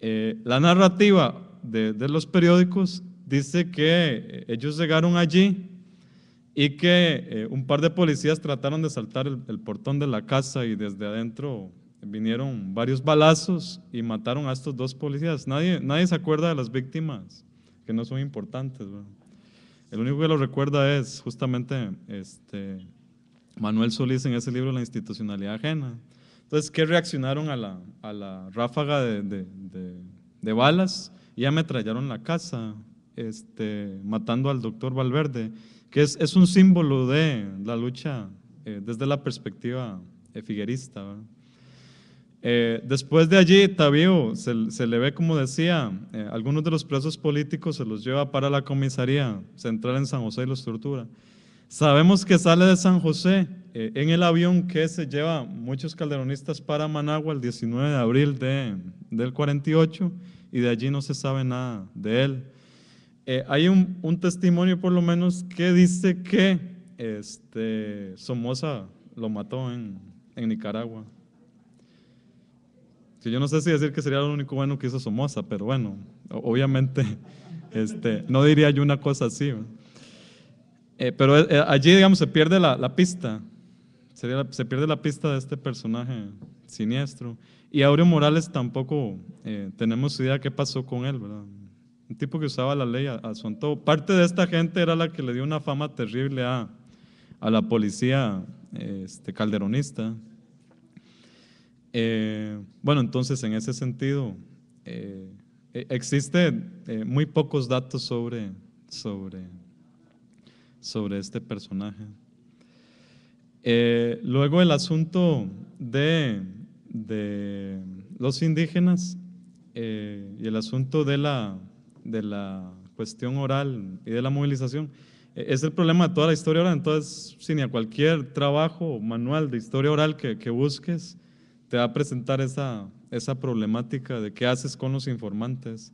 Eh, la narrativa de, los periódicos dice que eh, ellos llegaron allí y que eh, un par de policías trataron de saltar el, el portón de la casa y desde adentro vinieron varios balazos y mataron a estos dos policías. Nadie, nadie se acuerda de las víctimas, que no son importantes. El único que lo recuerda es justamente este, Manuel Solís en ese libro La institucionalidad ajena. Entonces, ¿qué reaccionaron a la, ráfaga de, balas? Y ametrallaron la casa, este, matando al doctor Valverde, que es, un símbolo de la lucha eh, desde la perspectiva efiguerista… Eh, figuerista. Eh, después de allí, Tabío se, le ve, como decía, eh, algunos de los presos políticos se los lleva para la comisaría central en San José y los tortura. Sabemos que sale de San José eh, en el avión que se lleva muchos calderonistas para Managua el 19 de abril de, del 48 y de allí no se sabe nada de él. hay un, testimonio por lo menos que dice que este, Somoza lo mató en Nicaragua yo no sé si decir que sería lo único bueno que hizo Somoza, pero bueno, obviamente <laughs> este, no diría yo una cosa así. Eh, pero eh, eh, allí, digamos, se pierde la, la pista, se pierde la pista de este personaje siniestro. Y Aureo Morales tampoco tenemos idea qué pasó con él, ¿verdad? Un tipo que usaba la ley a, su antojo. Parte de esta gente era la que le dio una fama terrible a, a la policía este, calderonista eh, bueno, entonces en ese sentido, eh, e-, existen eh, muy pocos datos sobre, sobre, sobre este personaje. Eh, luego el asunto de, de los indígenas y el asunto de la, de la cuestión oral y de la movilización e-, es el problema de toda la historia oral. Entonces, sin ni a cualquier trabajo manual de historia oral que busques, te va a presentar esa, esa problemática de qué haces con los informantes.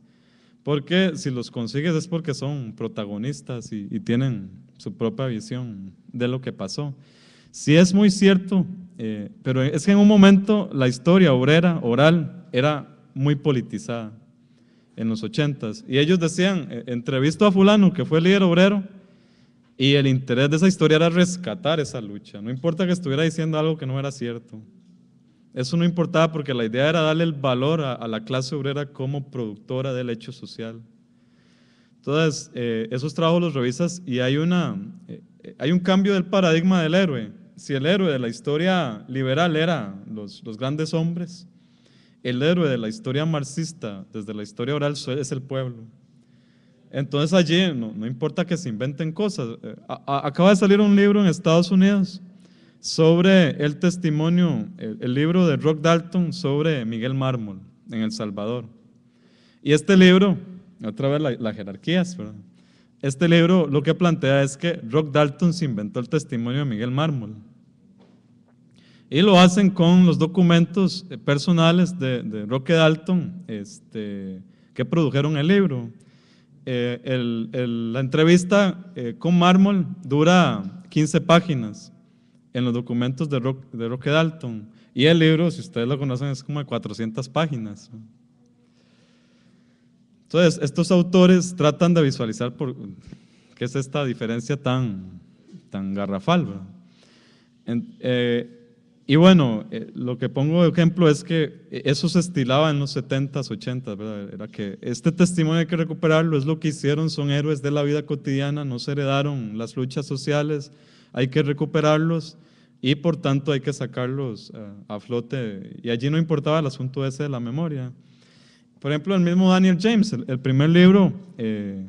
Porque si los consigues es porque son protagonistas y, tienen su propia visión de lo que pasó. Sí es muy cierto, eh, pero es que en un momento la historia obrera, oral, era muy politizada en los ochentas. Y ellos decían, eh, entrevisto a fulano que fue líder obrero, y el interés de esa historia era rescatar esa lucha. No importa que estuviera diciendo algo que no era cierto. Eso no importaba porque la idea era darle el valor a, la clase obrera como productora del hecho social. Entonces, eh, esos trabajos los revisas y hay, una, eh, hay un cambio del paradigma del héroe. Si el héroe de la historia liberal era los, grandes hombres, el héroe de la historia marxista, desde la historia oral, es el pueblo. Entonces allí no, importa que se inventen cosas. Eh, acaba de salir un libro en Estados Unidos sobre el testimonio, el, libro de Rock Dalton sobre Miguel Mármol en El Salvador. Y este libro, otra vez las la jerarquías, ¿verdad? Este libro lo que plantea es que Rock Dalton se inventó el testimonio de Miguel Mármol. Y lo hacen con los documentos eh, personales de, Rock Dalton este, que produjeron el libro. Eh, la entrevista eh, con Mármol dura 15 páginas en los documentos de, Rock, de Roque Dalton. Y el libro, si ustedes lo conocen, es como de 400 páginas. Entonces, estos autores tratan de visualizar por, qué es esta diferencia tan, tan garrafal. Eh, y bueno, eh, lo que pongo de ejemplo es que eso se estilaba en los 70s, 80s, Era que este testimonio hay que recuperarlo, es lo que hicieron, son héroes de la vida cotidiana, no se heredaron las luchas sociales, hay que recuperarlos y por tanto hay que sacarlos eh, a, flote. Y allí no importaba el asunto ese de la memoria. Por ejemplo, el mismo Daniel James, el, primer libro eh,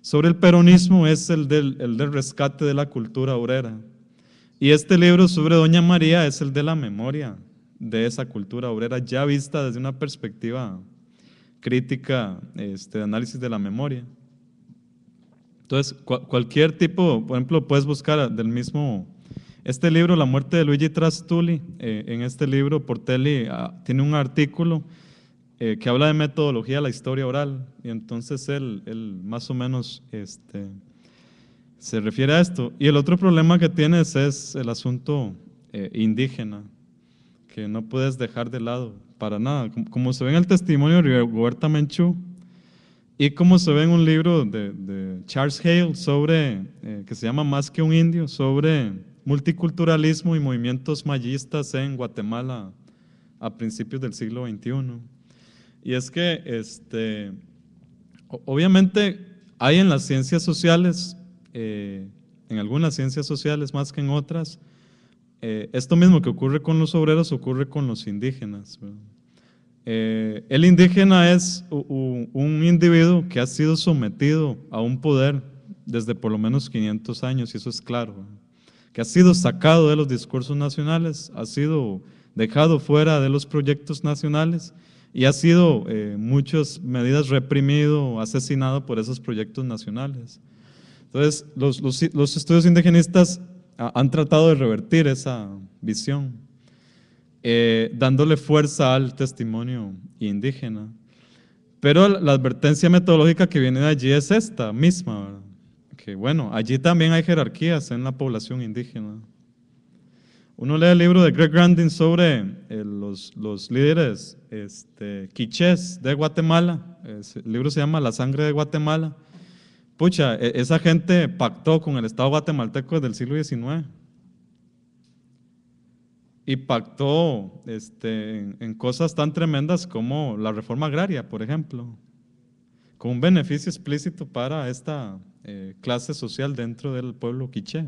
sobre el peronismo es el del, rescate de la cultura obrera. Y este libro sobre Doña María es el de la memoria de esa cultura obrera ya vista desde una perspectiva crítica este, análisis de la memoria. Entonces, cualquier tipo, por ejemplo, puedes buscar del mismo este libro, La muerte de Luigi Trastulli, eh, en este libro Portelli ah, tiene un artículo eh, que habla de metodología de la historia oral, y entonces él, más o menos este, se refiere a esto. Y el otro problema que tienes es el asunto eh, indígena, que no puedes dejar de lado para nada, como, se ve en el testimonio de Roberta Menchú y como se ve en un libro de, Charles Hale sobre, que se llama Más que un indio, sobre multiculturalismo y movimientos mayistas en Guatemala a principios del siglo XXI. Y es que, este, obviamente, hay en las ciencias sociales, eh, en algunas ciencias sociales más que en otras, eh, esto mismo que ocurre con los obreros ocurre con los indígenas. Eh, el indígena es un individuo que ha sido sometido a un poder desde por lo menos 500 años, y eso es claro que ha sido sacado de los discursos nacionales, ha sido dejado fuera de los proyectos nacionales y ha sido eh, muchas medidas reprimido, asesinado por esos proyectos nacionales. Entonces, los, estudios indigenistas han tratado de revertir esa visión, eh, dándole fuerza al testimonio indígena. Pero la advertencia metodológica que viene de allí es esta misma, ¿verdad? que bueno, allí también hay jerarquías en la población indígena. Uno lee el libro de Greg Grandin sobre eh, los, los, líderes este, quichés de Guatemala. El libro se llama La sangre de Guatemala. Pucha, e, esa gente pactó con el Estado guatemalteco del siglo XIX. Y pactó este, en cosas tan tremendas como la reforma agraria, por ejemplo, con un beneficio explícito para esta eh, clase social dentro del pueblo quiché.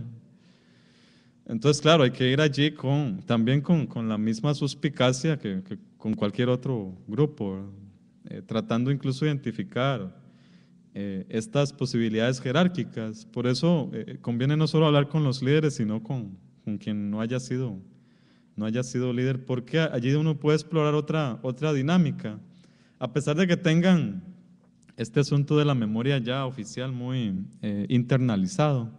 Entonces, claro, hay que ir allí con, también con, con la misma suspicacia que, con cualquier otro grupo, eh, tratando incluso de identificar eh, estas posibilidades jerárquicas. Por eso conviene no solo hablar con los líderes, sino con, con quien no haya sido no haya sido líder, porque allí uno puede explorar otra, otra dinámica. A pesar de que tengan este asunto de la memoria ya oficial muy eh, internalizado.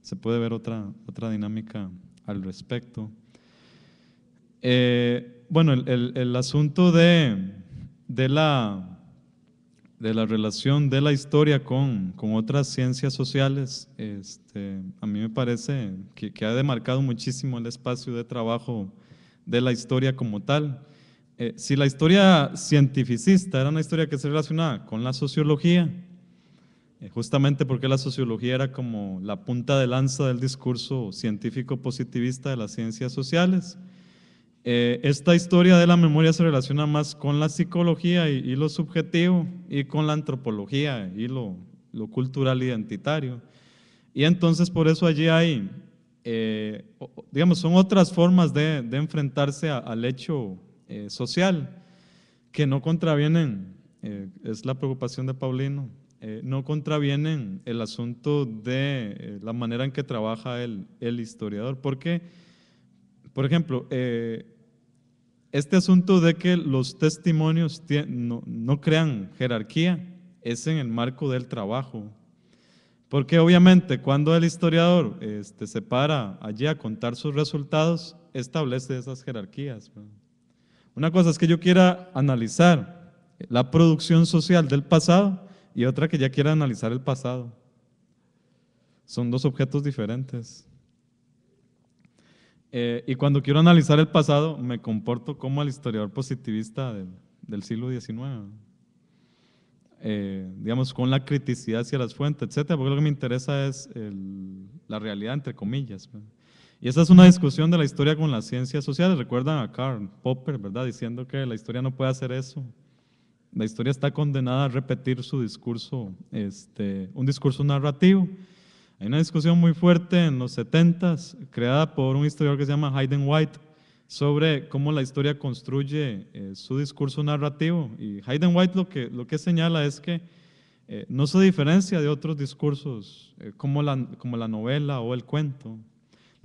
Se puede ver otra, otra dinámica al respecto. Eh, bueno, el, asunto de, de, la, relación de la historia con, otras ciencias sociales, este, a mí me parece que ha demarcado muchísimo el espacio de trabajo de la historia como tal. Eh, si la historia cientificista era una historia que se relacionaba con la sociología, eh, justamente porque la sociología era como la punta de lanza del discurso científico positivista de las ciencias sociales, eh, esta historia de la memoria se relaciona más con la psicología y, lo subjetivo y con la antropología y lo, cultural identitario. Y entonces por eso allí hay, digamos, son otras formas de, enfrentarse al hecho eh, social, que no contravienen, eh, es la preocupación de Paulino, eh, no contravienen el asunto de la manera en que trabaja el, el historiador. Porque, por ejemplo, este asunto de que los testimonios no, crean jerarquía es en el marco del trabajo porque obviamente cuando el historiador este, se para allí a contar sus resultados, establece esas jerarquías. Una cosa es que yo quiera analizar la producción social del pasado y otra que ya quiera analizar el pasado. Son dos objetos diferentes. Eh, y cuando quiero analizar el pasado, me comporto como el historiador positivista del, siglo XIX. Eh, digamos, con la criticidad hacia las fuentes, etcétera, porque lo que me interesa es la realidad, entre comillas. Y esa es una discusión de la historia con las ciencias sociales. Recuerdan a Karl Popper, ¿verdad? Diciendo que la historia no puede hacer eso. La historia está condenada a repetir su discurso, este, un discurso narrativo. Hay una discusión muy fuerte en los 70s, creada por un historiador que se llama Hayden White, sobre cómo la historia construye eh, su discurso narrativo. Y Hayden White lo que, lo que señala es que eh, no se diferencia de otros discursos eh, como, como la novela o el cuento.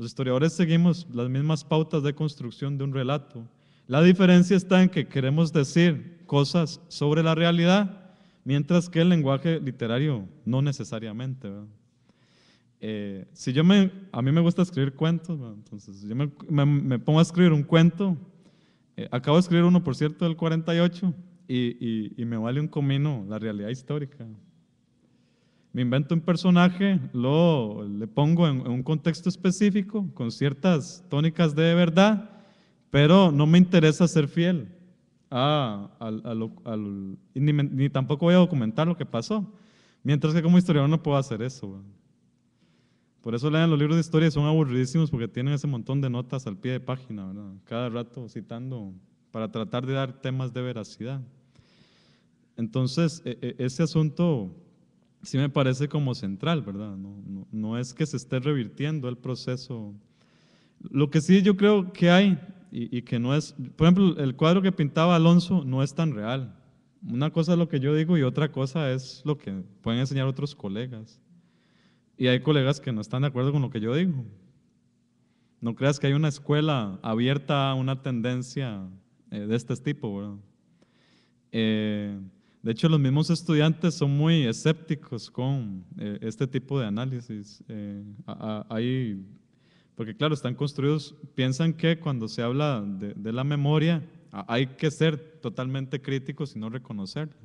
Los historiadores seguimos las mismas pautas de construcción de un relato. La diferencia está en que queremos decir cosas sobre la realidad, mientras que el lenguaje literario no necesariamente. Eh, si yo a mí me gusta escribir cuentos, entonces yo me, pongo a escribir un cuento, eh, acabo de escribir uno, por cierto, del 48, y me vale un comino la realidad histórica me invento un personaje, lo le pongo en, un contexto específico, con ciertas tónicas de verdad, pero no me interesa ser fiel a, ni, tampoco voy a documentar lo que pasó. Mientras que como historiador no puedo hacer eso. Por eso lean los libros de historia, son aburridísimos porque tienen ese montón de notas al pie de página, cada rato citando para tratar de dar temas de veracidad. Entonces, e, e, ese asunto sí me parece como central, ¿verdad? No, no, no, es que se esté revirtiendo el proceso. Lo que sí yo creo que hay y, y, que no es, por ejemplo, el cuadro que pintaba Alonso no es tan real. Una cosa es lo que yo digo y otra cosa es lo que pueden enseñar otros colegas. Y hay colegas que no están de acuerdo con lo que yo digo. No creas que hay una escuela abierta a una tendencia eh, de este tipo, ¿verdad? Eh, de hecho, los mismos estudiantes son muy escépticos con eh, este tipo de análisis. Eh, porque claro, están construidos, piensan que cuando se habla de, la memoria hay que ser totalmente críticos y no reconocerla.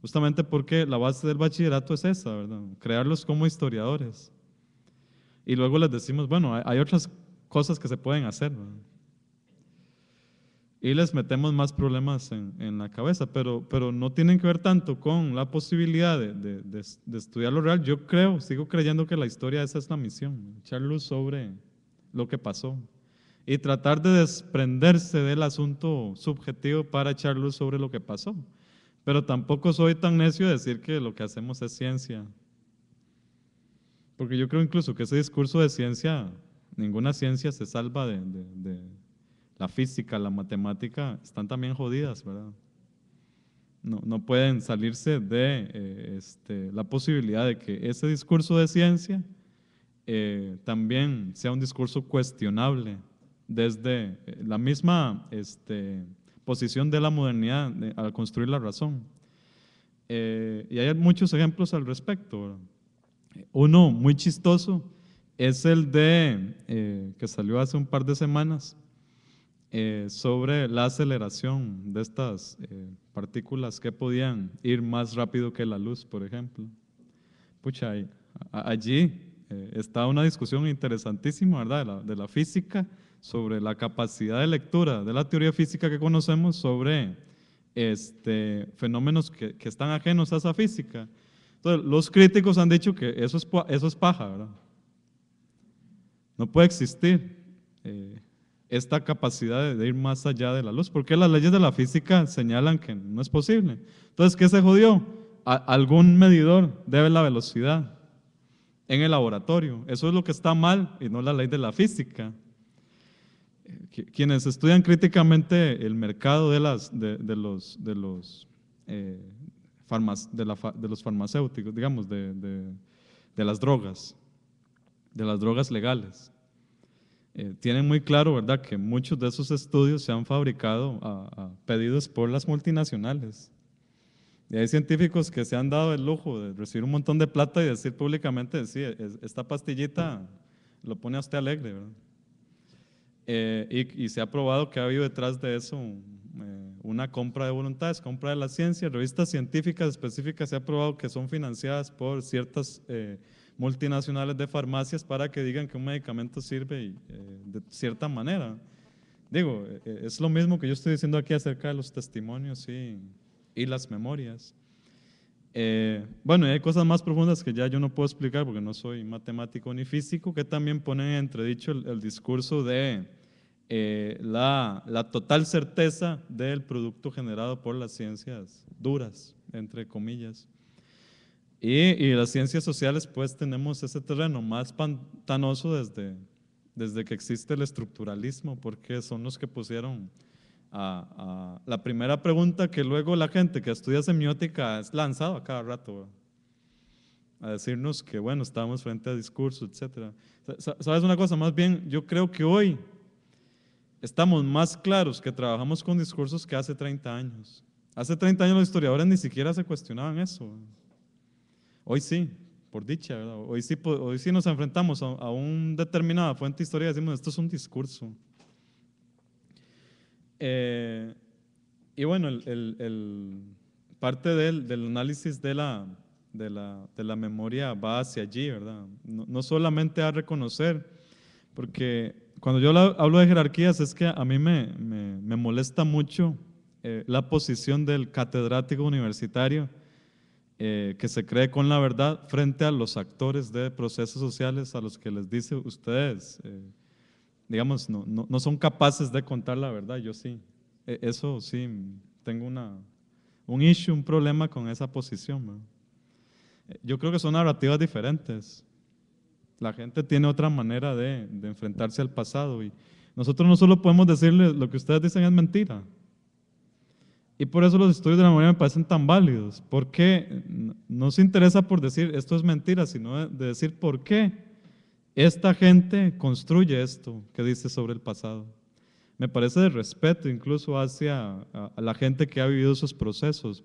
Justamente porque la base del bachillerato es esa, ¿verdad? Crearlos como historiadores. Y luego les decimos, bueno, hay, hay otras cosas que se pueden hacer. ¿verdad? y les metemos más problemas en, en, la cabeza, pero, pero no tienen que ver tanto con la posibilidad de, estudiar lo real. Yo creo, sigo creyendo que la historia, esa es la misión, echar luz sobre lo que pasó y tratar de desprenderse del asunto subjetivo para echar luz sobre lo que pasó. Pero tampoco soy tan necio de decir que lo que hacemos es ciencia, porque yo creo incluso que ese discurso de ciencia, ninguna ciencia se salva de la física, la matemática, están también jodidas, ¿verdad? No, pueden salirse de eh, este, la posibilidad de que ese discurso de ciencia eh, también sea un discurso cuestionable desde eh, la misma este, posición de la modernidad al construir la razón. y hay muchos ejemplos al respecto. Uno muy chistoso es el de, que salió hace un par de semanas, eh, sobre la aceleración de estas eh, partículas que podían ir más rápido que la luz, por ejemplo. Pucha, allí eh, está una discusión interesantísima, ¿verdad? De la, física, sobre la capacidad de lectura de la teoría física que conocemos sobre este, fenómenos que, están ajenos a esa física. Entonces, los críticos han dicho que eso es, eso es paja, ¿verdad? No puede existir esta capacidad de ir más allá de la luz, porque las leyes de la física señalan que no es posible. Entonces, ¿qué se jodió? algún medidor debe la velocidad en el laboratorio. Eso es lo que está mal y no la ley de la física. Eh, quienes estudian críticamente el mercado de, las, de, los, de, los, de, los eh, farmacéuticos, digamos, de las drogas, de las drogas legales, eh, tienen muy claro, ¿verdad?, que muchos de esos estudios se han fabricado a, pedidos por las multinacionales. Y hay científicos que se han dado el lujo de recibir un montón de plata y decir públicamente, sí, esta pastillita lo pone a usted alegre, ¿verdad? Eh, y, se ha probado que ha habido detrás de eso eh, una compra de voluntades, compra de la ciencia. Revistas científicas específicas se ha probado que son financiadas por ciertas eh, multinacionales de farmacias para que digan que un medicamento sirve eh, de cierta manera. Digo, eh, es lo mismo que yo estoy diciendo aquí acerca de los testimonios y, y las memorias. Eh, bueno, hay cosas más profundas que ya yo no puedo explicar porque no soy matemático ni físico, que también ponen entre entredicho el, discurso de la, la, total certeza del producto generado por las ciencias duras, entre comillas. Y, las ciencias sociales, pues tenemos ese terreno más pantanoso desde, desde que existe el estructuralismo, porque son los que pusieron a, la primera pregunta que luego la gente que estudia semiótica es lanzado a cada rato a decirnos que, bueno, estamos frente a discursos, etc. ¿Sabes una cosa? Más bien, yo creo que hoy estamos más claros que trabajamos con discursos que hace 30 años. Hace 30 años los historiadores ni siquiera se cuestionaban eso. Hoy sí, por dicha, ¿verdad? Hoy sí, hoy sí nos enfrentamos a, a una determinada fuente histórica y decimos, esto es un discurso. Eh, y bueno, parte del, análisis de la, memoria va hacia allí, ¿verdad? No, solamente a reconocer, porque cuando yo hablo de jerarquías es que a mí me, molesta mucho eh, la posición del catedrático universitario eh, que se cree con la verdad frente a los actores de procesos sociales a los que les dice ustedes, eh, digamos, no, no, no, son capaces de contar la verdad, yo sí. E, eso sí, tengo una, un issue, un problema con esa posición. Eh, yo creo que son narrativas diferentes. La gente tiene otra manera de, de enfrentarse al pasado y nosotros no solo podemos decirle lo que ustedes dicen es mentira, y por eso los estudios de la memoria me parecen tan válidos, porque no se interesa por decir esto es mentira, sino de decir por qué esta gente construye esto que dice sobre el pasado. Me parece de respeto incluso hacia a, la gente que ha vivido esos procesos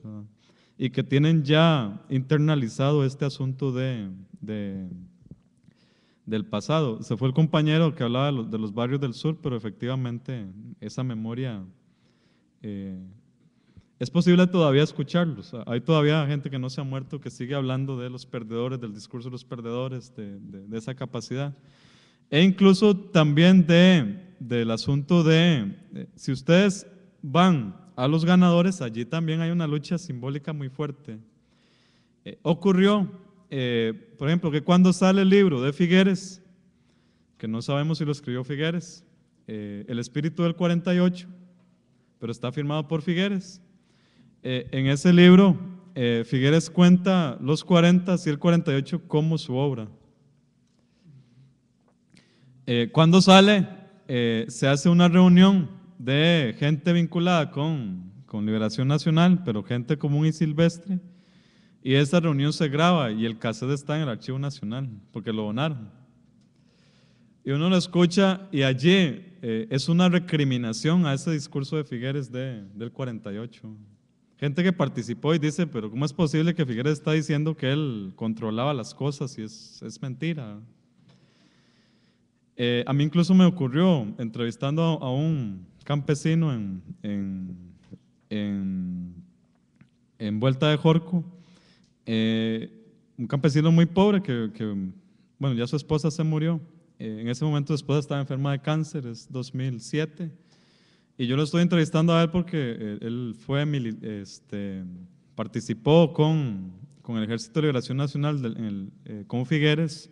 y que tienen ya internalizado este asunto de, del pasado. Se fue el compañero que hablaba de los, barrios del sur, pero efectivamente esa memoria eh, es posible todavía escucharlos. Hay todavía gente que no se ha muerto que sigue hablando de los perdedores, del discurso de los perdedores, de, esa capacidad. E incluso también del asunto de, eh, si ustedes van a los ganadores, allí también hay una lucha simbólica muy fuerte. Eh, ocurrió, eh, por ejemplo, que cuando sale el libro de Figueres, que no sabemos si lo escribió Figueres, el espíritu del 48, pero está firmado por Figueres. Eh, en ese libro, eh, Figueres cuenta los 40 y el 48 como su obra. Eh, cuando sale, se hace una reunión de gente vinculada con, con Liberación Nacional, pero gente común y silvestre. Y esa reunión se graba y el cassette está en el Archivo Nacional, porque lo donaron. Y uno lo escucha y allí es una recriminación a ese discurso de Figueres del 48 gente que participó y dice, pero ¿cómo es posible que Figueres está diciendo que él controlaba las cosas? Y es, mentira. Eh, a mí incluso me ocurrió entrevistando a, un campesino en, Vuelta de Jorco, eh, un campesino muy pobre que, que, bueno, ya su esposa se murió. Eh, en ese momento su esposa estaba enferma de cáncer, es 2007 y yo lo estoy entrevistando a él porque él fue, este, participó con, con el Ejército de Liberación Nacional eh, con Figueres,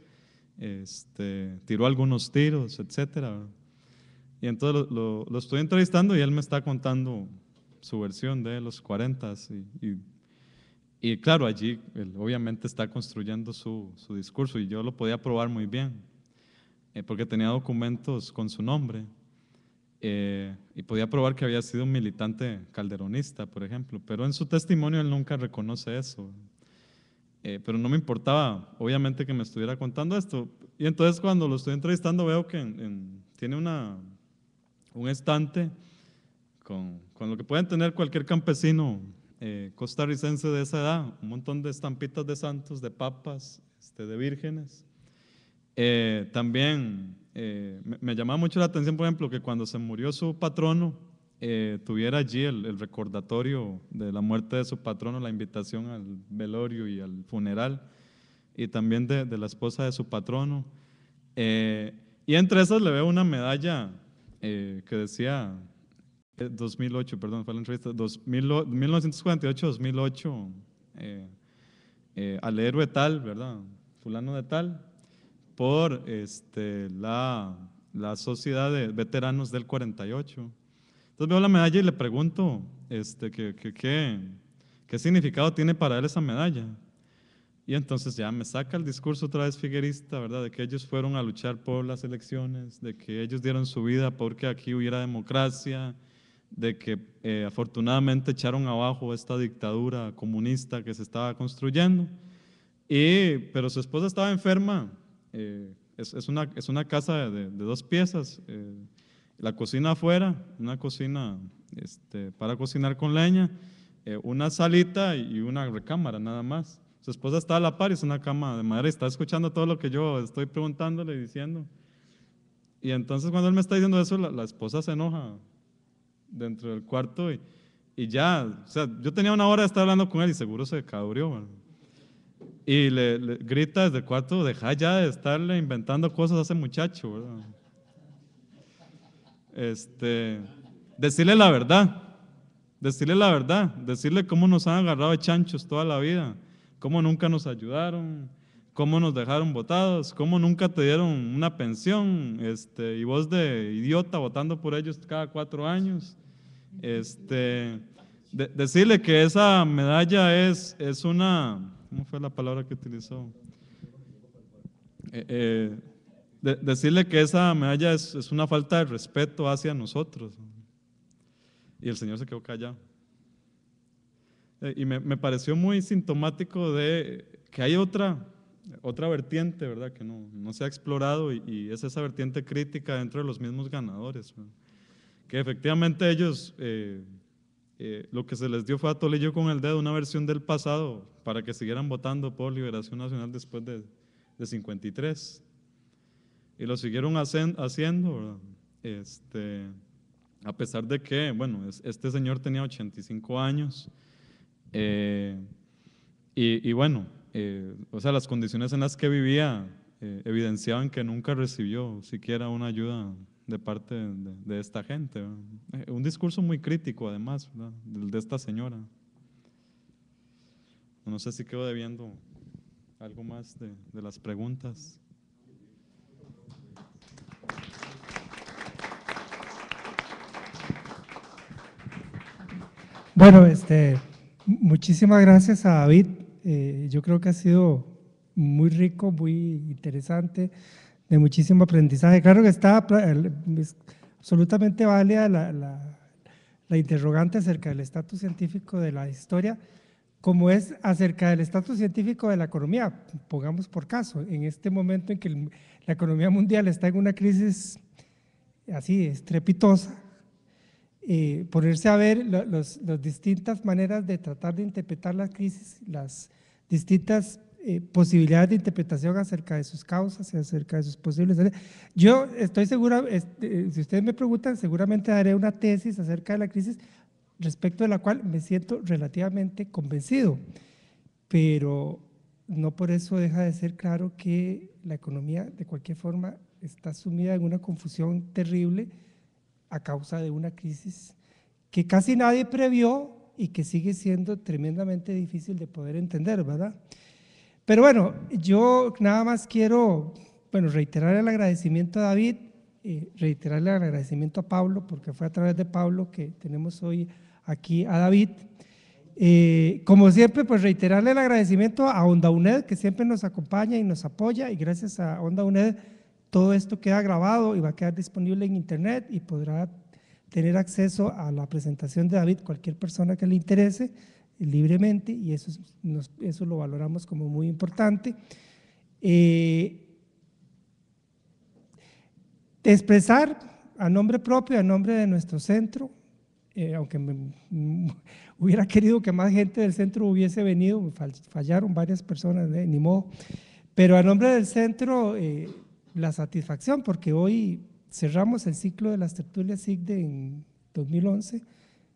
este, tiró algunos tiros, etcétera. Y entonces lo, lo, estoy entrevistando y él me está contando su versión de los 40 y, y, y, claro, allí él obviamente está construyendo su, su, discurso y yo lo podía probar muy bien eh, porque tenía documentos con su nombre. Eh, y podía probar que había sido un militante calderonista, por ejemplo, pero en su testimonio él nunca reconoce eso. Eh, pero no me importaba, obviamente, que me estuviera contando esto. Y entonces cuando lo estoy entrevistando veo que tiene una, un estante con, con, lo que pueden tener cualquier campesino eh, costarricense de esa edad, un montón de estampitas de santos, de papas, este, de vírgenes. también eh, me, llamaba mucho la atención, por ejemplo, que cuando se murió su patrono, eh, tuviera allí el, recordatorio de la muerte de su patrono, la invitación al velorio y al funeral, y también de, la esposa de su patrono. Eh, y entre esas le veo una medalla que decía 2008, perdón, fue la entrevista, 1948-2008, al héroe tal, ¿verdad? Fulano de tal por este, la, la, sociedad de veteranos del 48. Entonces veo la medalla y le pregunto este, qué significado tiene para él esa medalla. Y entonces ya me saca el discurso otra vez figuerista, ¿verdad? De que ellos fueron a luchar por las elecciones, de que ellos dieron su vida porque aquí hubiera democracia, de que eh, afortunadamente echaron abajo esta dictadura comunista que se estaba construyendo. Y, pero su esposa estaba enferma eh, es, es, una, es, una, casa de, de dos piezas. Eh, la cocina afuera, una cocina este, para cocinar con leña, eh, una salita y una recámara nada más. Su esposa está a la par y es una cama de madera y está escuchando todo lo que yo estoy preguntándole y diciendo. Y entonces cuando él me está diciendo eso, la, la esposa se enoja dentro del cuarto y, y, ya, o sea, yo tenía una hora de estar hablando con él y seguro se cabrió. Y le, grita desde el cuarto, deja ya de estarle inventando cosas a ese muchacho, Este, decirle la verdad, decirle la verdad, decirle cómo nos han agarrado de chanchos toda la vida, cómo nunca nos ayudaron, cómo nos dejaron botados, cómo nunca te dieron una pensión, este, y vos de idiota votando por ellos cada cuatro años. Este, decirle que esa medalla es, es una ¿Cómo fue la palabra que utilizó? Eh, eh, decirle que esa medalla es, es, una falta de respeto hacia nosotros. Y el Señor se quedó callado. Eh, y me, pareció muy sintomático de que hay otra, otra vertiente, ¿verdad? Que no, no se ha explorado y, es esa vertiente crítica dentro de los mismos ganadores. Que efectivamente ellos eh, lo que se les dio fue a Tolillo con el dedo una versión del pasado para que siguieran votando por Liberación Nacional después de, de 53. Y lo siguieron hacen, haciendo, Este, a pesar de que, bueno, este señor tenía 85 años. Eh, y, y, bueno, eh, o sea, las condiciones en las que vivía evidenciaban que nunca recibió siquiera una ayuda de parte de, esta gente. Eh, un discurso muy crítico además, de esta señora. No sé si quedo debiendo algo más de, las preguntas. Bueno, este, muchísimas gracias a David. Eh, yo creo que ha sido muy rico, muy interesante de muchísimo aprendizaje. Claro que está absolutamente válida la, interrogante acerca del estatus científico de la historia, como es acerca del estatus científico de la economía. Pongamos por caso, en este momento en que la economía mundial está en una crisis así estrepitosa, eh, ponerse a ver las distintas maneras de tratar de interpretar la crisis, las distintas eh, posibilidades de interpretación acerca de sus causas y acerca de sus posibles. Yo estoy seguro, este, si ustedes me preguntan, seguramente daré una tesis acerca de la crisis respecto de la cual me siento relativamente convencido, pero no por eso deja de ser claro que la economía de cualquier forma está sumida en una confusión terrible a causa de una crisis que casi nadie previó y que sigue siendo tremendamente difícil de poder entender, ¿verdad? Pero bueno, yo nada más quiero, bueno, reiterar el agradecimiento a David, eh, reiterarle el agradecimiento a Pablo, porque fue a través de Pablo que tenemos hoy aquí a David. Eh, como siempre, pues reiterarle el agradecimiento a Onda UNED, que siempre nos acompaña y nos apoya, y gracias a Onda UNED todo esto queda grabado y va a quedar disponible en internet y podrá tener acceso a la presentación de David cualquier persona que le interese libremente y eso, eso lo valoramos como muy importante. Eh, expresar a nombre propio, a nombre de nuestro centro, eh, aunque <laughs> hubiera querido que más gente del centro hubiese venido, fallaron varias personas, eh, ni modo, pero a nombre del centro la satisfacción, porque hoy cerramos el ciclo de las tertulias SIGDE en 2011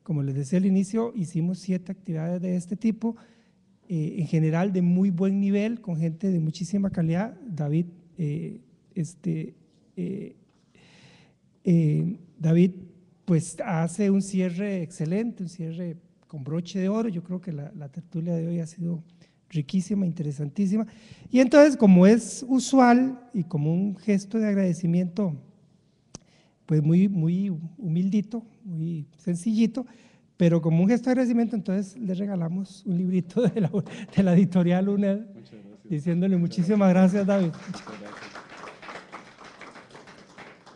como les decía al inicio, hicimos siete actividades de este tipo, eh, en general de muy buen nivel, con gente de muchísima calidad. David, eh, este, eh, David, pues hace un cierre excelente, un cierre con broche de oro. Yo creo que la, la tertulia de hoy ha sido riquísima, interesantísima. Y entonces, como es usual y como un gesto de agradecimiento, pues muy, muy humildito, muy sencillito, pero como un gesto de agradecimiento, entonces le regalamos un librito <laughs> de la, editorial UNED, diciéndole muchísimas gracias, David.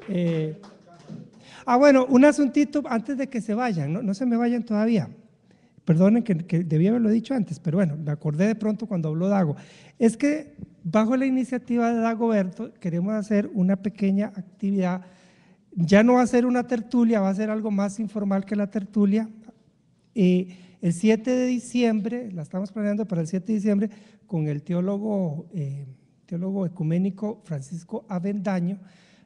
Eh, ah, bueno, un asuntito antes de que se vayan, no, se me vayan todavía. Perdonen que, que debía haberlo dicho antes, pero bueno, me acordé de pronto cuando habló Dago. Es que bajo la iniciativa de Berto, queremos hacer una pequeña actividad ya no va a ser una tertulia, va a ser algo más informal que la tertulia. el 7 de diciembre, la estamos planeando para el 7 de diciembre, con el teólogo, eh, teólogo ecuménico Francisco Avendaño.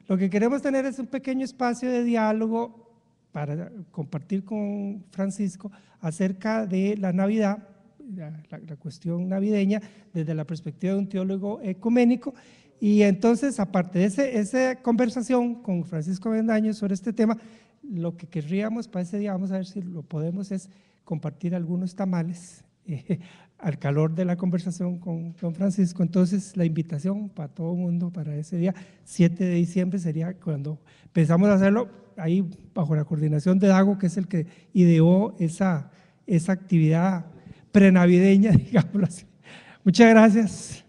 Lo que queremos tener es un pequeño espacio de diálogo para compartir con Francisco acerca de la Navidad, la cuestión navideña, desde la perspectiva de un teólogo ecuménico y entonces, aparte de ese, esa conversación con Francisco Bendaño sobre este tema, lo que querríamos para ese día, vamos a ver si lo podemos, es compartir algunos tamales <laughs> eh, al calor de la conversación con don Francisco. Entonces, la invitación para todo el mundo para ese día, 7 de diciembre, sería cuando empezamos a hacerlo ahí bajo la coordinación de Dago, que es el que ideó esa, esa actividad prenavideña, <laughs> digámoslo así. Muchas gracias.